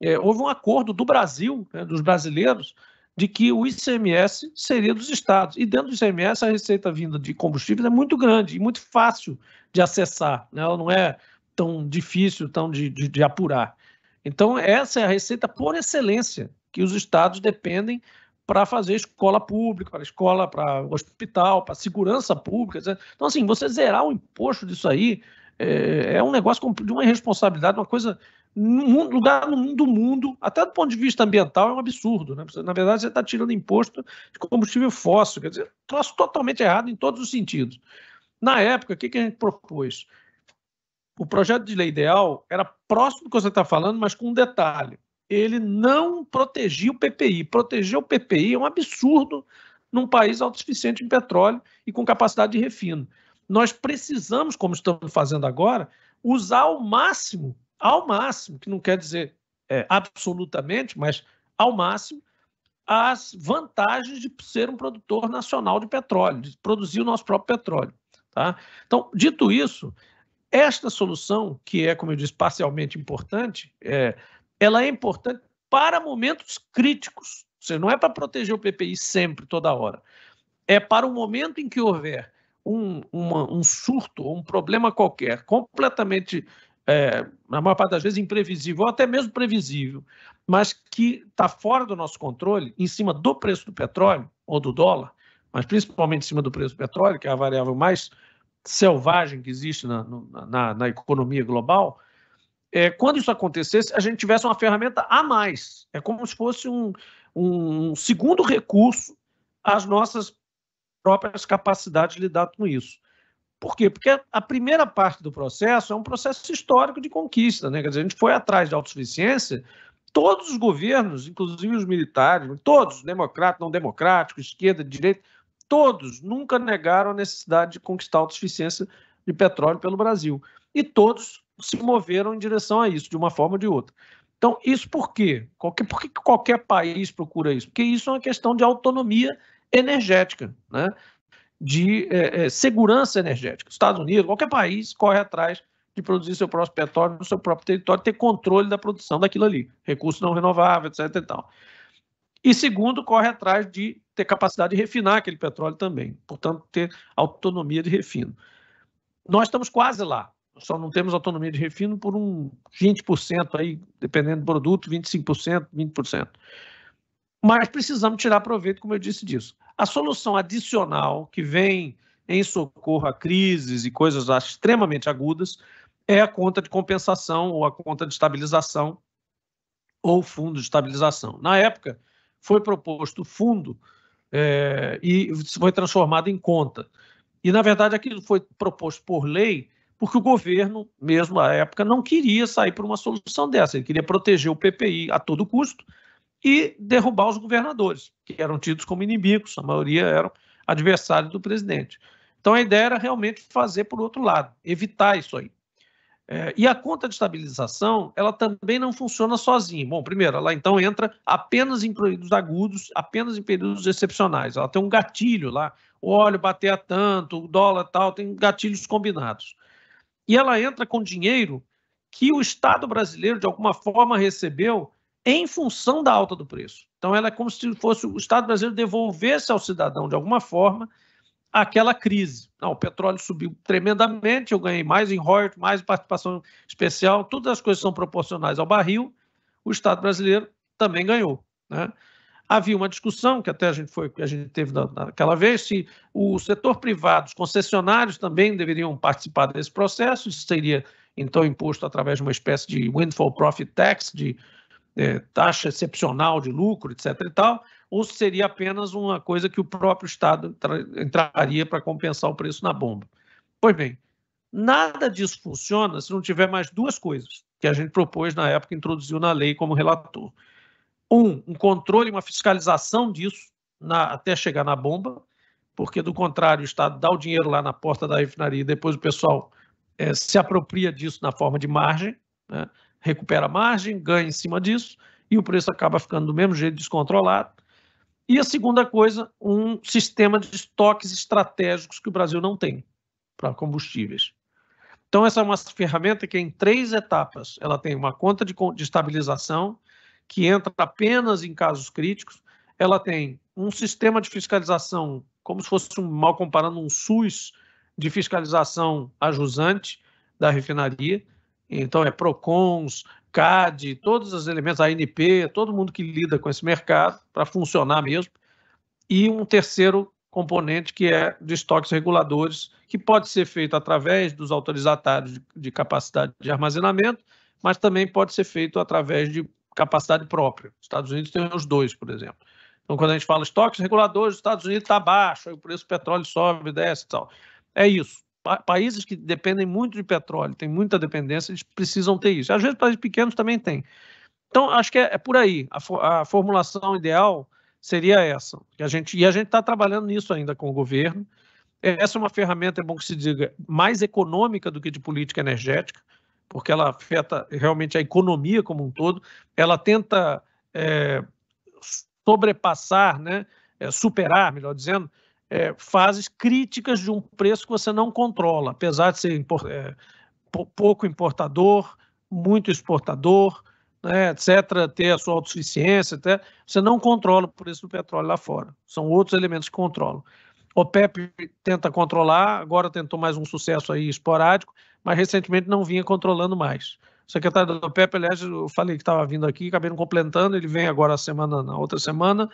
é, houve um acordo do Brasil, né, dos brasileiros, de que o ICMS seria dos estados. E dentro do ICMS, a receita vinda de combustíveis é muito grande e muito fácil de acessar. Né? Ela não é tão difícil tão de, de, de apurar. Então, essa é a receita por excelência que os estados dependem para fazer escola pública, para escola, para hospital, para segurança pública. Etc. Então, assim, você zerar o imposto disso aí é, é um negócio de uma irresponsabilidade, uma coisa. Num lugar no mundo, do mundo, até do ponto de vista ambiental, é um absurdo. Né? Na verdade, você está tirando imposto de combustível fóssil, quer dizer, troço totalmente errado em todos os sentidos. Na época, o que, que a gente propôs? o projeto de lei ideal era próximo do que você está falando, mas com um detalhe. Ele não protegia o PPI. Proteger o PPI é um absurdo num país autossuficiente em petróleo e com capacidade de refino. Nós precisamos, como estamos fazendo agora, usar ao máximo, ao máximo, que não quer dizer é, absolutamente, mas ao máximo, as vantagens de ser um produtor nacional de petróleo, de produzir o nosso próprio petróleo. Tá? Então, dito isso, esta solução, que é, como eu disse, parcialmente importante, é, ela é importante para momentos críticos. Ou seja, não é para proteger o PPI sempre, toda hora. É para o momento em que houver um, uma, um surto, um problema qualquer, completamente, é, na maior parte das vezes, imprevisível, ou até mesmo previsível, mas que está fora do nosso controle, em cima do preço do petróleo ou do dólar, mas principalmente em cima do preço do petróleo, que é a variável mais selvagem que existe na, na, na economia global, é, quando isso acontecesse, a gente tivesse uma ferramenta a mais. É como se fosse um, um segundo recurso às nossas próprias capacidades de lidar com isso. Por quê? Porque a primeira parte do processo é um processo histórico de conquista, né? Quer dizer, a gente foi atrás de autossuficiência, todos os governos, inclusive os militares, todos, democrático, não democrático, esquerda, direita, todos nunca negaram a necessidade de conquistar a autossuficiência de petróleo pelo Brasil. E todos se moveram em direção a isso, de uma forma ou de outra. Então, isso por quê? Qualquer, por que qualquer país procura isso? Porque isso é uma questão de autonomia energética, né? de é, é, segurança energética. Estados Unidos, qualquer país corre atrás de produzir seu próprio petróleo no seu próprio território, ter controle da produção daquilo ali, recurso não renovável, etc. E, tal. e segundo, corre atrás de ter capacidade de refinar aquele petróleo também, portanto, ter autonomia de refino. Nós estamos quase lá, só não temos autonomia de refino por um 20% aí, dependendo do produto, 25%, 20%. Mas precisamos tirar proveito, como eu disse, disso. A solução adicional que vem em socorro a crises e coisas extremamente agudas é a conta de compensação ou a conta de estabilização ou fundo de estabilização. Na época, foi proposto o fundo é, e foi transformado em conta. E, na verdade, aquilo foi proposto por lei porque o governo, mesmo à época, não queria sair por uma solução dessa. Ele queria proteger o PPI a todo custo e derrubar os governadores, que eram tidos como inimigos, a maioria eram adversários do presidente. Então a ideia era realmente fazer por outro lado, evitar isso aí. É, e a conta de estabilização, ela também não funciona sozinha. Bom, primeiro, ela então entra apenas em períodos agudos, apenas em períodos excepcionais. Ela tem um gatilho lá, o óleo bater a tanto, o dólar tal, tem gatilhos combinados. E ela entra com dinheiro que o Estado brasileiro, de alguma forma, recebeu em função da alta do preço. Então, ela é como se fosse o Estado brasileiro devolvesse ao cidadão, de alguma forma, aquela crise. Não, o petróleo subiu tremendamente, eu ganhei mais em royalties, mais participação especial, todas as coisas são proporcionais ao barril, o Estado brasileiro também ganhou. Né? Havia uma discussão que até a gente foi, que a gente teve naquela vez, se o setor privado, os concessionários também deveriam participar desse processo, isso seria então imposto através de uma espécie de windfall profit tax, de é, taxa excepcional de lucro, etc. e tal ou seria apenas uma coisa que o próprio Estado entraria para compensar o preço na bomba. Pois bem, nada disso funciona se não tiver mais duas coisas que a gente propôs na época, introduziu na lei como relator. Um, um controle, uma fiscalização disso na, até chegar na bomba, porque do contrário o Estado dá o dinheiro lá na porta da refinaria e depois o pessoal é, se apropria disso na forma de margem, né? recupera margem, ganha em cima disso e o preço acaba ficando do mesmo jeito descontrolado. E a segunda coisa, um sistema de estoques estratégicos que o Brasil não tem para combustíveis. Então, essa é uma ferramenta que, em três etapas, ela tem uma conta de, de estabilização, que entra apenas em casos críticos, ela tem um sistema de fiscalização, como se fosse, um, mal comparando, um SUS de fiscalização ajusante da refinaria, então é PROCONs, CAD, todos os elementos, a ANP, todo mundo que lida com esse mercado, para funcionar mesmo. E um terceiro componente que é de estoques reguladores, que pode ser feito através dos autorizatários de, de capacidade de armazenamento, mas também pode ser feito através de capacidade própria. Estados Unidos tem os dois, por exemplo. Então, quando a gente fala estoques reguladores, os Estados Unidos está baixo, aí o preço do petróleo sobe, desce e tal. É isso pa países que dependem muito de petróleo, têm muita dependência, eles precisam ter isso. Às vezes países pequenos também têm. Então, acho que é, é por aí. A, fo a, formulação ideal seria essa. Que a gente, e a gente está trabalhando nisso ainda com o governo. É, essa é uma ferramenta, é bom que se diga, mais econômica do que de política energética, porque ela afeta realmente a economia como um todo. Ela tenta é, sobrepassar, né, é, superar, melhor dizendo, é, fases críticas de um preço que você não controla, apesar de ser é, pouco importador, muito exportador, né, etc., ter a sua autossuficiência, até, você não controla o preço do petróleo lá fora. São outros elementos que controlam. O PEP tenta controlar, agora tentou mais um sucesso aí esporádico, mas recentemente não vinha controlando mais. O secretário da OPEP, aliás, eu falei que estava vindo aqui, acabei não completando, ele vem agora semana, na outra semana,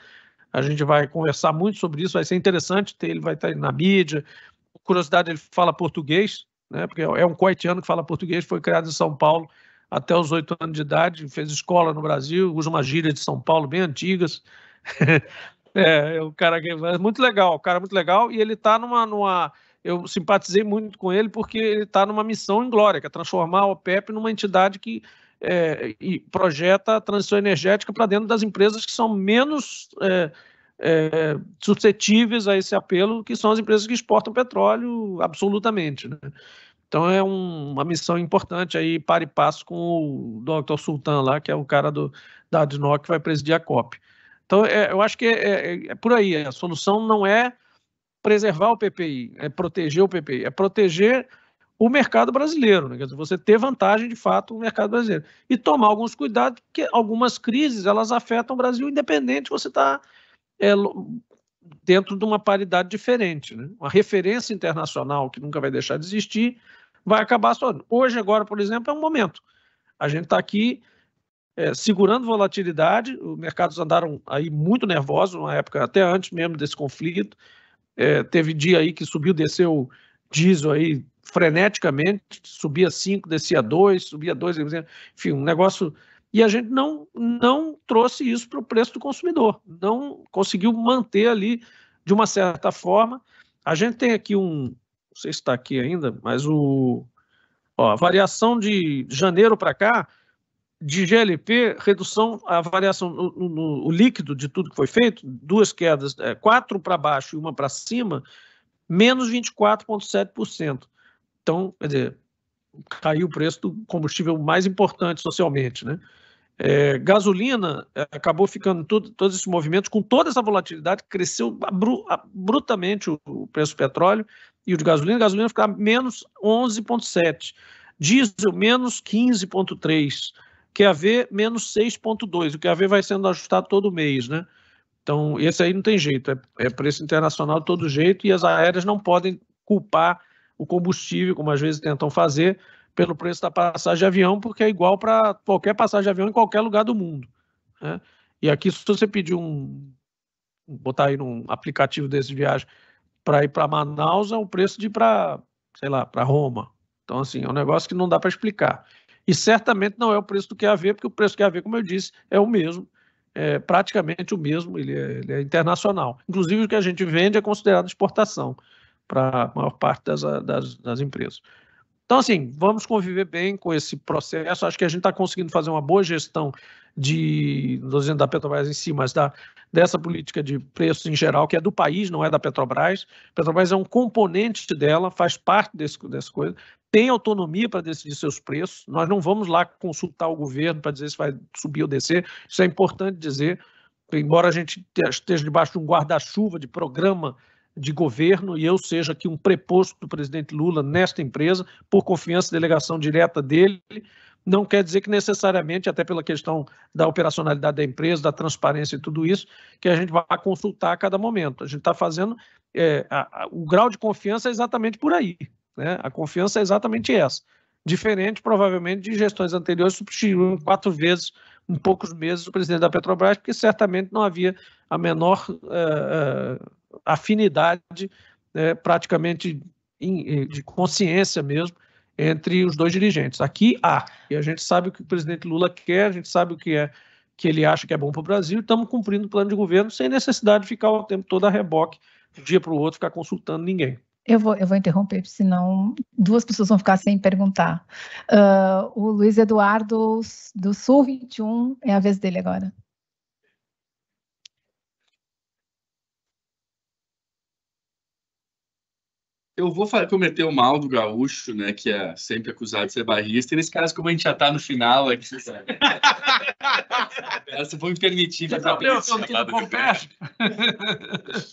a gente vai conversar muito sobre isso, vai ser interessante ter ele, vai estar na mídia. Curiosidade, ele fala português, né? Porque é um coitiano que fala português, foi criado em São Paulo até os oito anos de idade, fez escola no Brasil, usa uma gíria de São Paulo bem antigas. é, é um cara que é muito legal, cara muito legal, e ele está numa, numa eu simpatizei muito com ele porque ele está numa missão em glória, que é transformar a OPEP numa entidade que é, e projeta a transição energética para dentro das empresas que são menos é, é, suscetíveis a esse apelo, que são as empresas que exportam petróleo absolutamente. Né? Então é um, uma missão importante aí, para e passo com o Dr. Sultan lá, que é o cara do, da ADNOC que vai presidir a COP. Então é, eu acho que é, é, é por aí, a solução não é preservar o PPI, é proteger o PPI, é proteger o mercado brasileiro, né? Quer dizer, você ter vantagem de fato no mercado brasileiro e tomar alguns cuidados, porque algumas crises elas afetam o Brasil independente você está é, dentro de uma paridade diferente, né? Uma referência internacional que nunca vai deixar de existir vai acabar só. Hoje agora, por exemplo, é um momento. A gente está aqui é, segurando volatilidade, os mercados andaram aí muito nervosos, na época até antes mesmo desse conflito. É, teve dia aí que subiu, desceu diesel aí freneticamente, subia 5, descia 2, subia 2, enfim, um negócio. E a gente não, não trouxe isso para o preço do consumidor, não conseguiu manter ali, de uma certa forma. A gente tem aqui um, não sei se está aqui ainda, mas o, ó, a variação de janeiro para cá, de GLP, redução, a variação, no, no, o líquido de tudo que foi feito, duas quedas, é, quatro para baixo e uma para cima, menos 24,7%. Então, quer dizer, caiu o preço do combustível mais importante socialmente, né? É, gasolina é, acabou ficando tudo, todos esses movimentos, com toda essa volatilidade, cresceu abru, abruptamente o, o, preço do petróleo e o de gasolina. gasolina ficar menos 11,7, diesel menos 15,3, haver menos 6,2. O que haver vai sendo ajustado todo mês, né? Então, esse aí não tem jeito, é, é preço internacional de todo jeito e as aéreas não podem culpar o combustível, como às vezes tentam fazer, pelo preço da passagem de avião, porque é igual para qualquer passagem de avião em qualquer lugar do mundo. Né? E aqui, se você pedir um. botar aí num aplicativo desse de viagem para ir para Manaus, é o preço de ir para, sei lá, para Roma. Então, assim, é um negócio que não dá para explicar. E certamente não é o preço do QAV, é porque o preço do QAV, é como eu disse, é o mesmo, é praticamente o mesmo, ele é, ele é internacional. Inclusive, o que a gente vende é considerado exportação para a maior parte das, das, das empresas. Então, assim, vamos conviver bem com esse processo. Acho que a gente está conseguindo fazer uma boa gestão de, não dizendo da Petrobras em si, mas da, dessa política de preços em geral, que é do país, não é da Petrobras. A Petrobras é um componente dela, faz parte desse, dessa coisa, tem autonomia para decidir seus preços. Nós não vamos lá consultar o governo para dizer se vai subir ou descer. Isso é importante dizer, embora a gente esteja debaixo de um guarda-chuva de programa de governo e eu seja aqui um preposto do presidente Lula nesta empresa, por confiança e delegação direta dele, não quer dizer que necessariamente, até pela questão da operacionalidade da empresa, da transparência e tudo isso, que a gente vá consultar a cada momento. A gente está fazendo. É, a, a, o grau de confiança é exatamente por aí. Né? A confiança é exatamente essa. Diferente, provavelmente, de gestões anteriores, substituindo quatro vezes, em poucos meses, o presidente da Petrobras, porque certamente não havia a menor. Uh, uh, afinidade né, praticamente in, de consciência mesmo entre os dois dirigentes. Aqui há, e a gente sabe o que o presidente Lula quer, a gente sabe o que é que ele acha que é bom para o Brasil, estamos cumprindo o plano de governo sem necessidade de ficar o tempo todo a reboque, de um dia para o outro, ficar consultando ninguém. Eu vou, eu vou interromper, senão duas pessoas vão ficar sem perguntar. Uh, o Luiz Eduardo do Sul 21, é a vez dele agora. eu vou cometer o mal do gaúcho, né? Que é sempre acusado de ser barrista. E nesse caso, como a gente já tá no final aqui, é sabe? você foi me permitir fazer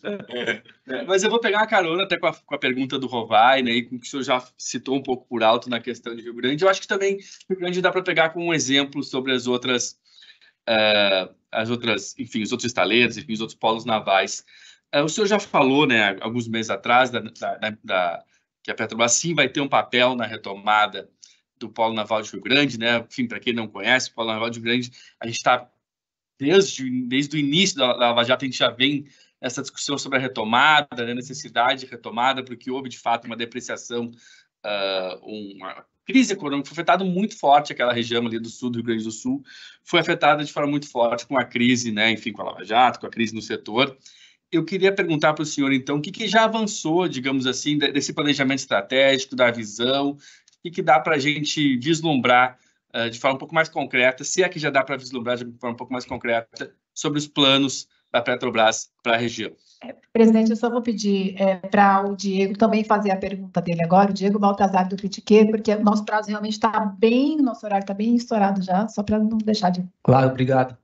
é. é, Mas eu vou pegar uma carona até com a, com a pergunta do Rovai, né? E com que o senhor já citou um pouco por alto na questão de Rio Grande. Eu acho que também Rio Grande dá para pegar como um exemplo sobre as outras. Uh, as outras, enfim, os outros estaleiros, enfim, os outros polos navais é, o senhor já falou, né, alguns meses atrás, da, da, da, que a Petrobras sim vai ter um papel na retomada do Polo Naval de Rio Grande, né? Enfim, para quem não conhece, o Polo Naval de Rio Grande, a gente está desde, desde o início da, da Lava Jato, a gente já vem essa discussão sobre a retomada, né, necessidade de retomada, porque houve de fato uma depreciação, uh, uma crise econômica, foi afetada muito forte aquela região ali do sul do Rio Grande do Sul, foi afetada de forma muito forte com a crise, né, enfim, com a Lava Jato, com a crise no setor, eu queria perguntar para o senhor, então, o que, que já avançou, digamos assim, desse planejamento estratégico, da visão, o que, dá para a gente vislumbrar uh, de forma um pouco mais concreta, se é que já dá para vislumbrar de forma um pouco mais concreta, sobre os planos da Petrobras para a região. É, presidente, eu só vou pedir é, para o Diego também fazer a pergunta dele agora, o Diego Baltazar do Critique, porque nosso prazo realmente está bem, nosso horário está bem estourado já, só para não deixar de. Claro, obrigado.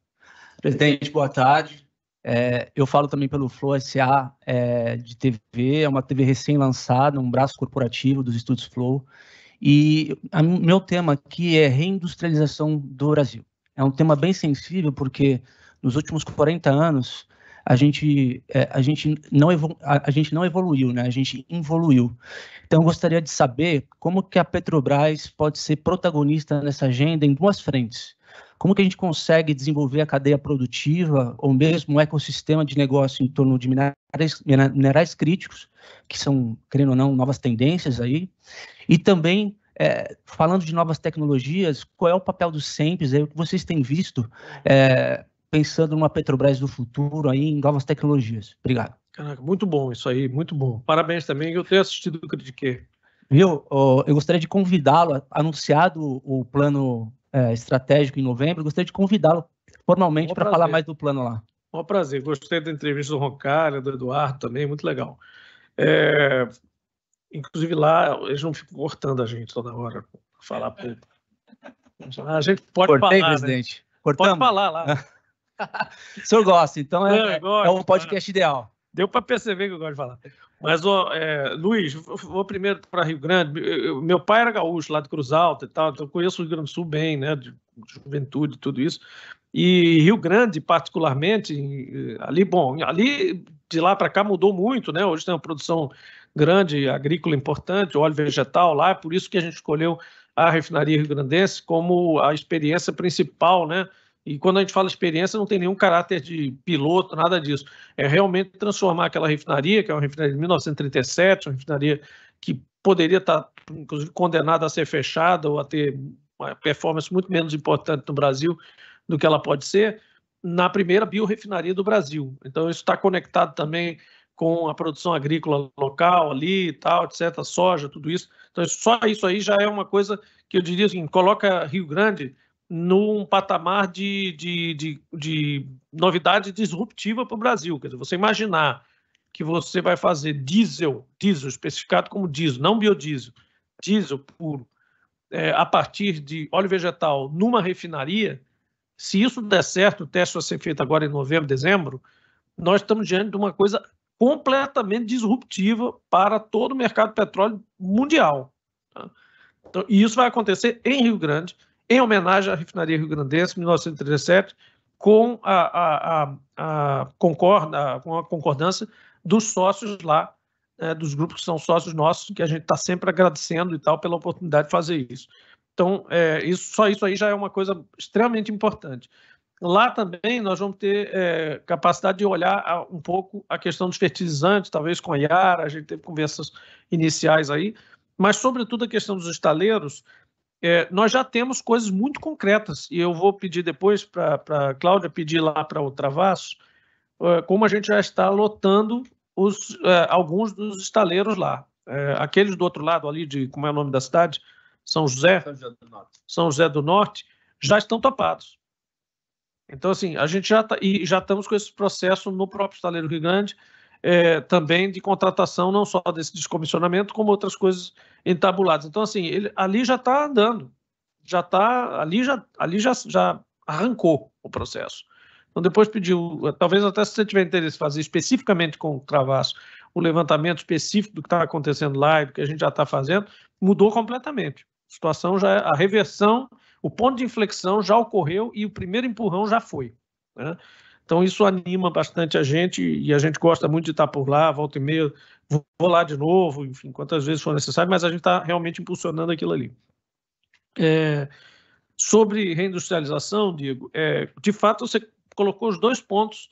Presidente, boa tarde. É, eu falo também pelo Flow SA é, de TV, é uma TV recém-lançada, um braço corporativo dos estudos Flow. E a, meu tema aqui é reindustrialização do Brasil. É um tema bem sensível porque nos últimos 40 anos a gente, é, a gente, não, evolu a, a, gente não evoluiu, né? a gente evoluiu. Então eu gostaria de saber como que a Petrobras pode ser protagonista nessa agenda em duas frentes. Como que a gente consegue desenvolver a cadeia produtiva ou mesmo um ecossistema de negócio em torno de minerais, minerais críticos, que são, querendo ou não, novas tendências aí, e também é, falando de novas tecnologias, qual é o papel dos SEMPs, aí, o que vocês têm visto, é, pensando numa Petrobras do futuro, aí, em novas tecnologias? Obrigado. Caraca, muito bom isso aí, muito bom. Parabéns também, eu tenho assistido o Critique. Viu? Eu gostaria de convidá-lo, anunciado o plano é, estratégico em novembro. Gostaria de convidá-lo formalmente para falar mais do plano lá. Um prazer. Gostei da entrevista do Roncalha, do Eduardo também, muito legal. É, inclusive lá, eles não ficam cortando a gente toda hora para falar pouco. A gente pode Cortei, falar, né? presidente. Né? Cortamos. Pode falar lá. o senhor gosta, então é, não, gosto, é o podcast cara. ideal. Deu para perceber que eu gosto de falar. Mas, ó, é, Luiz, vou primeiro para Rio Grande. meu pai era gaúcho, lá de Cruz Alta e tal, então eu conheço o Rio Grande do Sul bem, né? De, juventude juventude, tudo isso. E Rio Grande, particularmente, ali, bom, ali de lá para cá mudou muito, né? Hoje tem uma produção grande, agrícola importante, óleo vegetal lá, é por isso que a gente escolheu a refinaria rio-grandense como a experiência principal, né? E quando a gente fala experiência, não tem nenhum caráter de piloto, nada disso. É realmente transformar aquela refinaria, que é uma refinaria de 1937, uma refinaria que poderia estar, inclusive, condenada a ser fechada ou a ter uma performance muito menos importante no Brasil do que ela pode ser, na primeira biorefinaria do Brasil. Então, isso está conectado também com a produção agrícola local ali e tal, etc., soja, tudo isso. Então, só isso aí já é uma coisa que eu diria assim, coloca Rio Grande num patamar de, de, de, de novidade disruptiva para o Brasil. Quer dizer, você imaginar que você vai fazer diesel, diesel especificado como diesel, não biodiesel, diesel puro, é, a partir de óleo vegetal numa refinaria, se isso der certo, o teste vai ser feito agora em novembro, dezembro, nós estamos diante de uma coisa completamente disruptiva para todo o mercado de petróleo mundial. Tá? Então, e isso vai acontecer em Rio Grande, em homenagem à refinaria Rio Grandense, 1937, com a, a, a, concorda, com a concordância dos sócios lá, né, dos grupos que são sócios nossos, que a gente está sempre agradecendo e tal pela oportunidade de fazer isso. Então, é, isso, só isso aí já é uma coisa extremamente importante. Lá também nós vamos ter é, capacidade de olhar a, ah, um pouco a questão dos fertilizantes, talvez com a Yara, a gente teve conversas iniciais aí, mas sobretudo a questão dos estaleiros, é, nós já temos coisas muito concretas, e eu vou pedir depois para a Cláudia pedir lá para o Travasso, é, como a gente já está lotando os, é, alguns dos estaleiros lá. É, aqueles do outro lado ali, de como é o nome da cidade? São José, São José do Norte, São José do Norte já estão topados. Então, assim, a gente já está e já estamos com esse processo no próprio estaleiro Rio Grande, é, também de contratação, não só desse descomissionamento, como outras coisas entabuladas. Então, assim, ele, ali já está andando, já está, ali já, ali já, já arrancou o processo. Então, depois pediu, talvez até se você tiver interesse fazer especificamente com o Travasso, o levantamento específico do que está acontecendo lá e do que a gente já está fazendo, mudou completamente. A situação já, é, a reversão, o ponto de inflexão já ocorreu e o primeiro empurrão já foi. Né? Então isso anima bastante a gente e a gente gosta muito de estar por lá, volta e meia, vou lá de novo, enfim, quantas vezes for necessário, mas a gente está realmente impulsionando aquilo ali. É, sobre reindustrialização, Diego, é, de fato você colocou os dois pontos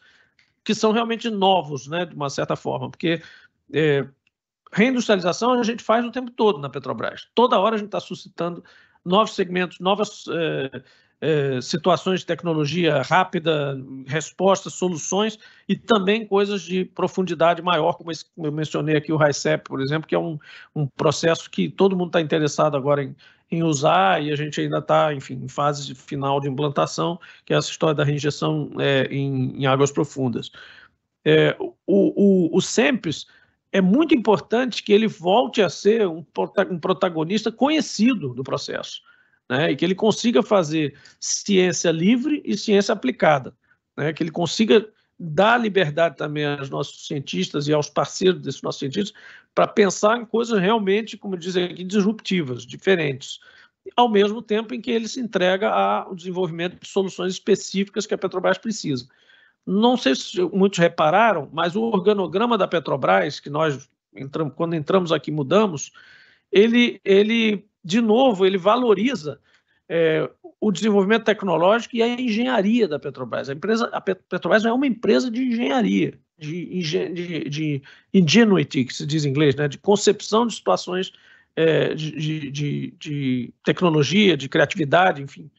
que são realmente novos, né, de uma certa forma, porque é, reindustrialização a gente faz o tempo todo na Petrobras. Toda hora a gente está suscitando novos segmentos, novas é, é, situações de tecnologia rápida, respostas, soluções e também coisas de profundidade maior, como, esse, como eu mencionei aqui o RICEP, por exemplo, que é um, um processo que todo mundo está interessado agora em, em usar e a gente ainda está, enfim, em fase final de implantação, que é essa história da reinjeção é, em, em, águas profundas. É, o, o, o SEMPES é muito importante que ele volte a ser um, um protagonista conhecido do processo né? E que ele consiga fazer ciência livre e ciência aplicada, né? Que ele consiga dar liberdade também aos nossos cientistas e aos parceiros desses nossos cientistas para pensar em coisas realmente, como dizem aqui, disruptivas, diferentes, ao mesmo tempo em que ele se entrega ao desenvolvimento de soluções específicas que a Petrobras precisa. Não sei se muitos repararam, mas o organograma da Petrobras, que nós entramos, quando entramos aqui mudamos, ele, ele de novo, ele valoriza é, o desenvolvimento tecnológico e a engenharia da Petrobras. A, empresa, a Petrobras é uma empresa de engenharia, de, de, de ingenuity, que se diz em inglês, né? de concepção de situações é, de, de, de tecnologia, de criatividade, enfim.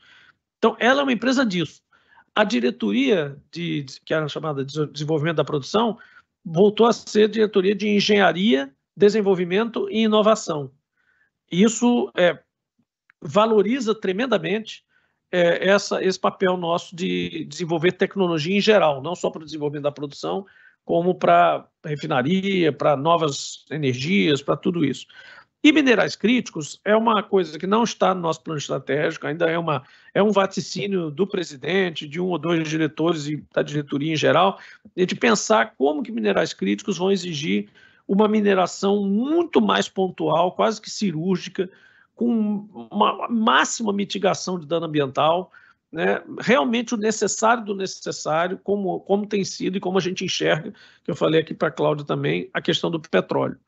Então, ela é uma empresa disso. A diretoria, de, que era chamada de desenvolvimento da produção, voltou a ser diretoria de engenharia, desenvolvimento e inovação. Isso é, valoriza tremendamente é, essa, esse papel nosso de desenvolver tecnologia em geral, não só para o desenvolvimento da produção, como para refinaria, para novas energias, para tudo isso. E minerais críticos é uma coisa que não está no nosso plano estratégico, ainda é, uma, é um vaticínio do presidente, de um ou dois diretores e da diretoria em geral, de pensar como que minerais críticos vão exigir uma mineração muito mais pontual, quase que cirúrgica, com uma máxima mitigação de dano ambiental, né? realmente o necessário do necessário, como, como tem sido e como a gente enxerga, que eu falei aqui para a Cláudia também, a questão do petróleo.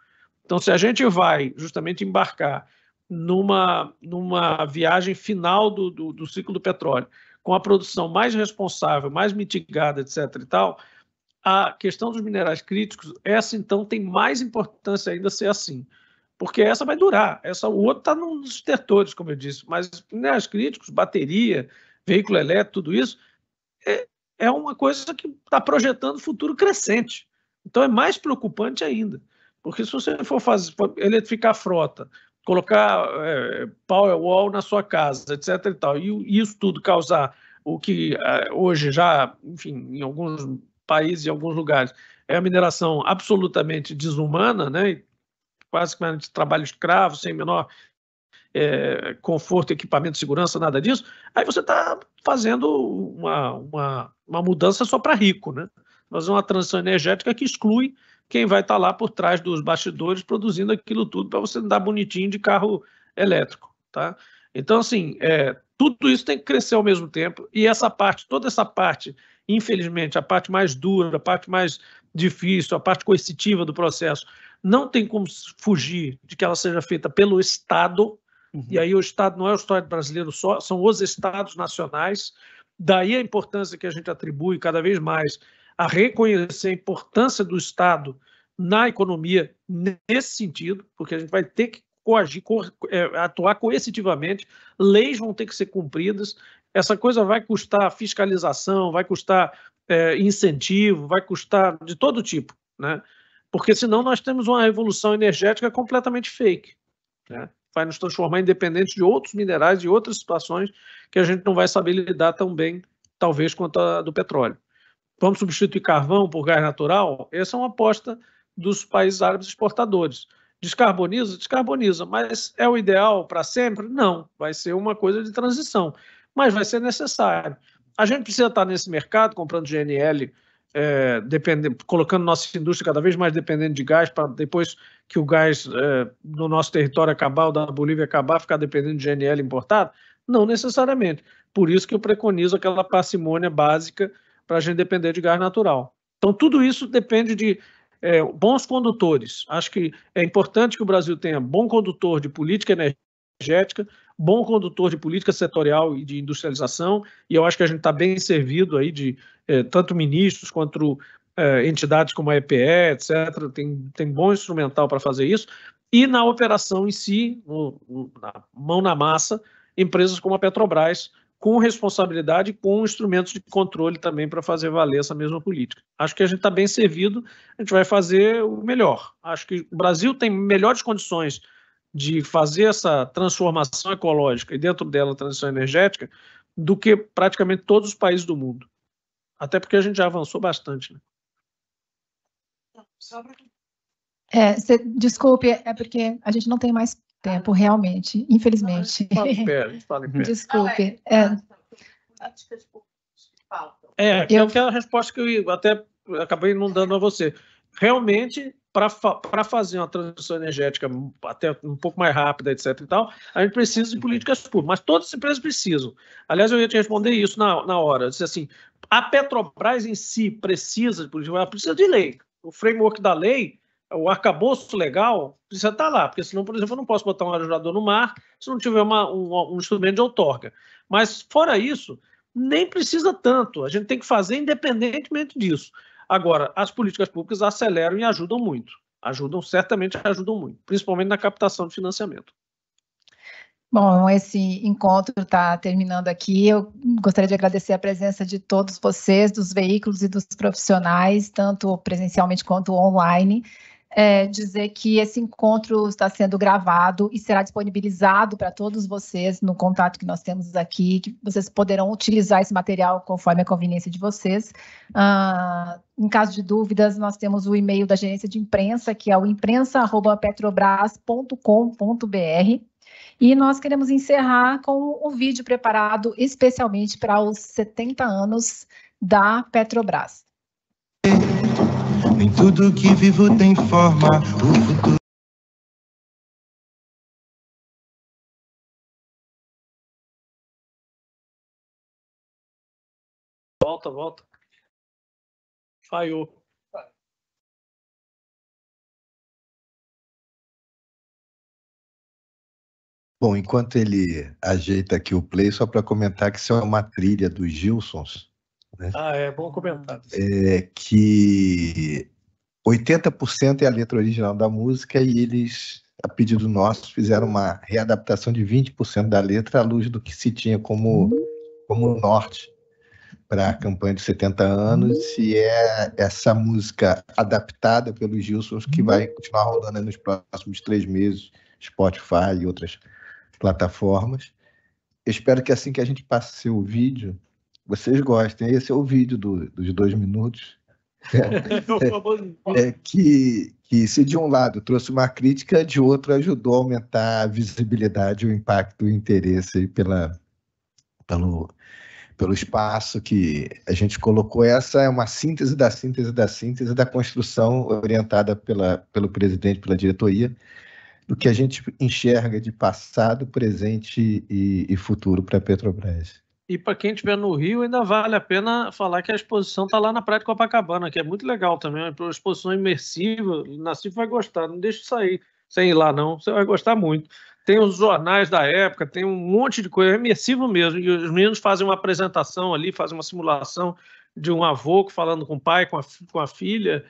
Então, se a gente vai justamente embarcar numa, numa viagem final do, do, do ciclo do petróleo, com a produção mais responsável, mais mitigada, etc. e tal, a questão dos minerais críticos, essa então tem mais importância ainda ser assim, porque essa vai durar, essa o outro está nos estertores, como eu disse, mas minerais críticos, bateria, veículo elétrico, tudo isso, é, é uma coisa que está projetando futuro crescente. Então é mais preocupante ainda, porque se você for fazer for eletrificar a frota, colocar é, Powerwall na sua casa, etc. e tal, e isso tudo causar o que é, hoje já, enfim, em alguns países, em alguns lugares, é a mineração absolutamente desumana, né? quase que trabalho escravo, sem menor é, conforto, equipamento, segurança, nada disso, aí você está fazendo uma, uma, uma, mudança só para rico, né? Fazer uma transição energética que exclui quem vai estar tá lá por trás dos bastidores produzindo aquilo tudo para você andar bonitinho de carro elétrico, tá? Então, assim, é, tudo isso tem que crescer ao mesmo tempo e essa parte, toda essa parte Infelizmente, a parte mais dura, a parte mais difícil, a parte coercitiva do processo, não tem como fugir de que ela seja feita pelo Estado, uhum. e aí o Estado não é o Estado brasileiro só, são os Estados nacionais, daí a importância que a gente atribui cada vez mais a reconhecer a importância do Estado na economia nesse sentido, porque a gente vai ter que coagir, co, é, atuar coercitivamente, leis vão ter que ser cumpridas, essa coisa vai custar fiscalização, vai custar é, incentivo, vai custar de todo tipo, né? Porque senão nós temos uma revolução energética completamente fake, né? Vai nos transformar independentes de outros minerais e outras situações que a gente não vai saber lidar tão bem, talvez, quanto a do petróleo. Vamos substituir carvão por gás natural? Essa é uma aposta dos países árabes exportadores. Descarboniza? Descarboniza, mas é o ideal para sempre? Não, vai ser uma coisa de transição mas vai ser necessário. A gente precisa estar nesse mercado comprando GNL, é, dependendo, colocando nossa indústria cada vez mais dependente de gás, para depois que o gás é, no nosso território acabar, ou da Bolívia acabar, ficar dependendo de GNL importado? Não necessariamente. Por isso que eu preconizo aquela parcimônia básica para a gente depender de gás natural. Então, tudo isso depende de é, bons condutores. Acho que é importante que o Brasil tenha bom condutor de política energética, bom condutor de política setorial e de industrialização, e eu acho que a gente está bem servido aí de é, tanto ministros quanto é, entidades como a EPE, etc., tem, tem bom instrumental para fazer isso, e na operação em si, no, no, na mão na massa, empresas como a Petrobras, com responsabilidade e com instrumentos de controle também para fazer valer essa mesma política. Acho que a gente está bem servido, a gente vai fazer o melhor. Acho que o Brasil tem melhores condições de fazer essa transformação ecológica e dentro dela a transição energética do que praticamente todos os países do mundo. Até porque a gente já avançou bastante. Né? É, cê, desculpe, é porque a gente não tem mais tempo, ah, realmente, infelizmente. Não, pé, desculpe. É, é, ah, tá. que é, é eu... é a resposta que eu até acabei não dando a você. Realmente, para fazer uma transição energética até um pouco mais rápida, etc. E tal, a gente precisa de políticas públicas, mas todas as empresas precisam. Aliás, eu ia te responder isso na, na hora. Dizer assim, a Petrobras em si precisa de política, ela precisa de lei. O framework da lei, o arcabouço legal, precisa estar tá lá, porque senão, por exemplo, eu não posso botar um aerogerador no mar se não tiver uma, um, um instrumento de outorga. Mas fora isso, nem precisa tanto. A gente tem que fazer independentemente disso. Agora, as políticas públicas aceleram e ajudam muito. Ajudam, certamente ajudam muito, principalmente na captação de financiamento. Bom, esse encontro está terminando aqui. Eu gostaria de agradecer a presença de todos vocês, dos veículos e dos profissionais, tanto presencialmente quanto online é, dizer que esse encontro está sendo gravado e será disponibilizado para todos vocês no contato que nós temos aqui, que vocês poderão utilizar esse material conforme a conveniência de vocês. Ah, em caso de dúvidas, nós temos o e-mail da gerência de imprensa, que é o imprensa.petrobras.com.br. E nós queremos encerrar com um vídeo preparado especialmente para os 70 anos da Petrobras. Nem tudo que vivo tem forma. O futuro. Volta, volta. Falhou. Bom, enquanto ele ajeita aqui o play, só para comentar que isso é uma trilha dos Gilsons, né? Ah, é bom comentar. É, que 80% é a letra original da música e eles, a pedido nosso, fizeram uma readaptação de 20% da letra à luz do que se tinha como, como norte para a campanha de 70 anos e é essa música adaptada pelo Gilson que vai continuar rodando nos próximos três meses, Spotify e outras plataformas. Eu espero que assim que a gente passe o vídeo, vocês gostem. Esse é o vídeo do, dos dois minutos. É, é, é, que, que se de um lado trouxe uma crítica, de outro ajudou a aumentar a visibilidade, o impacto, o interesse pela, pelo, pelo espaço que a gente colocou. Essa é uma síntese da síntese da síntese da construção orientada pela, pelo presidente, pela diretoria, do que a gente enxerga de passado, presente e, e futuro para a Petrobras. E para quem estiver no Rio, ainda vale a pena falar que a exposição está lá na Praia de Copacabana, que é muito legal também. É uma exposição imersiva. O Nassif vai gostar, não deixe sair sem ir lá, não. Você vai gostar muito. Tem os jornais da época, tem um monte de coisa. É imersivo mesmo. E os meninos fazem uma apresentação ali, fazem uma simulação de um avô falando com o pai, com a, com a filha,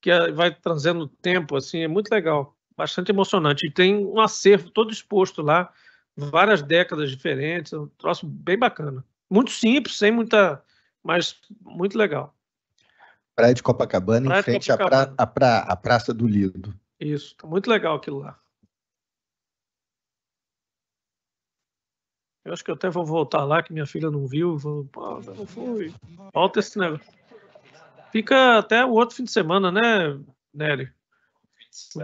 que vai trazendo tempo, assim. É muito legal, bastante emocionante. E tem um acervo todo exposto lá várias décadas diferentes, é um troço bem bacana. Muito simples, sem muita, mas muito legal. Praia de Copacabana, praia em frente Copacabana. À, pra, à, pra, à Praça do Lido. Isso, tá muito legal aquilo lá. Eu acho que eu até vou voltar lá, que minha filha não viu. Vou, pô, não fui. Volta esse negócio. Fica até o outro fim de semana, né, Nery?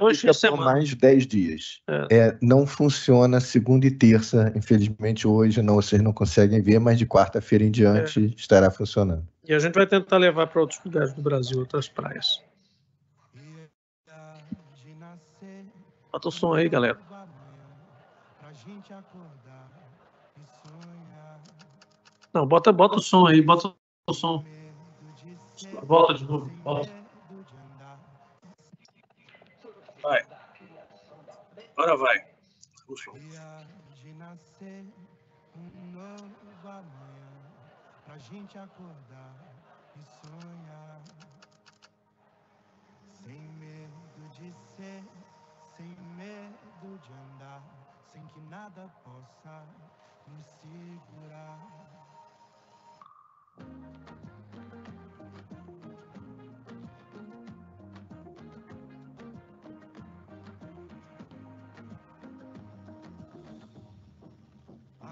Hoje é dias por mais 10 dias. É. é. não funciona segunda e terça, infelizmente hoje não, vocês não conseguem ver, mas de quarta-feira em diante é. estará funcionando. E a gente vai tentar levar para outros lugares do Brasil, outras praias. Bota o som aí, galera. Não, bota, bota o som aí, bota o som. Volta de novo, volta. Vai. Agora vai. Ufa. nascer um novo amanhã pra gente acordar e sonhar. Sem medo de ser, sem medo de andar, sem que nada possa nos segurar.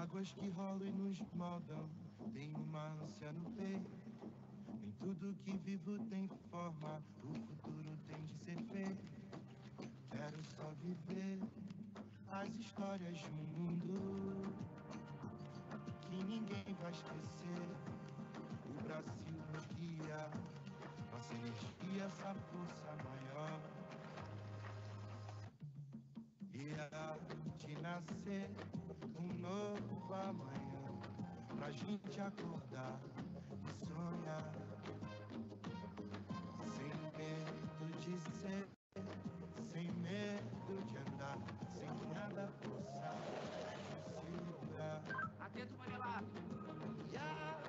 Águas que rolam e nos moldam, tem uma ânsia no peito. Em tudo que vivo tem forma, o futuro tem de ser feito. Quero só viver as histórias de um mundo que ninguém vai esquecer. O Brasil no guia, nossa energia, essa força maior de nascer um novo amanhã, pra gente acordar e sonhar, sem medo de ser. Sem medo de andar, sem nada forçar, segurar. Atento, Manelá!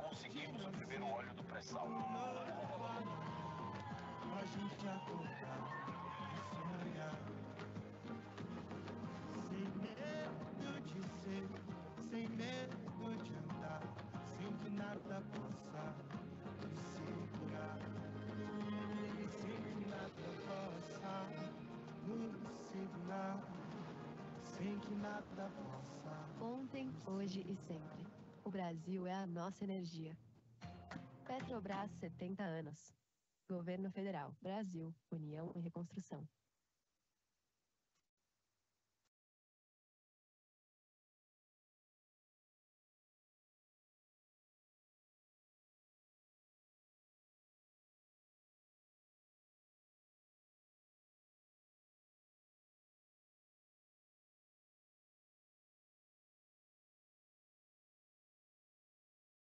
Conseguimos o primeiro óleo do pré-sal. Pra gente acordar. sem que nada possa. Ontem, hoje e sempre. O Brasil é a nossa energia. Petrobras 70 anos. Governo Federal, Brasil, União e Reconstrução.